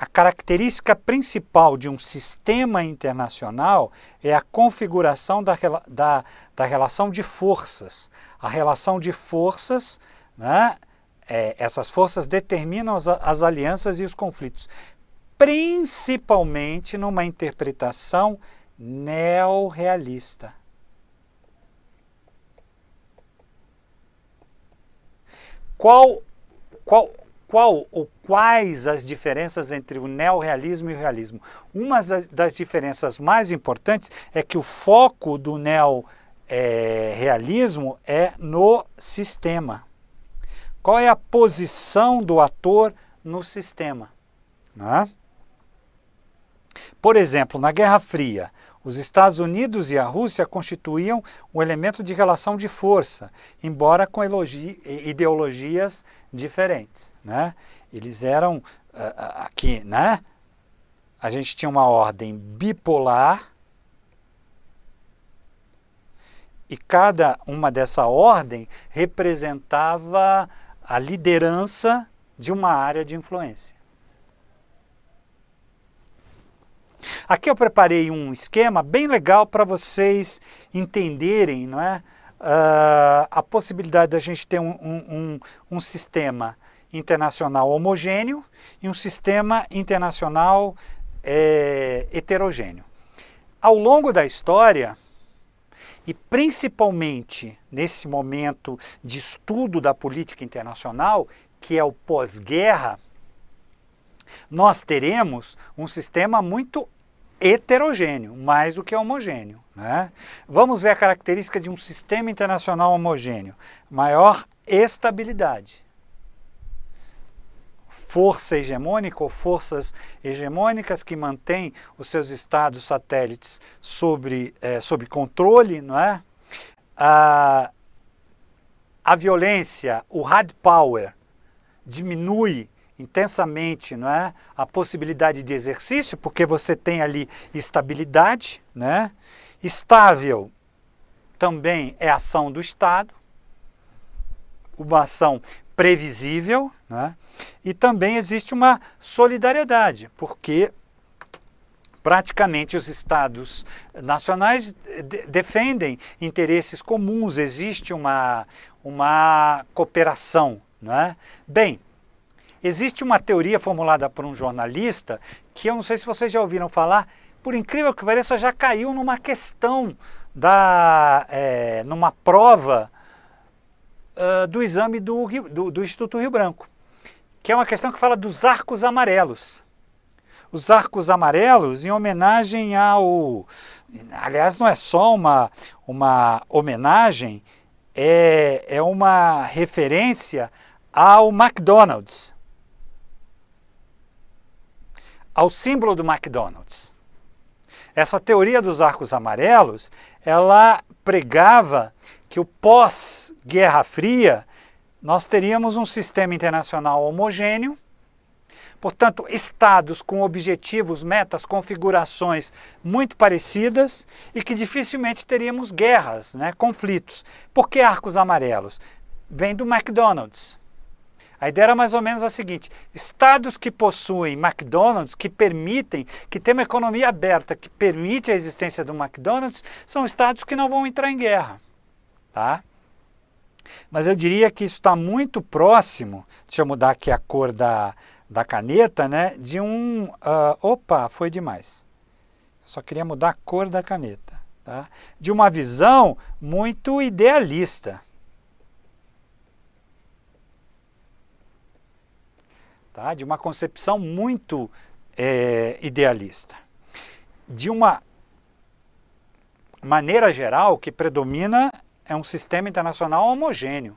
A característica principal de um sistema internacional é a configuração da, da, da relação de forças. A relação de forças, né, é, essas forças determinam as, as alianças e os conflitos, principalmente numa interpretação neorrealista. Qual, qual, qual o quais as diferenças entre o neorrealismo e o realismo. Uma das diferenças mais importantes é que o foco do neorrealismo é no sistema. Qual é a posição do ator no sistema? Né? Por exemplo, na Guerra Fria, os Estados Unidos e a Rússia constituíam um elemento de relação de força, embora com ideologias diferentes. Né? Eles eram ah, ah, aqui, né? A gente tinha uma ordem bipolar e cada uma dessa ordem representava a liderança de uma área de influência. Aqui eu preparei um esquema bem legal para vocês entenderem não é? Uh, a possibilidade da gente ter um, um, um, um sistema internacional homogêneo e um sistema internacional é, heterogêneo. Ao longo da história, e principalmente nesse momento de estudo da política internacional, que é o pós-guerra, nós teremos um sistema muito heterogêneo, mais do que homogêneo. Né? Vamos ver a característica de um sistema internacional homogêneo: maior estabilidade força hegemônica ou forças hegemônicas que mantêm os seus estados satélites sobre, é, sob controle, não é? A, a violência, o hard power, diminui intensamente não é? a possibilidade de exercício, porque você tem ali estabilidade, né? estável também é ação do Estado, uma ação previsível, né? e também existe uma solidariedade, porque praticamente os estados nacionais de defendem interesses comuns, existe uma, uma cooperação. Né? Bem, existe uma teoria formulada por um jornalista que eu não sei se vocês já ouviram falar, por incrível que pareça, já caiu numa questão da é, numa prova ah, do exame do, do, do Instituto Rio Branco, que é uma questão que fala dos arcos amarelos os arcos amarelos em homenagem ao. Aliás, não é só uma, uma homenagem, é, é uma referência ao McDonald's, ao símbolo do McDonald's. Essa teoria dos arcos amarelos, ela pregava que o pós-Guerra Fria nós teríamos um sistema internacional homogêneo, portanto, estados com objetivos, metas, configurações muito parecidas e que dificilmente teríamos guerras, né, conflitos. Por que arcos amarelos? Vem do McDonald's. A ideia era mais ou menos a seguinte: estados que possuem McDonald's, que permitem, que têm uma economia aberta, que permite a existência do McDonald's, são estados que não vão entrar em guerra tá? Mas eu diria que isso está muito próximo, deixa eu mudar aqui a cor da, da caneta, né? De um, uh, opa, foi demais. Eu só queria mudar a cor da caneta, tá? De uma visão muito idealista. Tá? De uma concepção muito é, idealista. De uma maneira geral que predomina é um sistema internacional homogêneo.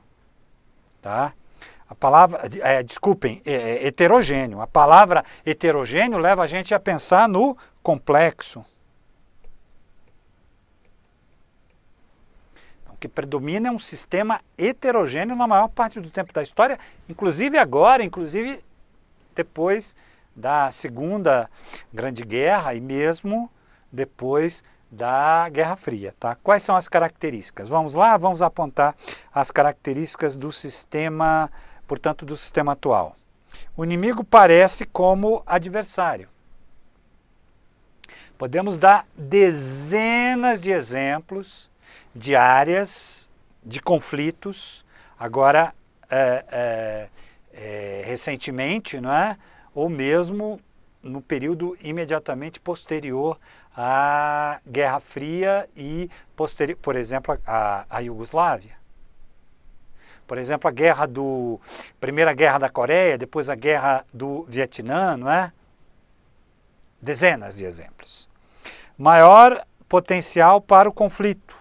Tá? A palavra, é, desculpem, é, é, heterogêneo. A palavra heterogêneo leva a gente a pensar no complexo. O que predomina é um sistema heterogêneo na maior parte do tempo da história, inclusive agora, inclusive depois da Segunda Grande Guerra e mesmo depois da Guerra Fria. Tá? Quais são as características? Vamos lá, vamos apontar as características do sistema, portanto, do sistema atual. O inimigo parece como adversário. Podemos dar dezenas de exemplos de áreas, de conflitos. Agora, é, é, é, recentemente, não é? ou mesmo no período imediatamente posterior a Guerra Fria e, por exemplo, a, a Iugoslávia. Por exemplo, a guerra do primeira guerra da Coreia, depois a guerra do Vietnã, não é? Dezenas de exemplos. Maior potencial para o conflito.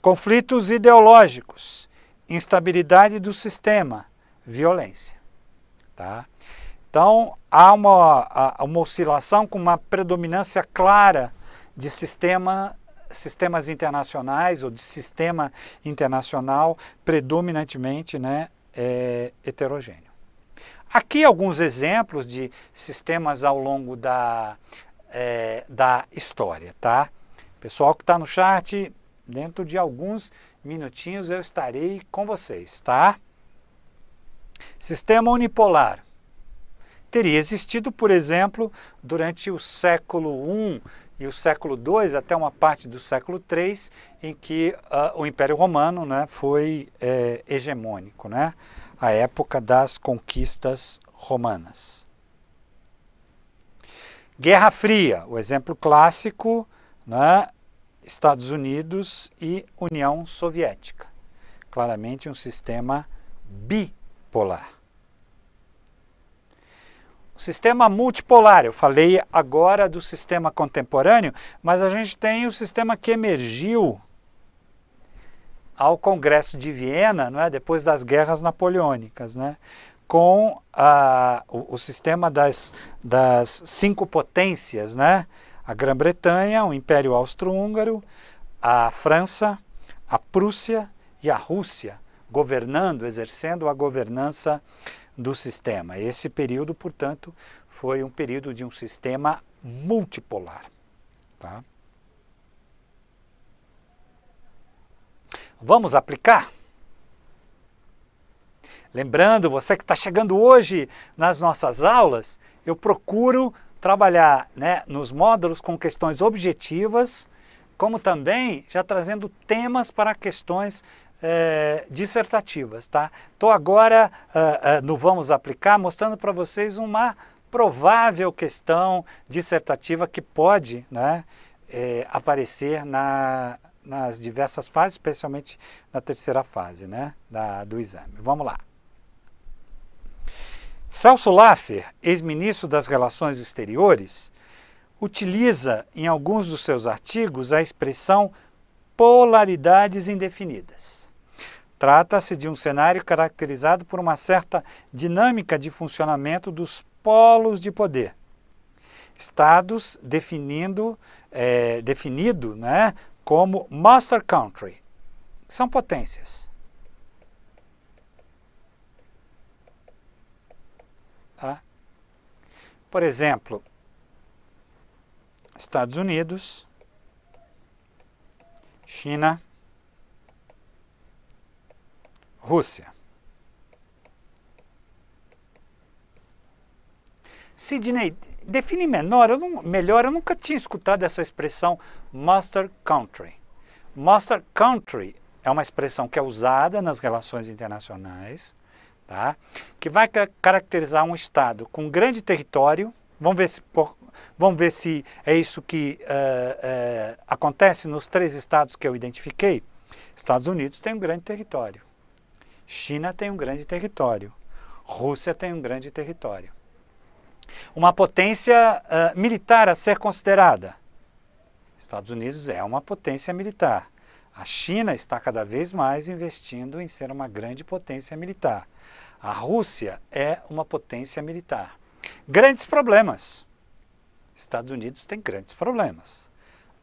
Conflitos ideológicos, instabilidade do sistema, violência, tá? Então, há uma, uma oscilação com uma predominância clara de sistema, sistemas internacionais ou de sistema internacional predominantemente né, é, heterogêneo. Aqui alguns exemplos de sistemas ao longo da, é, da história, tá? Pessoal que está no chat, dentro de alguns minutinhos eu estarei com vocês, tá? Sistema unipolar teria existido, por exemplo, durante o século I e o século II, até uma parte do século III, em que uh, o Império Romano né, foi eh, hegemônico, né? a época das conquistas romanas. Guerra Fria, o exemplo clássico, né, Estados Unidos e União Soviética. Claramente um sistema bipolar sistema multipolar, eu falei agora do sistema contemporâneo, mas a gente tem o sistema que emergiu ao Congresso de Viena, não é? depois das guerras napoleônicas, né? com a, o, o sistema das, das cinco potências, né? a Grã-Bretanha, o Império Austro-Húngaro, a França, a Prússia e a Rússia, governando, exercendo a governança do sistema. Esse período, portanto, foi um período de um sistema multipolar. Tá? Vamos aplicar? Lembrando, você que está chegando hoje nas nossas aulas, eu procuro trabalhar né, nos módulos com questões objetivas, como também já trazendo temas para questões é, dissertativas, tá? Estou agora uh, uh, no Vamos Aplicar mostrando para vocês uma provável questão dissertativa que pode né, é, aparecer na, nas diversas fases, especialmente na terceira fase né, da, do exame. Vamos lá. Celso Laffer, ex-ministro das Relações Exteriores, utiliza em alguns dos seus artigos a expressão polaridades indefinidas. Trata-se de um cenário caracterizado por uma certa dinâmica de funcionamento dos polos de poder. Estados definindo, é, definido né, como master country, são potências. Tá? Por exemplo, Estados Unidos, China, Rússia. Sidney, define menor, eu não, melhor, eu nunca tinha escutado essa expressão master country. Master country é uma expressão que é usada nas relações internacionais, tá? que vai caracterizar um Estado com grande território. Vamos ver se, por, vamos ver se é isso que uh, uh, acontece nos três estados que eu identifiquei. Estados Unidos tem um grande território. China tem um grande território, Rússia tem um grande território. Uma potência uh, militar a ser considerada. Estados Unidos é uma potência militar. A China está cada vez mais investindo em ser uma grande potência militar. A Rússia é uma potência militar. Grandes problemas. Estados Unidos tem grandes problemas.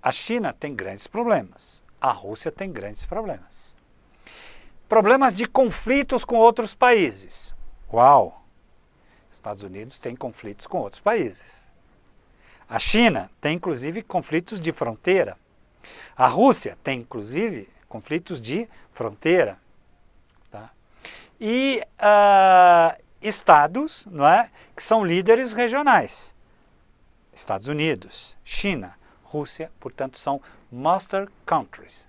A China tem grandes problemas. A Rússia tem grandes problemas. Problemas de conflitos com outros países. Qual? Estados Unidos tem conflitos com outros países. A China tem inclusive conflitos de fronteira. A Rússia tem inclusive conflitos de fronteira. Tá? E uh, estados não é, que são líderes regionais. Estados Unidos, China, Rússia, portanto, são master countries,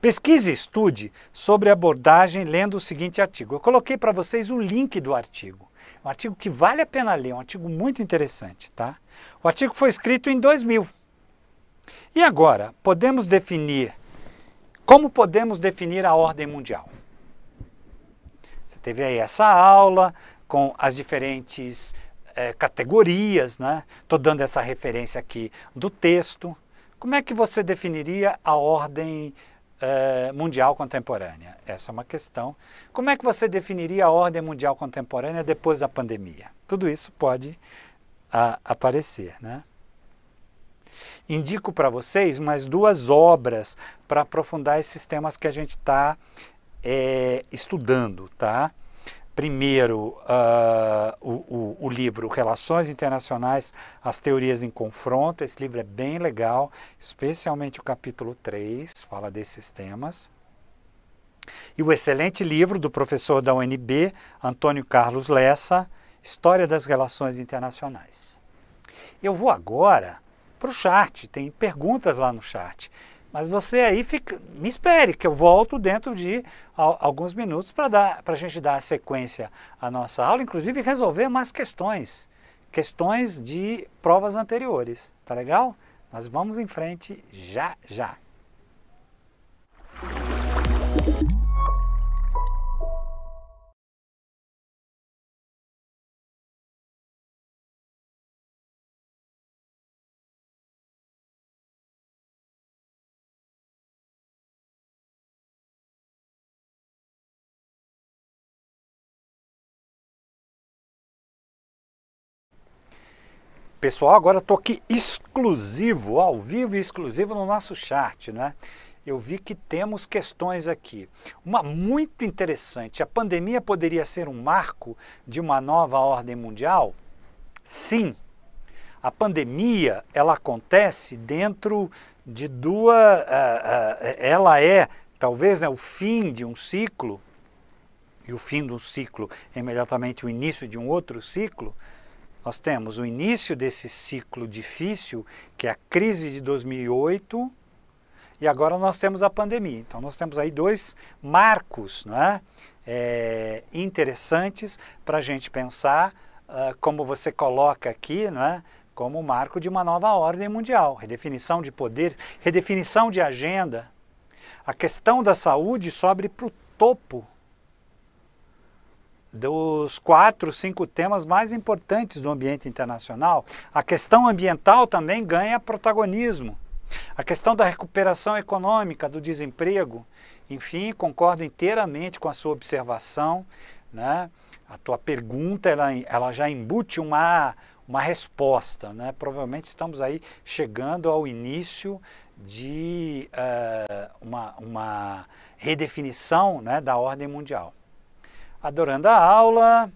Pesquise e estude sobre abordagem lendo o seguinte artigo. Eu coloquei para vocês o link do artigo. Um artigo que vale a pena ler, um artigo muito interessante. Tá? O artigo foi escrito em 2000. E agora, podemos definir, como podemos definir a ordem mundial? Você teve aí essa aula com as diferentes eh, categorias, né? Estou dando essa referência aqui do texto. Como é que você definiria a ordem mundial? uh, mundial contemporânea? Essa é uma questão. Como é que você definiria a ordem mundial contemporânea depois da pandemia? Tudo isso pode uh, aparecer, né? Indico para vocês mais duas obras para aprofundar esses temas que a gente está é, eh, estudando, tá? primeiro uh, o, o, o, livro Relações Internacionais, As Teorias em Confronto. Esse livro é bem legal, especialmente o capítulo 3, fala desses temas. E o excelente livro do professor da UNB, Antônio Carlos Lessa, História das Relações Internacionais. Eu vou agora para o chat, tem perguntas lá no chat. Mas você aí fica, me espere, que eu volto dentro de alguns minutos para a gente dar sequência à nossa aula, inclusive resolver mais questões, questões de provas anteriores, tá legal? Nós vamos em frente já já. pessoal, agora estou aqui exclusivo, ao vivo e exclusivo no nosso chat, né? Eu vi que temos questões aqui. Uma muito interessante. A pandemia poderia ser um marco de uma nova ordem mundial? Sim. A pandemia, ela acontece dentro de duas... Uh, uh, ela é, talvez, né, o fim de um ciclo, e o fim de um ciclo é imediatamente o início de um outro ciclo, nós temos o início desse ciclo difícil, que é a crise de 2008, e agora nós temos a pandemia. Então nós temos aí dois marcos não é? é interessantes para a gente pensar uh, como você coloca aqui, não é? como o marco de uma nova ordem mundial, redefinição de poderes, redefinição de agenda. A questão da saúde sobe para o topo dos quatro, cinco temas mais importantes do ambiente internacional. A questão ambiental também ganha protagonismo. A questão da recuperação econômica, do desemprego, enfim, concordo inteiramente com a sua observação, né? A tua pergunta, ela, ela já embute uma, uma resposta, né? Provavelmente estamos aí chegando ao início de uh, uma, uma redefinição né, da ordem mundial adorando a aula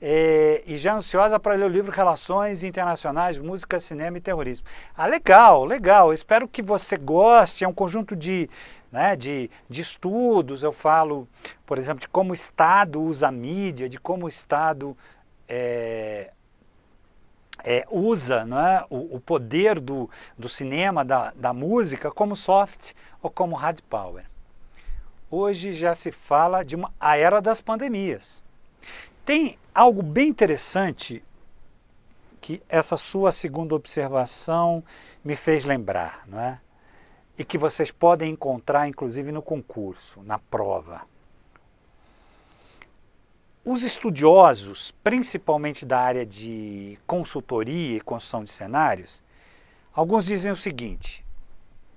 é, e já ansiosa para ler o livro Relações Internacionais, Música, Cinema e Terrorismo. Ah, legal, legal. espero que você goste. É um conjunto de, né, de, de estudos. Eu falo, por exemplo, de como o Estado usa a mídia, de como o Estado é, é, usa né, o, o, poder do, do cinema, da, da música, como soft ou como hard power hoje já se fala de uma a era das pandemias. Tem algo bem interessante que essa sua segunda observação me fez lembrar, não é? E que vocês podem encontrar inclusive no concurso, na prova. Os estudiosos, principalmente da área de consultoria e construção de cenários, alguns dizem o seguinte: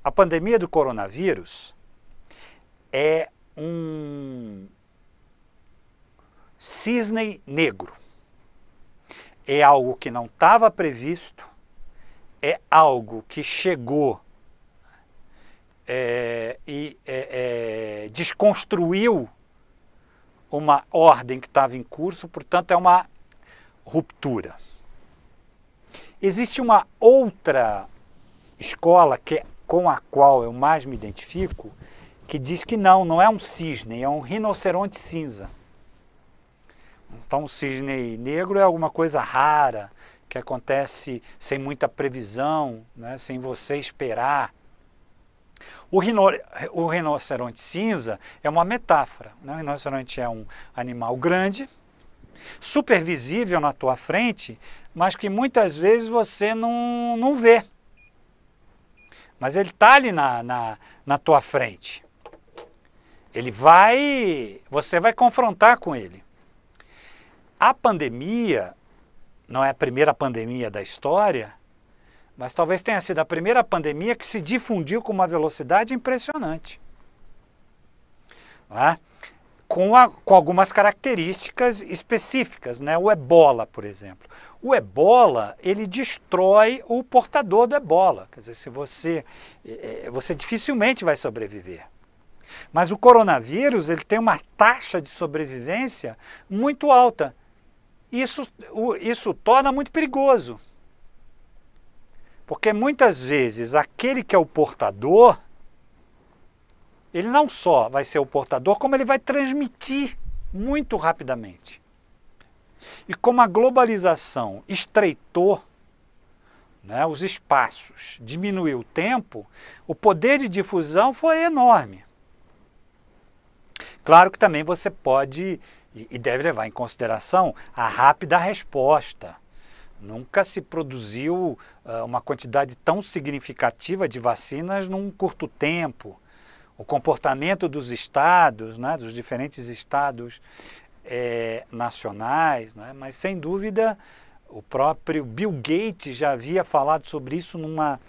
a pandemia do coronavírus é um cisne negro. É algo que não estava previsto, é algo que chegou é, e é, é, desconstruiu uma ordem que estava em curso, portanto, é uma ruptura. Existe uma outra escola que é com a qual eu mais me identifico, que diz que não, não é um cisne, é um rinoceronte cinza. Então, um cisne negro é alguma coisa rara, que acontece sem muita previsão, né, sem você esperar. O, rino, o rinoceronte cinza é uma metáfora. Né? O rinoceronte é um animal grande, super visível na tua frente, mas que muitas vezes você não, não vê. Mas ele está ali na, na, na tua frente. Ele vai, você vai confrontar com ele. A pandemia não é a primeira pandemia da história, mas talvez tenha sido a primeira pandemia que se difundiu com uma velocidade impressionante. É? Com, a, com, algumas características específicas, né? o ebola, por exemplo. O ebola, ele destrói o portador do ebola, quer dizer, se você, eh, eh, você dificilmente vai sobreviver. Mas o coronavírus ele tem uma taxa de sobrevivência muito alta. Isso, isso torna muito perigoso. Porque muitas vezes aquele que é o portador, ele não só vai ser o portador, como ele vai transmitir muito rapidamente. E como a globalização estreitou né, os espaços, diminuiu o tempo, o poder de difusão foi enorme. Claro que também você pode e deve levar em consideração a rápida resposta. Nunca se produziu uma quantidade tão significativa de vacinas num curto tempo. O comportamento dos estados, né, dos diferentes estados é, nacionais, né, mas sem dúvida o próprio Bill Gates já havia falado sobre isso numa,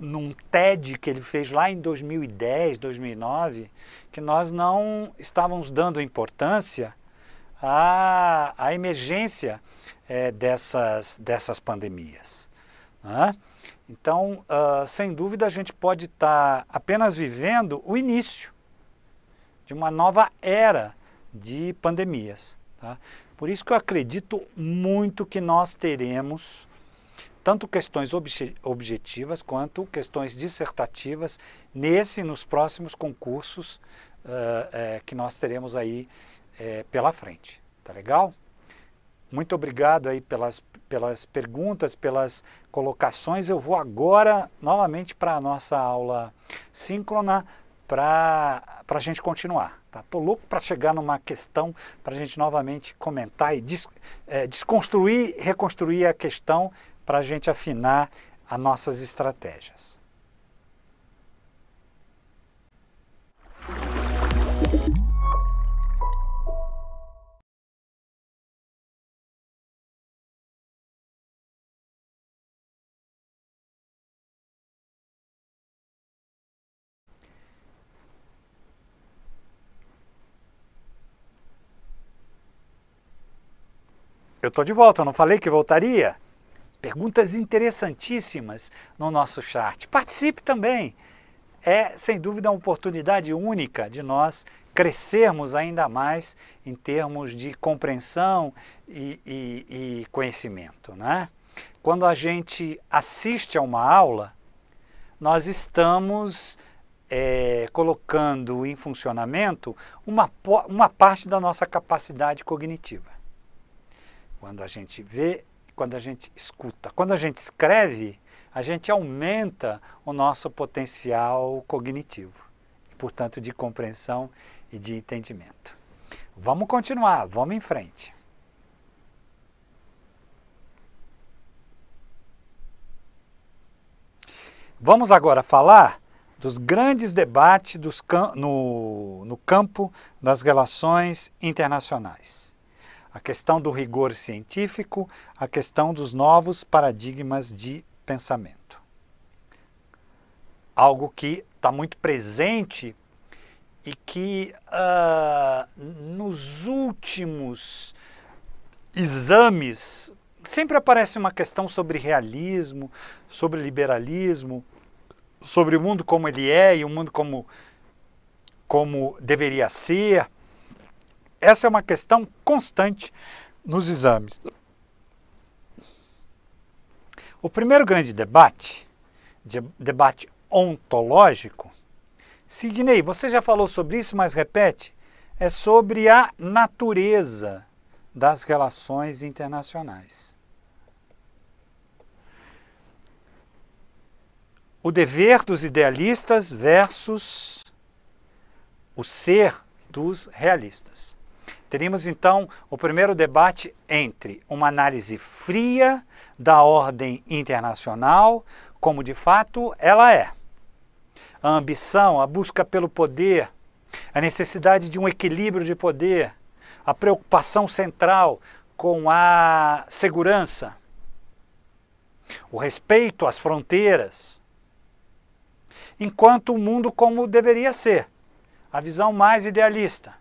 num TED que ele fez lá em 2010, 2009, que nós não estávamos dando importância à, à emergência é, dessas, dessas pandemias. Né? Então, uh, sem dúvida, a gente pode estar tá apenas vivendo o início de uma nova era de pandemias. Tá? Por isso que eu acredito muito que nós teremos tanto questões obje objetivas quanto questões dissertativas nesse e nos próximos concursos uh, é, que nós teremos aí é, pela frente. Tá legal? Muito obrigado aí pelas, pelas perguntas, pelas colocações. Eu vou agora novamente para a nossa aula síncrona para a gente continuar. Tá? Tô louco para chegar numa questão para a gente novamente comentar e des, é, desconstruir, reconstruir a questão para a gente afinar as nossas estratégias. Eu estou de volta, eu não falei que voltaria? Perguntas interessantíssimas no nosso chat. Participe também. É, sem dúvida, uma oportunidade única de nós crescermos ainda mais em termos de compreensão e, e, e conhecimento. Né? Quando a gente assiste a uma aula, nós estamos é, colocando em funcionamento uma, uma parte da nossa capacidade cognitiva. Quando a gente vê, quando a gente escuta. Quando a gente escreve, a gente aumenta o nosso potencial cognitivo, e, portanto, de compreensão e de entendimento. Vamos continuar, vamos em frente. Vamos agora falar dos grandes debates dos, no, no campo das relações internacionais a questão do rigor científico, a questão dos novos paradigmas de pensamento. Algo que está muito presente e que uh, nos últimos exames sempre aparece uma questão sobre realismo, sobre liberalismo, sobre o mundo como ele é e o mundo como, como deveria ser. Essa é uma questão constante nos exames. O primeiro grande debate, de, debate ontológico, Sidney, você já falou sobre isso, mas repete, é sobre a natureza das relações internacionais. o dever dos idealistas versus o ser dos realistas. Teríamos então o primeiro debate entre uma análise fria da ordem internacional, como de fato ela é. A ambição, a busca pelo poder, a necessidade de um equilíbrio de poder, a preocupação central com a segurança, o respeito às fronteiras, enquanto o mundo como deveria ser, a visão mais idealista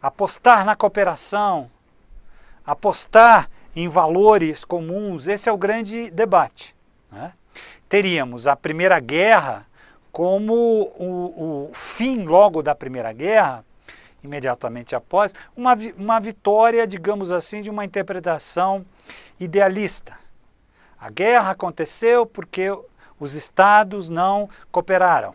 apostar na cooperação, apostar em valores comuns, esse é o grande debate. Né? Teríamos a Primeira Guerra como o, o, fim logo da Primeira Guerra, imediatamente após, uma, uma vitória, digamos assim, de uma interpretação idealista. A guerra aconteceu porque os estados não cooperaram.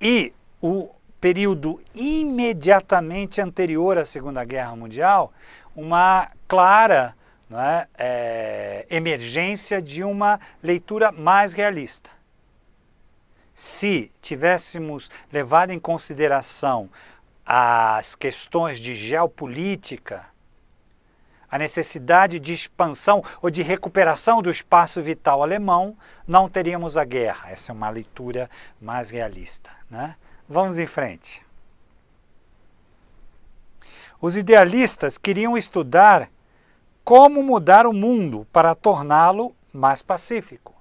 E o período imediatamente anterior à Segunda Guerra Mundial, uma clara é, é, emergência de uma leitura mais realista. Se tivéssemos levado em consideração as questões de geopolítica, a necessidade de expansão ou de recuperação do espaço vital alemão, não teríamos a guerra. Essa é uma leitura mais realista. Né? Vamos em frente. Os idealistas queriam estudar como mudar o mundo para torná-lo mais pacífico.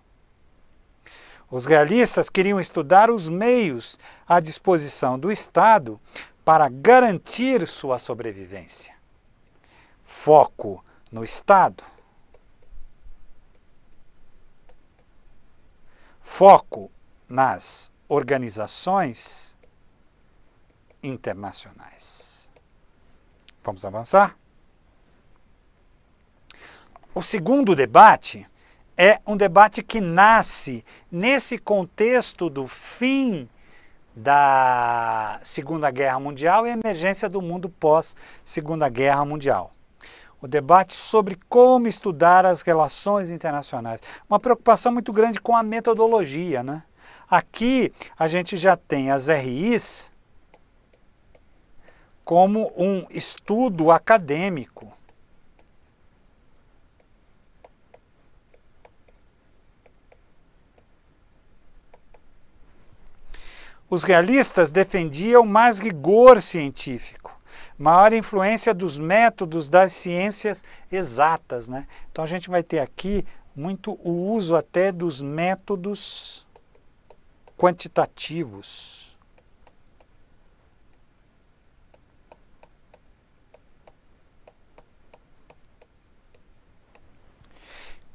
Os realistas queriam estudar os meios à disposição do Estado para garantir sua sobrevivência. Foco no Estado. Foco nas organizações internacionais. Vamos avançar? O segundo debate é um debate que nasce nesse contexto do fim da Segunda Guerra Mundial e a emergência do mundo pós-Segunda Guerra Mundial. O debate sobre como estudar as relações internacionais. Uma preocupação muito grande com a metodologia, né? Aqui a gente já tem as RIs como um estudo acadêmico. Os realistas defendiam mais rigor científico, maior influência dos métodos das ciências exatas. Né? Então a gente vai ter aqui muito o uso até dos métodos quantitativos.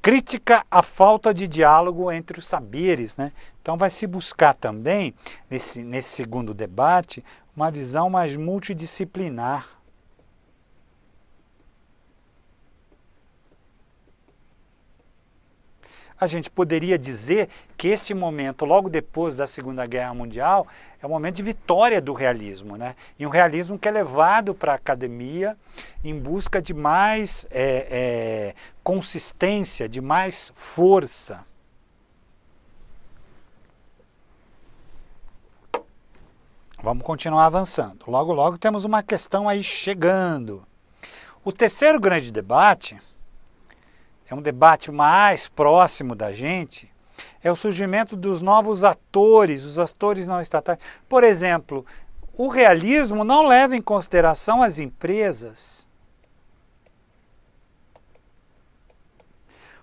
Crítica à falta de diálogo entre os saberes. Né? Então, vai se buscar também, nesse, nesse segundo debate, uma visão mais multidisciplinar a gente poderia dizer que este momento, logo depois da Segunda Guerra Mundial, é um momento de vitória do realismo, né? E um realismo que é levado para a academia em busca de mais é, é, consistência, de mais força. Vamos continuar avançando. Logo, logo temos uma questão aí chegando. O terceiro grande debate é um debate mais próximo da gente, é o surgimento dos novos atores, os atores não estatais. Por exemplo, o realismo não leva em consideração as empresas.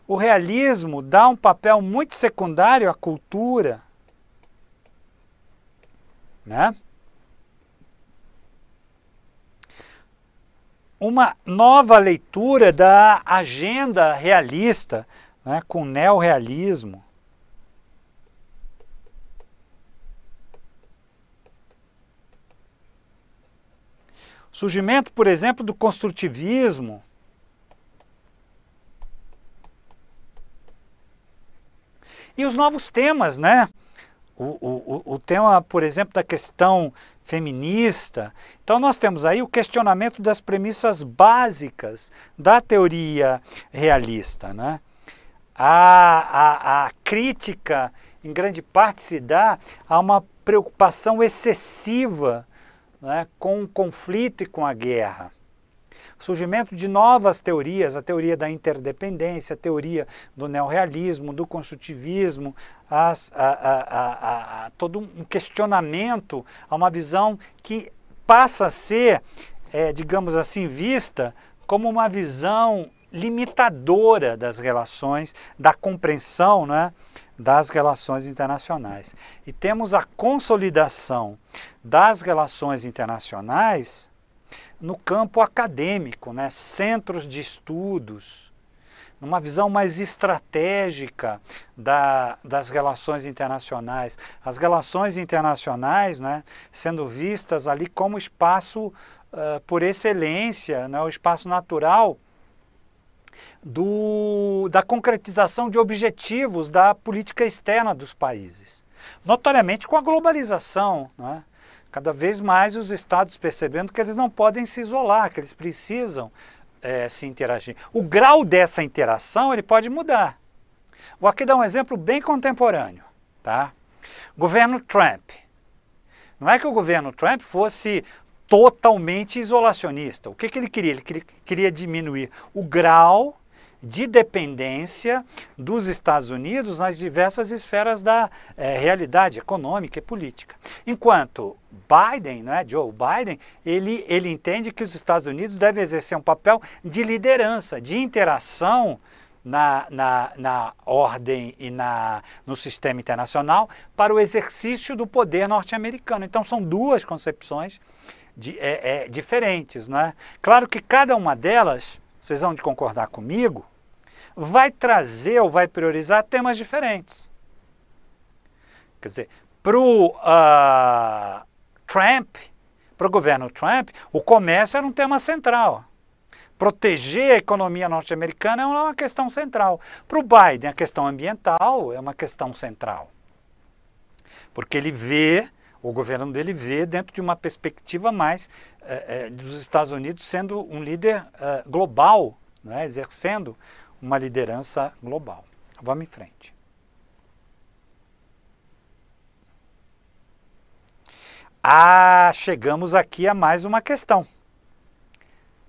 O realismo dá um papel muito secundário à cultura. Né? uma nova leitura da agenda realista, né, com neorrealismo. Surgimento, por exemplo, do construtivismo. E os novos temas, né? O, o, o tema, por exemplo, da questão feminista. Então, nós temos aí o questionamento das premissas básicas da teoria realista. Né? A, a, a crítica, em grande parte, se dá a uma preocupação excessiva né, com o conflito e com a guerra surgimento de novas teorias, a teoria da interdependência, a teoria do neorrealismo, do construtivismo, as, a, a, a, todo um questionamento a uma visão que passa a ser, é, digamos assim, vista como uma visão limitadora das relações, da compreensão né, das relações internacionais. E temos a consolidação das relações internacionais no campo acadêmico, né? centros de estudos, numa visão mais estratégica da, das relações internacionais. As relações internacionais né, sendo vistas ali como espaço uh, por excelência, né, o espaço natural do, da concretização de objetivos da política externa dos países. Notoriamente com a globalização, né? Cada vez mais os estados percebendo que eles não podem se isolar, que eles precisam é, se interagir. O grau dessa interação ele pode mudar. Vou aqui dar um exemplo bem contemporâneo. Tá? Governo Trump. Não é que o governo Trump fosse totalmente isolacionista. O que, que ele queria? Ele queria diminuir o grau de dependência dos Estados Unidos nas diversas esferas da é, realidade econômica e política. Enquanto Biden, é Joe Biden, ele, ele entende que os Estados Unidos devem exercer um papel de liderança, de interação na, na, na ordem e na, no sistema internacional para o exercício do poder norte-americano. Então são duas concepções de, é, é, diferentes. É? Claro que cada uma delas, vocês vão de concordar comigo, vai trazer ou vai priorizar temas diferentes. Quer dizer, para o uh, ah, Trump, para o governo Trump, o comércio era um tema central. Proteger a economia norte-americana é uma questão central. Para o Biden, a questão ambiental é uma questão central. Porque ele vê, o governo dele vê, dentro de uma perspectiva mais eh, eh, dos Estados Unidos sendo um líder eh, global, né, exercendo uma liderança global. Vamos em frente. Ah, chegamos aqui a mais uma questão.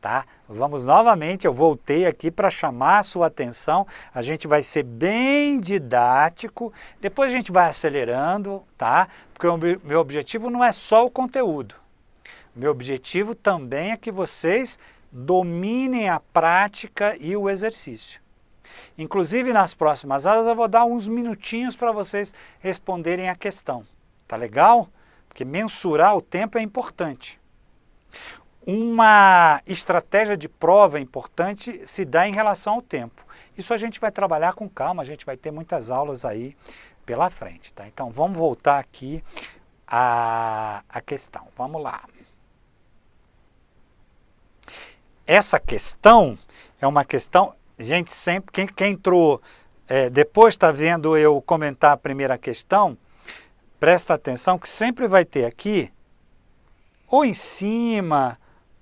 Tá? Vamos novamente, eu voltei aqui para chamar a sua atenção. A gente vai ser bem didático, depois a gente vai acelerando, tá? Porque o meu objetivo não é só o conteúdo. Meu objetivo também é que vocês dominem a prática e o exercício. Inclusive, nas próximas aulas, eu vou dar uns minutinhos para vocês responderem a questão. Tá legal? Porque mensurar o tempo é importante. Uma estratégia de prova importante se dá em relação ao tempo. Isso a gente vai trabalhar com calma, a gente vai ter muitas aulas aí pela frente. Tá? Então vamos voltar aqui à, à questão. Vamos lá. Essa questão é uma questão gente sempre, quem, quem entrou é, depois está vendo eu comentar a primeira questão, presta atenção que sempre vai ter aqui, ou em cima,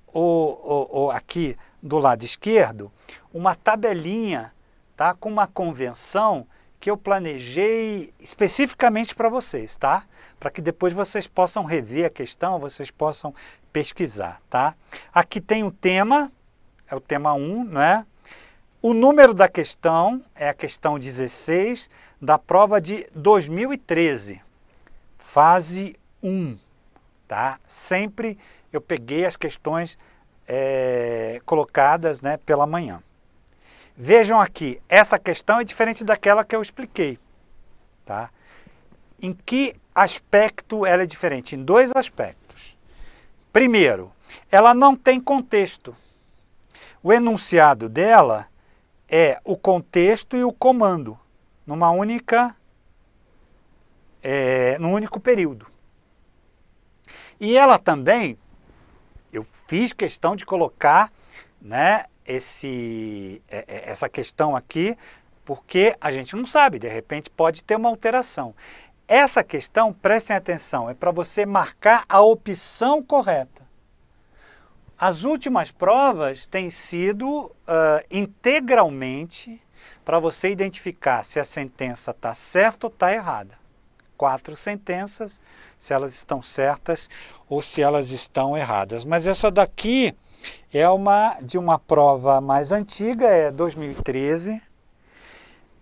ou, ou, ou aqui do lado esquerdo, uma tabelinha tá, com uma convenção que eu planejei especificamente para vocês, tá? Para que depois vocês possam rever a questão, vocês possam pesquisar, tá? Aqui tem o tema, é o tema 1, um, né? O número da questão é a questão 16 da prova de 2013, fase 1. Tá? Sempre eu peguei as questões é, colocadas né, pela manhã. Vejam aqui, essa questão é diferente daquela que eu expliquei. Tá? Em que aspecto ela é diferente? Em dois aspectos. Primeiro, ela não tem contexto. O enunciado dela é o contexto e o comando numa única, é, num único período. E ela também, eu fiz questão de colocar né, esse, é, é, essa questão aqui, porque a gente não sabe, de repente pode ter uma alteração. Essa questão, prestem atenção, é para você marcar a opção correta. As últimas provas têm sido uh, integralmente para você identificar se a sentença está certa ou está errada. Quatro sentenças, se elas estão certas ou se elas estão erradas. Mas essa daqui é uma de uma prova mais antiga, é 2013.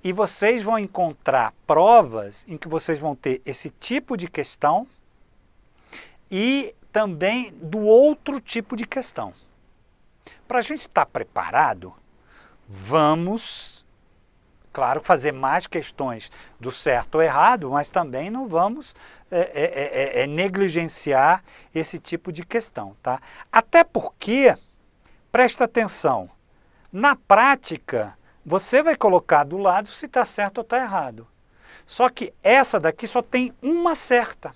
E vocês vão encontrar provas em que vocês vão ter esse tipo de questão e também do outro tipo de questão. Para a gente estar tá preparado, vamos, claro, fazer mais questões do certo ou errado, mas também não vamos é é, é, é, é, negligenciar esse tipo de questão. Tá? Até porque, presta atenção, na prática, você vai colocar do lado se está certo ou está errado. Só que essa daqui só tem uma certa.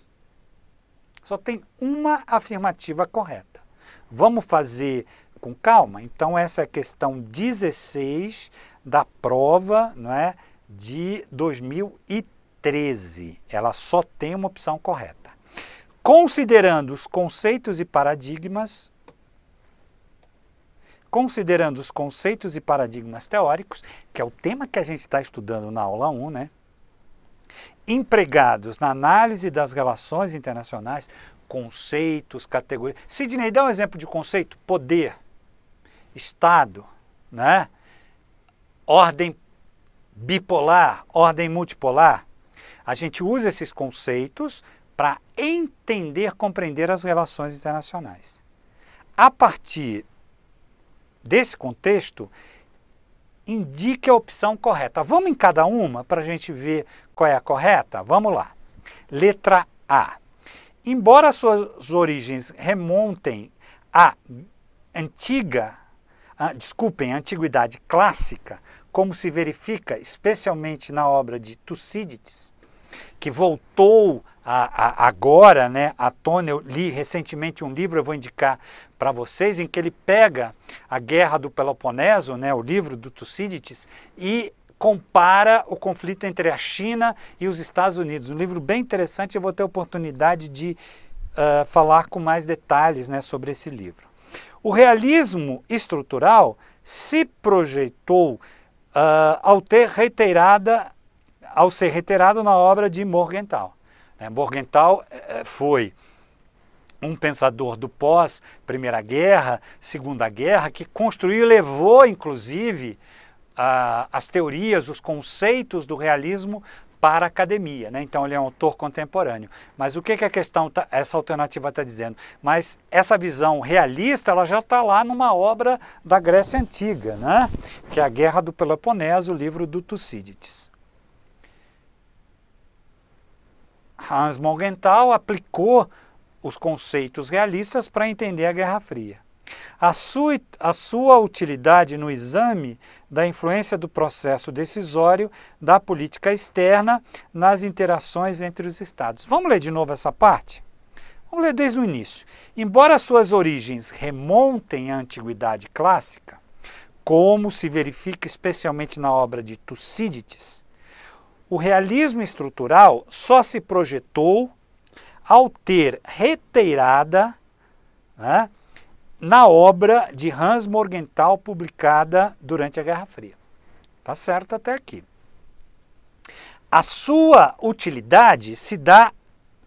Só tem uma afirmativa correta. Vamos fazer com calma? Então, essa é a questão 16 da prova não é, de 2013. Ela só tem uma opção correta. Considerando os conceitos e paradigmas, considerando os conceitos e paradigmas teóricos, que é o tema que a gente está estudando na aula 1, né? empregados na análise das relações internacionais, conceitos, categorias. Sidney, dá um exemplo de conceito: poder, Estado, né? ordem bipolar, ordem multipolar. A gente usa esses conceitos para entender, compreender as relações internacionais. A partir desse contexto, indique a opção correta. Vamos em cada uma para a gente ver qual é a correta? Vamos lá. Letra A. Embora suas origens remontem à antiga, ah, desculpem, à antiguidade clássica, como se verifica especialmente na obra de Tucídides, que voltou a, a, agora né, à tona. Eu li recentemente um livro, eu vou indicar para vocês, em que ele pega a guerra do Peloponeso, né, o livro do Tucídides, e compara o conflito entre a China e os Estados Unidos. Um livro bem interessante, eu vou ter oportunidade de uh, falar com mais detalhes né, sobre esse livro. O realismo estrutural se projetou uh, ao ter reiterada ao ser reiterado na obra de Morgenthau. Né? Morgenthau eh, eh, foi um pensador do pós Primeira Guerra, Segunda Guerra, que construiu e levou, inclusive, as teorias, os conceitos do realismo para a academia. Né? Então ele é um autor contemporâneo. Mas o que, que a questão, tá, essa alternativa está dizendo? Mas essa visão realista ela já está lá numa obra da Grécia Antiga, né? que é a Guerra do Peloponeso, o livro do Tucídides. Hans Morgenthau aplicou os conceitos realistas para entender a Guerra Fria. A sua, a sua, utilidade no exame da influência do processo decisório da política externa nas interações entre os Estados. Vamos ler de novo essa parte? Vamos ler desde o início. Embora suas origens remontem à antiguidade clássica, como se verifica especialmente na obra de Tucídides, o realismo estrutural só se projetou ao ter reteirada né, na obra de Hans Morgenthau publicada durante a Guerra Fria. Tá certo até aqui. A sua utilidade se dá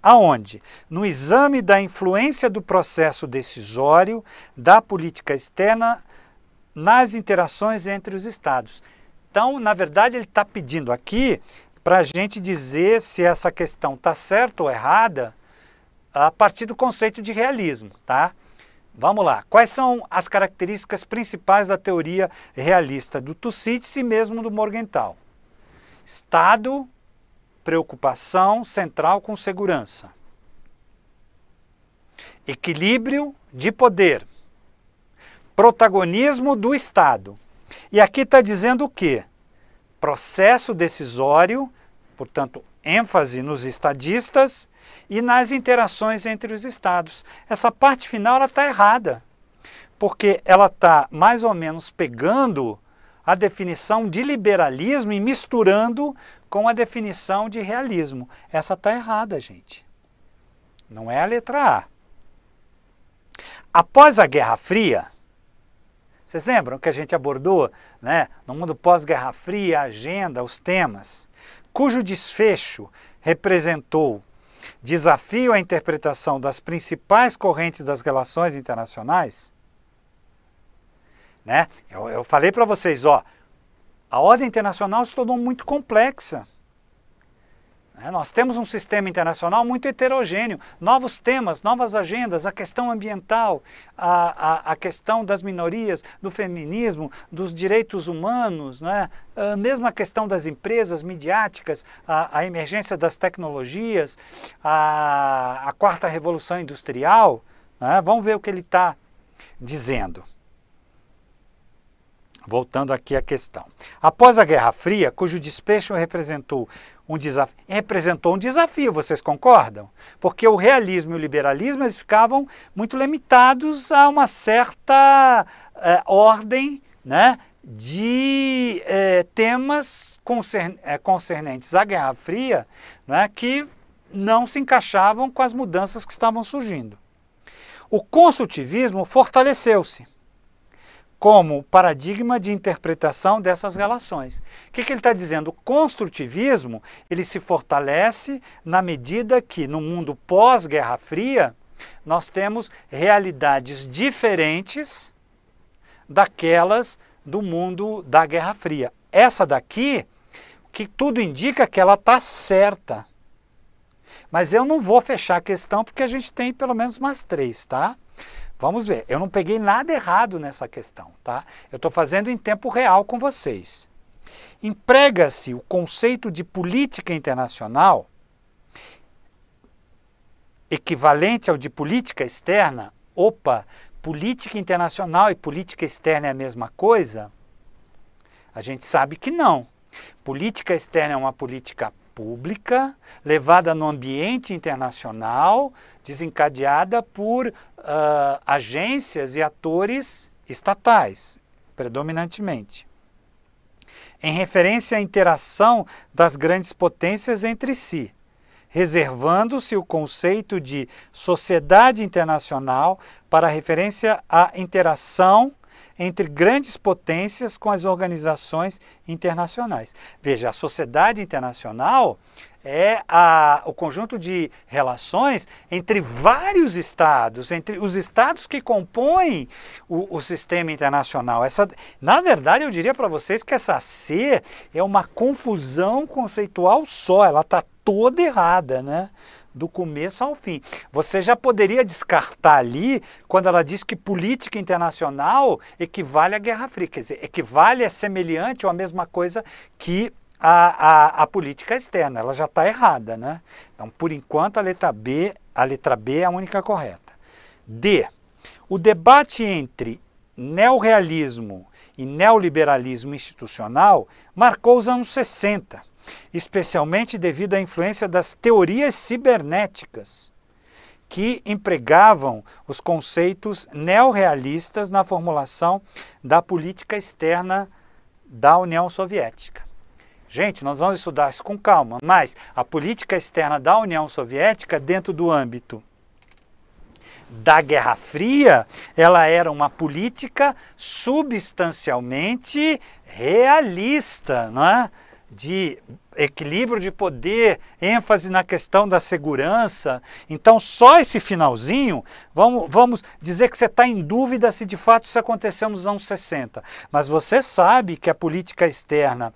aonde? No exame da influência do processo decisório da política externa nas interações entre os estados. Então, na verdade, ele está pedindo aqui para a gente dizer se essa questão está certa ou errada a partir do conceito de realismo, tá? Vamos lá. Quais são as características principais da teoria realista do Tucídides e mesmo do Morgenthau? Estado, preocupação central com segurança. Equilíbrio de poder. Protagonismo do Estado. E aqui está dizendo o quê? processo decisório, portanto, ênfase nos estadistas e nas interações entre os estados. Essa parte final está errada, porque ela está mais ou menos pegando a definição de liberalismo e misturando com a definição de realismo. Essa está errada, gente. Não é a letra A. Após a Guerra Fria, vocês lembram que a gente abordou, né, no mundo pós-Guerra Fria, a agenda, os temas, cujo desfecho representou desafio à interpretação das principais correntes das relações internacionais? Né? Eu, eu falei para vocês, ó, a ordem internacional se tornou muito complexa. Né? Nós temos um sistema internacional muito heterogêneo, novos temas, novas agendas, a questão ambiental, a, a, a questão das minorias, do feminismo, dos direitos humanos, né? a mesma questão das empresas midiáticas, a, a emergência das tecnologias, a, a quarta revolução industrial. Né? Vamos ver o que ele está dizendo. Voltando aqui à questão. Após a Guerra Fria, cujo despecho representou um, desafio, representou um desafio, vocês concordam? Porque o realismo e o liberalismo eles ficavam muito limitados a uma certa eh, ordem né, de eh, temas concern... Eh, concernentes à Guerra Fria né, que não se encaixavam com as mudanças que estavam surgindo. O consultivismo fortaleceu-se como paradigma de interpretação dessas relações. O que, que ele está dizendo? O construtivismo ele se fortalece na medida que, no mundo pós-Guerra Fria, nós temos realidades diferentes daquelas do mundo da Guerra Fria. Essa daqui, que tudo indica é que ela está certa. Mas eu não vou fechar a questão porque a gente tem pelo menos mais três, tá? Vamos ver, eu não peguei nada errado nessa questão, tá? Eu estou fazendo em tempo real com vocês. Emprega-se o conceito de política internacional, equivalente ao de política externa. Opa, política internacional e política externa é a mesma coisa? A gente sabe que não. Política externa é uma política pública, levada no ambiente internacional, desencadeada por uh, agências e atores estatais, predominantemente. Em referência à interação das grandes potências entre si, reservando-se o conceito de sociedade internacional para referência à interação entre grandes potências com as organizações internacionais. Veja, a sociedade internacional é a, o conjunto de relações entre vários estados, entre os estados que compõem o, o sistema internacional. Essa, na verdade, eu diria para vocês que essa C é uma confusão conceitual só, ela está toda errada, né? do começo ao fim. Você já poderia descartar ali quando ela diz que política internacional equivale à Guerra Fria, quer dizer, equivale é semelhante ou a mesma coisa que a, a, a política externa, ela já está errada. Né? Então, por enquanto, a letra, B, a letra B é a única correta. D. O debate entre neorrealismo e neoliberalismo institucional marcou os anos 60, especialmente devido à influência das teorias cibernéticas, que empregavam os conceitos neorrealistas na formulação da política externa da União Soviética. Gente, nós vamos estudar isso com calma, mas a política externa da União Soviética dentro do âmbito da Guerra Fria, ela era uma política substancialmente realista, não é? de equilíbrio de poder, ênfase na questão da segurança. Então, só esse finalzinho, vamos, vamos dizer que você está em dúvida se de fato isso aconteceu nos anos 60. Mas você sabe que a política externa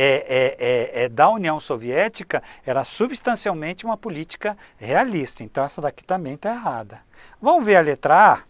é, é, é, é, da União Soviética era substancialmente uma política realista. Então essa daqui também está errada. Vamos ver a letra A.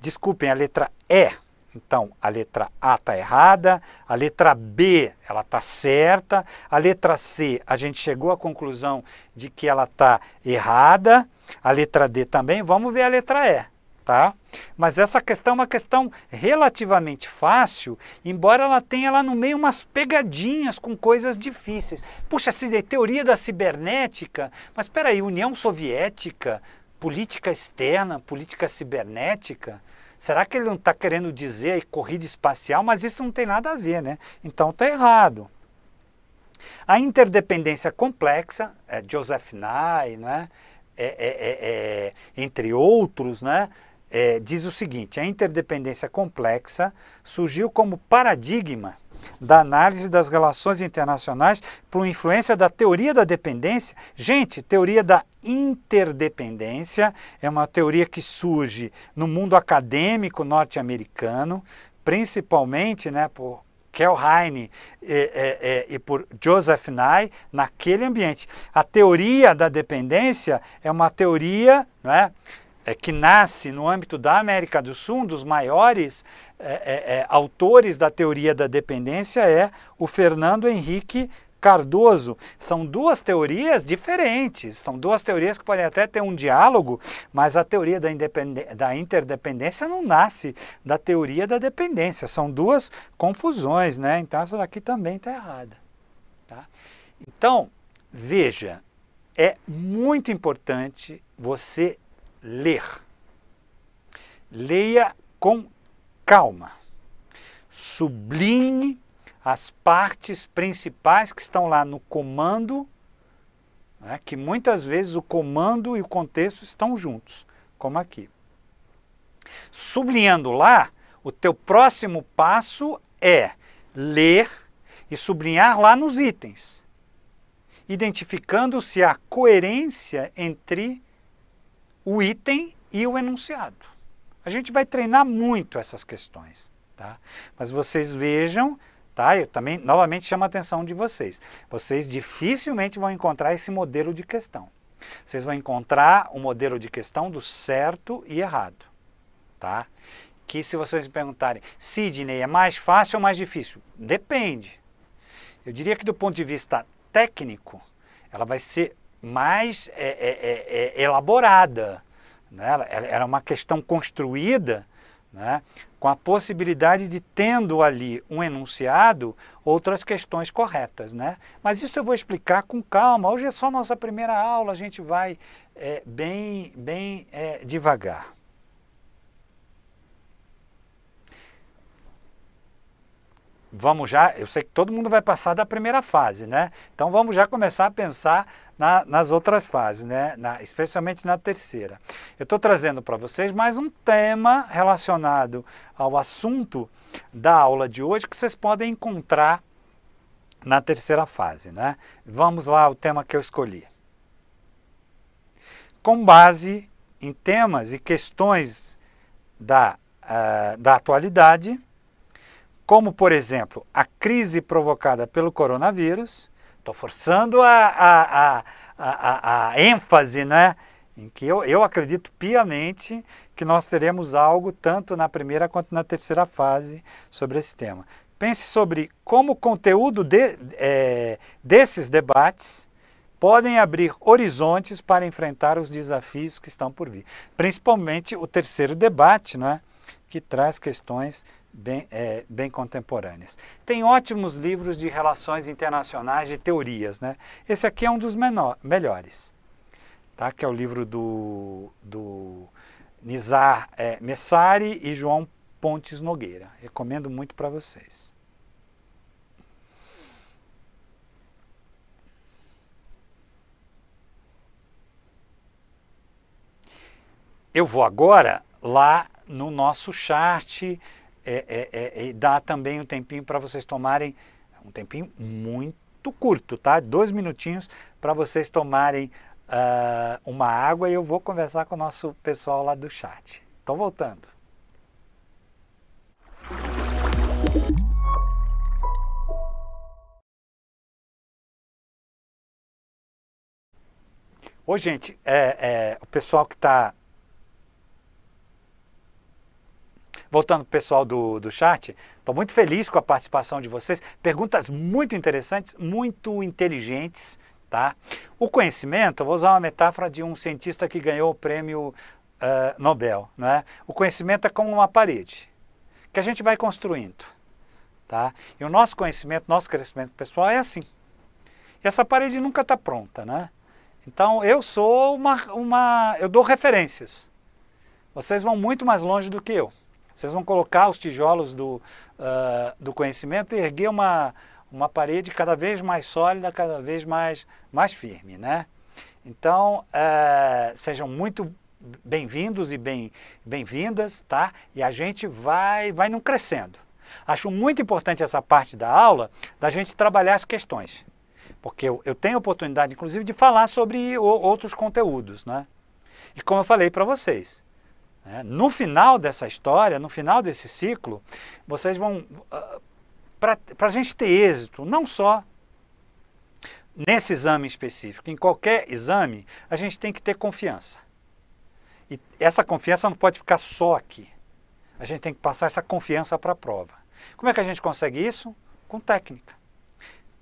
Desculpem, a letra E. Então, a letra A está errada, a letra B ela está certa, a letra C a gente chegou à conclusão de que ela está errada, a letra D também, vamos ver a letra E tá? Mas essa questão é uma questão relativamente fácil, embora ela tenha lá no meio umas pegadinhas com coisas difíceis. Puxa, se teoria da cibernética, mas espera aí, União Soviética, política externa, política cibernética, será que ele não está querendo dizer aí, corrida espacial? Mas isso não tem nada a ver, né? Então está errado. A interdependência complexa, é Joseph Nye, né? É, é, é, é entre outros, né? é, diz o seguinte: a interdependência complexa surgiu como paradigma da análise das relações internacionais por influência da teoria da dependência. Gente, teoria da interdependência é uma teoria que surge no mundo acadêmico norte-americano, principalmente né, por Kel Heine e, é, e, é, é, e por Joseph Nye, naquele ambiente. A teoria da dependência é uma teoria. Não é? é, que nasce no âmbito da América do Sul, um dos maiores é, é, é, autores da teoria da dependência é o Fernando Henrique Cardoso. São duas teorias diferentes, são duas teorias que podem até ter um diálogo, mas a teoria da, da, interdependência não nasce da teoria da dependência. São duas confusões, né? Então essa daqui também está errada. Tá? Então, veja, é muito importante você ler. Leia com calma. Sublinhe as partes principais que estão lá no comando, né, que muitas vezes o comando e o contexto estão juntos, como aqui. Sublinhando lá, o teu próximo passo é ler e sublinhar lá nos itens, identificando se há coerência entre o item e o enunciado. A gente vai treinar muito essas questões, tá? Mas vocês vejam, tá? Eu também novamente chamo a atenção de vocês. Vocês dificilmente vão encontrar esse modelo de questão. Vocês vão encontrar o modelo de questão do certo e errado, tá? Que se vocês me perguntarem, Sidney, é mais fácil ou mais difícil? Depende. Eu diria que do ponto de vista técnico, ela vai ser mais é é, é, é, é, elaborada. Né? Era uma questão construída né? com a possibilidade de, tendo ali um enunciado, outras questões corretas. Né? Mas isso eu vou explicar com calma. Hoje é só nossa primeira aula, a gente vai é, bem, bem é, devagar. Vamos já, eu sei que todo mundo vai passar da primeira fase, né? Então vamos já começar a pensar na, nas outras fases, né? Na, especialmente na terceira. Eu estou trazendo para vocês mais um tema relacionado ao assunto da aula de hoje que vocês podem encontrar na terceira fase. Né? Vamos lá ao tema que eu escolhi. Com base em temas e questões da, uh, da atualidade, como, por exemplo, a crise provocada pelo coronavírus Estou forçando a, a, a, a, a ênfase, né? em que eu, eu acredito piamente que nós teremos algo tanto na primeira quanto na terceira fase sobre esse tema. Pense sobre como o conteúdo de, é, desses debates podem abrir horizontes para enfrentar os desafios que estão por vir. Principalmente o terceiro debate, não é? que traz questões bem, é, bem contemporâneas. Tem ótimos livros de relações internacionais, de teorias. Né? Esse aqui é um dos menor, melhores, tá? que é o livro do, do Nizar é, Messari e João Pontes Nogueira. Recomendo muito para vocês. Eu vou agora lá no nosso chat é é, é, é, dá também um tempinho para vocês tomarem, um tempinho muito curto, tá? Dois minutinhos para vocês tomarem uh, uma água e eu vou conversar com o nosso pessoal lá do chat. Estou voltando. Ô, gente, é, é, o pessoal que está Voltando para o pessoal do, do chat, estou muito feliz com a participação de vocês. Perguntas muito interessantes, muito inteligentes. Tá? O conhecimento, eu vou usar uma metáfora de um cientista que ganhou o prêmio uh, Nobel. Né? O conhecimento é como uma parede que a gente vai construindo. Tá? E o nosso conhecimento, nosso crescimento pessoal é assim. E essa parede nunca está pronta. Né? Então eu sou uma, uma. Eu dou referências. Vocês vão muito mais longe do que eu. Vocês vão colocar os tijolos do, uh, do conhecimento e erguer uma, uma parede cada vez mais sólida, cada vez mais, mais firme, né? Então, uh, sejam muito bem-vindos e bem, bem-vindas, tá? E a gente vai, vai não crescendo. Acho muito importante essa parte da aula, da gente trabalhar as questões. Porque eu, eu tenho oportunidade, inclusive, de falar sobre o, outros conteúdos, né? E como eu falei para vocês, né? No final dessa história, no final desse ciclo, vocês vão. Ah, para a gente ter êxito, não só nesse exame específico, em qualquer exame, a gente tem que ter confiança. E essa confiança não pode ficar só aqui. A gente tem que passar essa confiança para a prova. Como é que a gente consegue isso? Com técnica.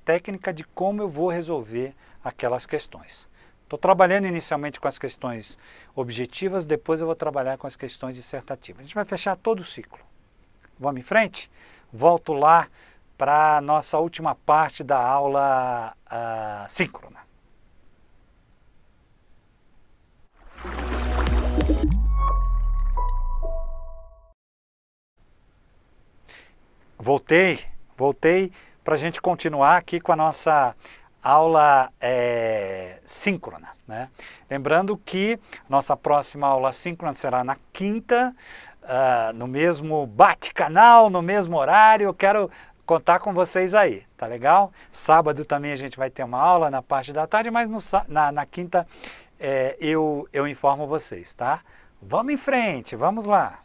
Técnica de como eu vou resolver aquelas questões. Estou trabalhando inicialmente com as questões objetivas, depois eu vou trabalhar com as questões dissertativas. A gente vai fechar todo o ciclo. Vamos em frente? Volto lá para a nossa última parte da aula uh, síncrona. Voltei, voltei para a gente continuar aqui com a nossa aula é, síncrona. Né? Lembrando que nossa próxima aula síncrona será na quinta, uh, no mesmo bate-canal, no mesmo horário. Eu quero contar com vocês aí, tá legal? Sábado também a gente vai ter uma aula na parte da tarde, mas no, na, na, quinta é, eu, eu informo vocês, tá? Vamos em frente, vamos lá!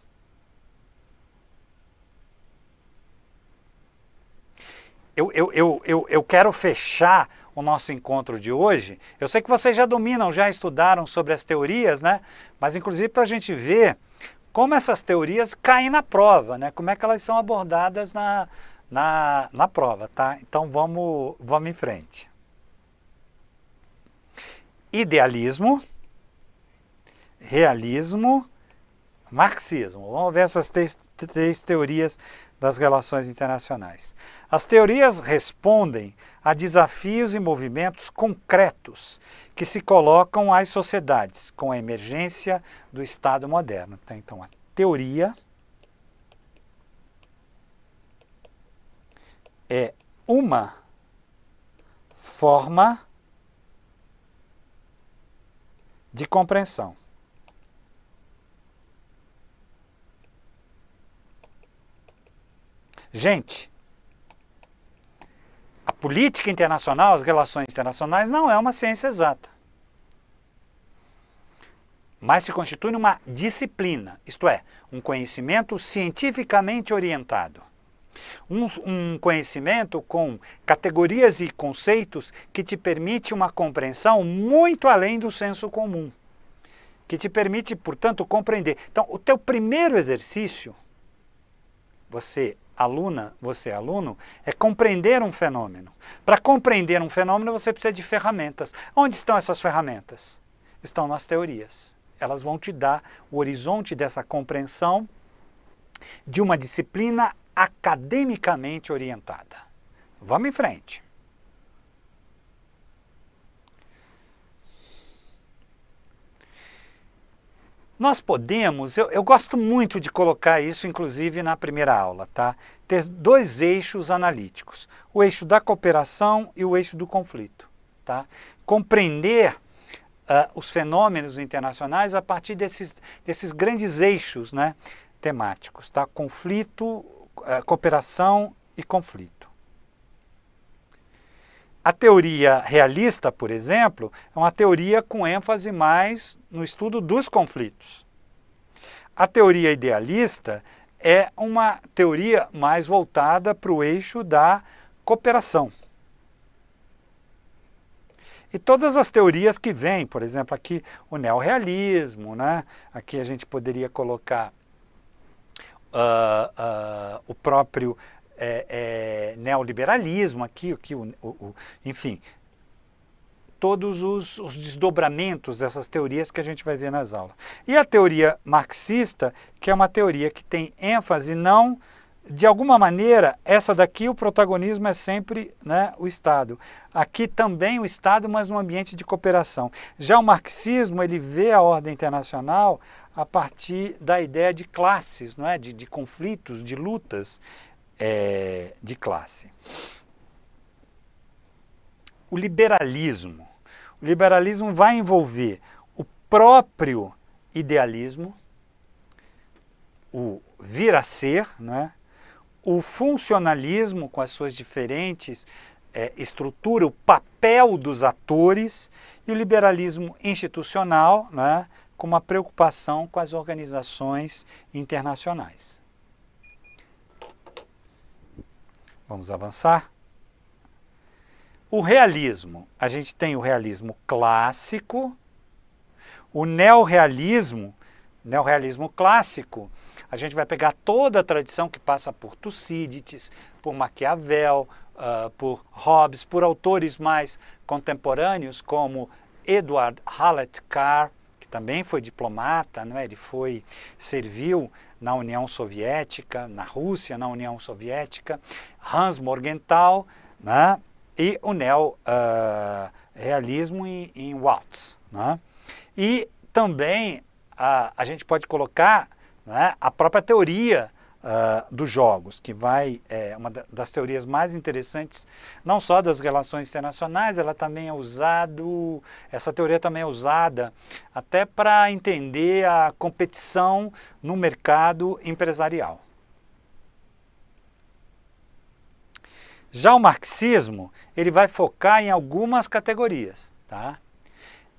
Eu, eu, eu, eu, eu quero fechar o nosso encontro de hoje. Eu sei que vocês já dominam, já estudaram sobre as teorias, né? Mas inclusive para a gente ver como essas teorias caem na prova, né? Como é que elas são abordadas na, na, na prova, tá? Então vamos, vamos em frente. Idealismo, realismo, marxismo. Vamos ver essas três, três teorias das relações internacionais. As teorias respondem a desafios e movimentos concretos que se colocam às sociedades com a emergência do Estado moderno. Então, então a teoria é uma forma de compreensão. Gente, a política internacional, as relações internacionais, não é uma ciência exata. Mas se constitui uma disciplina, isto é, um conhecimento cientificamente orientado. Um, um, conhecimento com categorias e conceitos que te permite uma compreensão muito além do senso comum. Que te permite, portanto, compreender. Então, o teu primeiro exercício, você aluna, você é aluno, é compreender um fenômeno. Para compreender um fenômeno, você precisa de ferramentas. Onde estão essas ferramentas? Estão nas teorias. Elas vão te dar o horizonte dessa compreensão de uma disciplina academicamente orientada. Vamos em frente. Nós podemos, eu, eu gosto muito de colocar isso, inclusive, na primeira aula, tá? Ter dois eixos analíticos, o eixo da cooperação e o eixo do conflito, tá? Compreender uh, os fenômenos internacionais a partir desses, desses grandes eixos, né? Temáticos, tá? Conflito, uh, cooperação e conflito. A teoria realista, por exemplo, é uma teoria com ênfase mais no estudo dos conflitos. A teoria idealista é uma teoria mais voltada para o eixo da cooperação. E todas as teorias que vêm, por exemplo, aqui o neorrealismo, né? aqui a gente poderia colocar uh, uh, o próprio é, é, neoliberalismo, aqui, aqui o, o, o, enfim, todos os, os, desdobramentos dessas teorias que a gente vai ver nas aulas. E a teoria marxista, que é uma teoria que tem ênfase não. De alguma maneira, essa daqui o protagonismo é sempre né, o Estado. Aqui também o Estado, mas um ambiente de cooperação. Já o marxismo, ele vê a ordem internacional a partir da ideia de classes, não é? de, de conflitos, de lutas é, de classe. O liberalismo. O liberalismo vai envolver o próprio idealismo, o vir a ser, né? o funcionalismo com as suas diferentes é, o papel dos atores e o liberalismo institucional, né, com uma preocupação com as organizações internacionais. Vamos avançar. O realismo. A gente tem o realismo clássico, o neorrealismo, neorrealismo clássico, a gente vai pegar toda a tradição que passa por Tucídides, por Maquiavel, uh, por Hobbes, por autores mais contemporâneos como Edward Hallett Carr, que também foi diplomata, não é? ele foi, serviu na União Soviética, na Rússia, na União Soviética, Hans Morgenthau né, e o neo-realismo uh, em, em Waltz. Né? E também uh, a gente pode colocar né, a própria teoria uh, dos jogos, que vai, é uma das teorias mais interessantes, não só das relações internacionais, ela também é usado, essa teoria também é usada até para entender a competição no mercado empresarial. Já o marxismo, ele vai focar em algumas categorias, tá?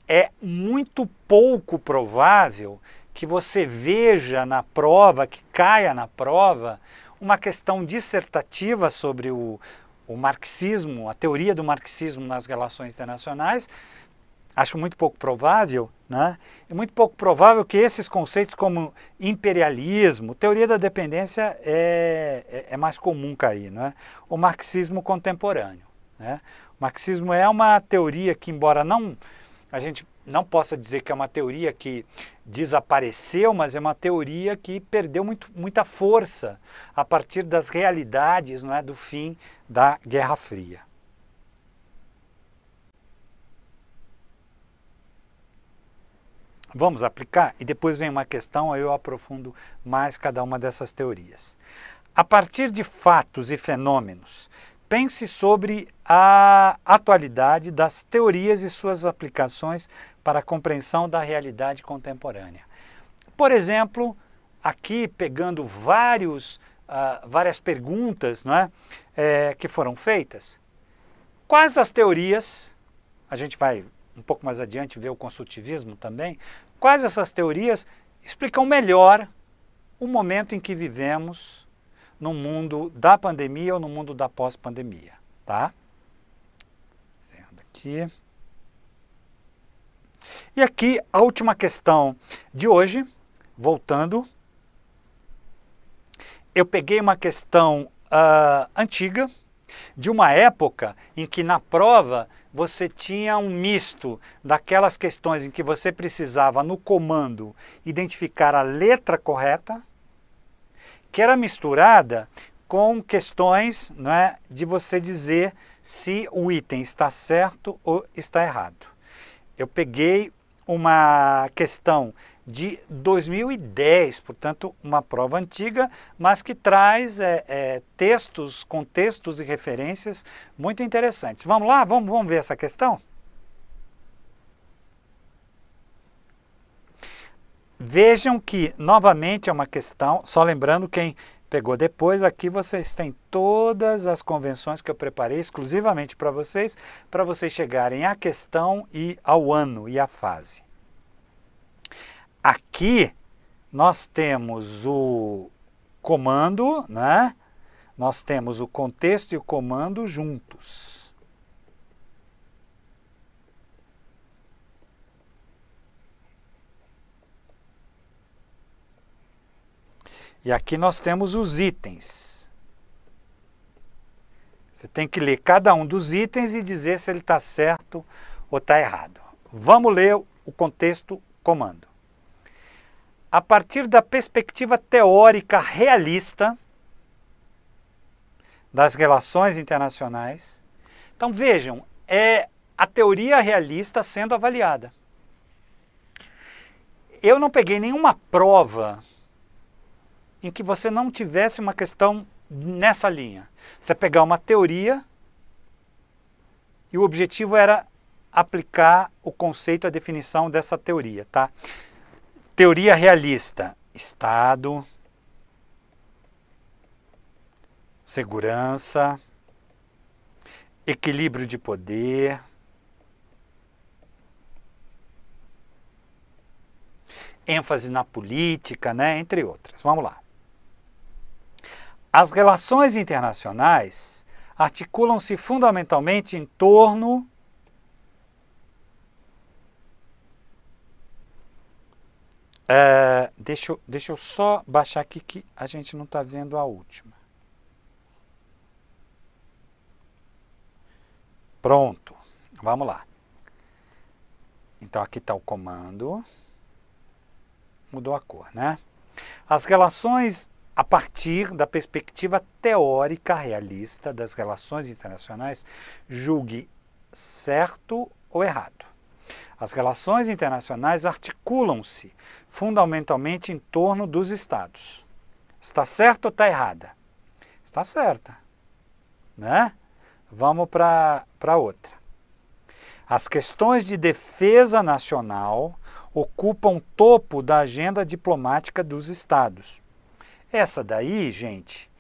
É muito pouco provável que você veja na prova, que caia na prova, uma questão dissertativa sobre o, o marxismo, a teoria do marxismo nas relações internacionais, acho muito pouco provável, né? é muito pouco provável que esses conceitos como imperialismo, teoria da dependência é, é, é mais comum cair, né? o marxismo contemporâneo. Né? O marxismo é uma teoria que, embora não a gente não possa dizer que é uma teoria que desapareceu, mas é uma teoria que perdeu muito, muita força a partir das realidades não é, do fim da Guerra Fria. Vamos aplicar? E depois vem uma questão, aí eu aprofundo mais cada uma dessas teorias. A partir de fatos e fenômenos Pense sobre a atualidade das teorias e suas aplicações para a compreensão da realidade contemporânea. Por exemplo, aqui pegando vários, uh, várias perguntas não é? é, que foram feitas, quais as teorias, a gente vai um pouco mais adiante ver o consultivismo também, quais essas teorias explicam melhor o momento em que vivemos no mundo da pandemia ou no mundo da pós-pandemia, tá? Sendo aqui. E aqui a última questão de hoje, voltando. Eu peguei uma questão uh, antiga, de uma época em que na prova você tinha um misto daquelas questões em que você precisava, no comando, identificar a letra correta que era misturada com questões né, de você dizer se o item está certo ou está errado. Eu peguei uma questão de 2010, portanto, uma prova antiga, mas que traz é, é, textos, contextos e referências muito interessantes. Vamos lá? Vamos, vamos ver essa questão? Vejam que, novamente, é uma questão, só lembrando quem pegou depois, aqui vocês têm todas as convenções que eu preparei exclusivamente para vocês, para vocês chegarem à questão e ao ano e à fase. Aqui nós temos o comando, né? Nós temos o contexto e o comando juntos. E aqui nós temos os itens. Você tem que ler cada um dos itens e dizer se ele está certo ou está errado. Vamos ler o contexto comando. A partir da perspectiva teórica realista das relações internacionais. Então vejam, é a teoria realista sendo avaliada. Eu não peguei nenhuma prova em que você não tivesse uma questão nessa linha. Você pegar uma teoria e o objetivo era aplicar o conceito, a definição dessa teoria, tá? Teoria realista, Estado, segurança, equilíbrio de poder, ênfase na política, né, entre outras. Vamos lá. As relações internacionais articulam-se fundamentalmente em torno Uh, deixa, eu, deixa eu só baixar aqui que a gente não está vendo a última. Pronto, vamos lá. Então aqui está o comando. Mudou a cor, né? As relações a partir da perspectiva teórica realista das relações internacionais, julgue certo ou errado. As relações internacionais articulam-se fundamentalmente em torno dos Estados. Está certo ou está errada? Está certa. Né? Vamos para outra. As questões de defesa nacional ocupam topo da agenda diplomática dos Estados essa daí, gente,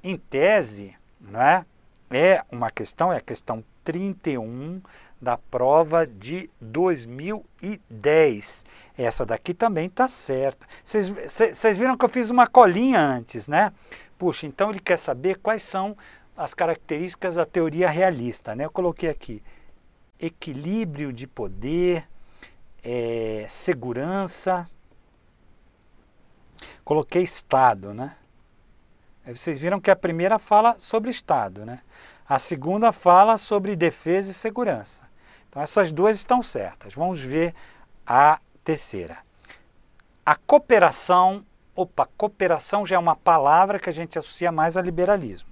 em tese, né, é uma questão, é a questão 31 da prova de 2010. Essa daqui também está certa. Vocês viram que eu fiz uma colinha antes, né? Puxa, então ele quer saber quais são as características da teoria realista, né? Eu coloquei aqui equilíbrio de poder, é, segurança, Coloquei Estado, né? Aí vocês viram que a primeira fala sobre Estado, né? A segunda fala sobre defesa e segurança. Então essas duas estão certas. Vamos ver a terceira. A cooperação, opa, cooperação já é uma palavra que a gente associa mais a liberalismo.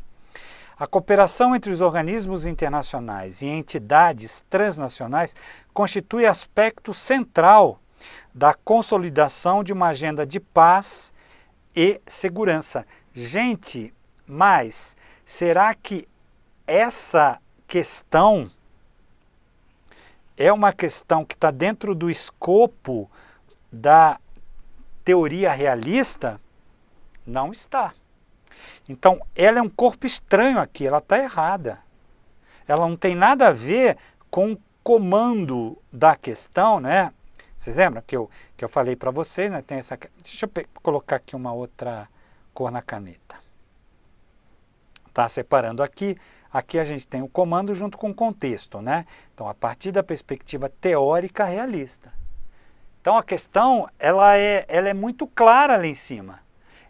A cooperação entre os organismos internacionais e entidades transnacionais constitui aspecto central da consolidação de uma agenda de paz e segurança. Gente, mas será que essa questão é uma questão que está dentro do escopo da teoria realista? Não está. Então, ela é um corpo estranho aqui, ela está errada. Ela não tem nada a ver com o comando da questão, né? Vocês lembram que eu, que eu falei para vocês, né? Tem essa, deixa eu colocar aqui uma outra cor na caneta. Tá separando aqui, aqui a gente tem o comando junto com o contexto, né? Então, a partir da perspectiva teórica realista. Então, a questão, ela é, ela é muito clara ali em cima.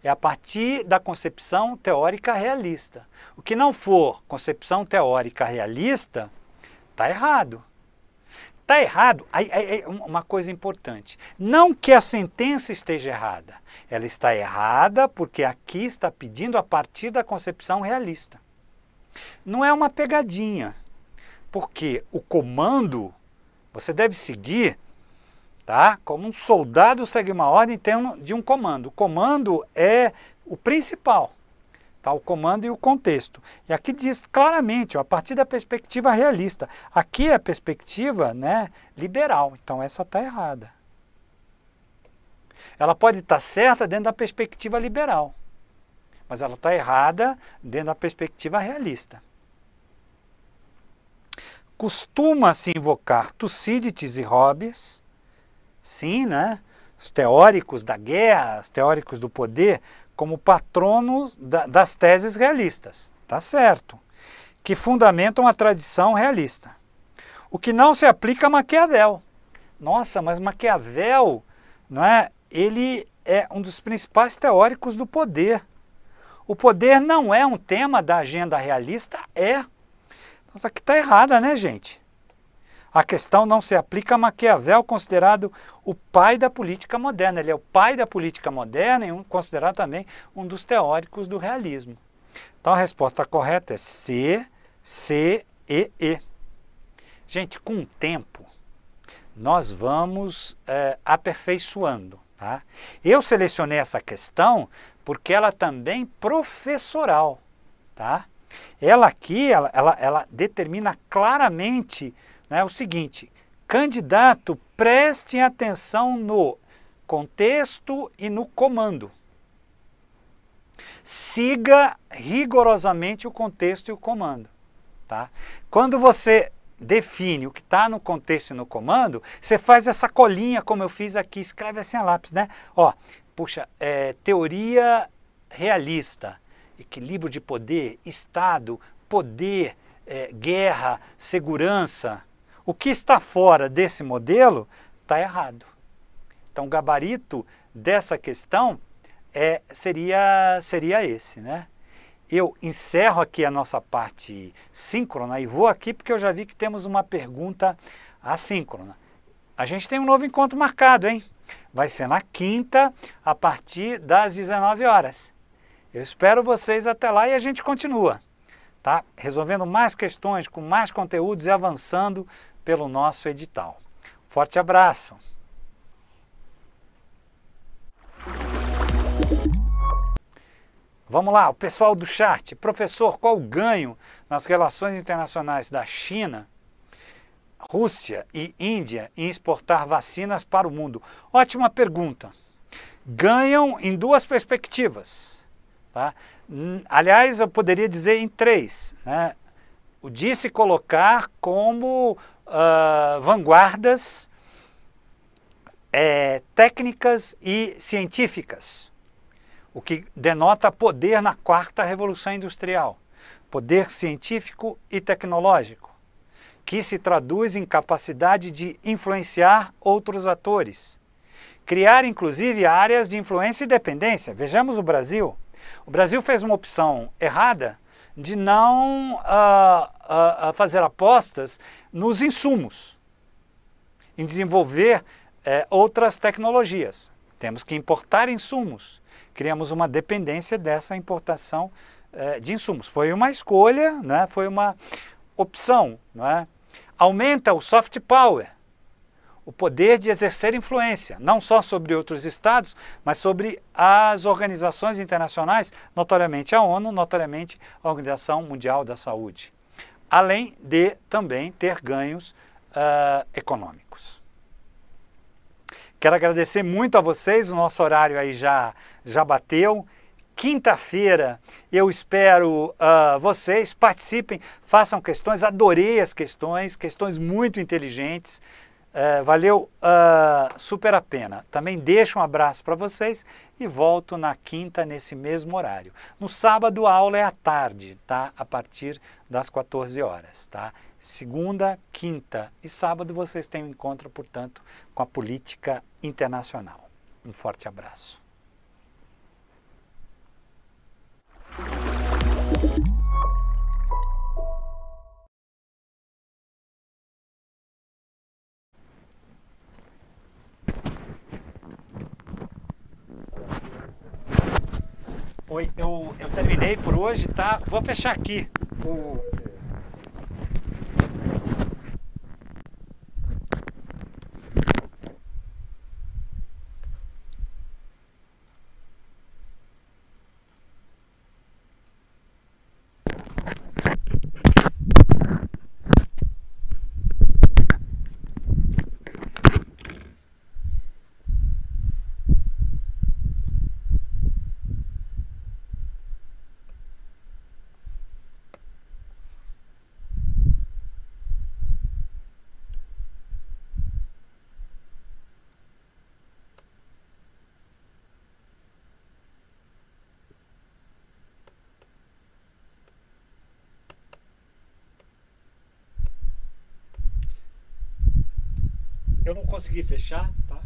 É a partir da concepção teórica realista. O que não for concepção teórica realista, está errado está errado, aí, aí, uma coisa importante, não que a sentença esteja errada, ela está errada porque aqui está pedindo a partir da concepção realista. Não é uma pegadinha, porque o comando você deve seguir, tá? Como um soldado segue uma ordem tem um, de um comando. O comando é o principal. Tá, o comando e o contexto. E aqui diz claramente, ó, a partir da perspectiva realista. Aqui é a perspectiva né, liberal, então essa está errada. Ela pode estar tá certa dentro da perspectiva liberal, mas ela está errada dentro da perspectiva realista. Costuma-se invocar Tucídides e Hobbes, sim, né? os teóricos da guerra, os teóricos do poder, como patrono da, das teses realistas, tá certo, que fundamentam a tradição realista. O que não se aplica a Maquiavel. Nossa, mas Maquiavel, não é? Ele é um dos principais teóricos do poder. O poder não é um tema da agenda realista, é. Então, que está errada, né, gente? A questão não se aplica a Maquiavel, considerado o pai da política moderna. Ele é o pai da política moderna e um, considerado também um dos teóricos do realismo. Então a resposta correta é C, C, E, E. Gente, com o tempo, nós vamos é, aperfeiçoando. Tá? Eu selecionei essa questão porque ela também é professoral. Tá? Ela aqui, ela, ela, ela determina claramente né, o seguinte, candidato, preste atenção no contexto e no comando. Siga rigorosamente o contexto e o comando. Tá? Quando você define o que está no contexto e no comando, você faz essa colinha como eu fiz aqui, escreve assim a lápis, né? Ó, puxa, é, teoria realista, equilíbrio de poder, Estado, poder, é, guerra, segurança, o que está fora desse modelo está errado. Então, o gabarito dessa questão é, seria, seria esse, né? Eu encerro aqui a nossa parte síncrona e vou aqui porque eu já vi que temos uma pergunta assíncrona. A gente tem um novo encontro marcado, hein? Vai ser na quinta, a partir das 19 horas. Eu espero vocês até lá e a gente continua, tá? Resolvendo mais questões, com mais conteúdos e avançando pelo nosso edital. Forte abraço! Vamos lá, o pessoal do chat. Professor, qual o ganho nas relações internacionais da China, Rússia e Índia em exportar vacinas para o mundo? Ótima pergunta. Ganham em duas perspectivas. Tá? Hum, aliás, eu poderia dizer em três. Né? O de se colocar como uh, vanguardas é, técnicas e científicas, o que denota poder na quarta revolução industrial, poder científico e tecnológico, que se traduz em capacidade de influenciar outros atores, criar inclusive áreas de influência e dependência. Vejamos o Brasil. O Brasil fez uma opção errada de não uh, a, a fazer apostas nos insumos, em desenvolver é, outras tecnologias. Temos que importar insumos. Criamos uma dependência dessa importação é, de insumos. Foi uma escolha, né? foi uma opção. é? Aumenta o soft power, o poder de exercer influência, não só sobre outros estados, mas sobre as organizações internacionais, notoriamente a ONU, notoriamente a Organização Mundial da Saúde além de também ter ganhos uh, econômicos. Quero agradecer muito a vocês, o nosso horário aí já, já bateu. Quinta-feira eu espero uh, vocês participem, façam questões, adorei as questões, questões muito inteligentes. É, valeu uh, super a pena. Também deixo um abraço para vocês e volto na quinta nesse mesmo horário. No sábado a aula é à tarde, tá? A partir das 14 horas, tá? Segunda, quinta e sábado vocês têm um encontro, portanto, com a política internacional. Um forte abraço. Oi, eu, eu terminei por hoje, tá? Vou fechar aqui o, Eu não consegui fechar, tá?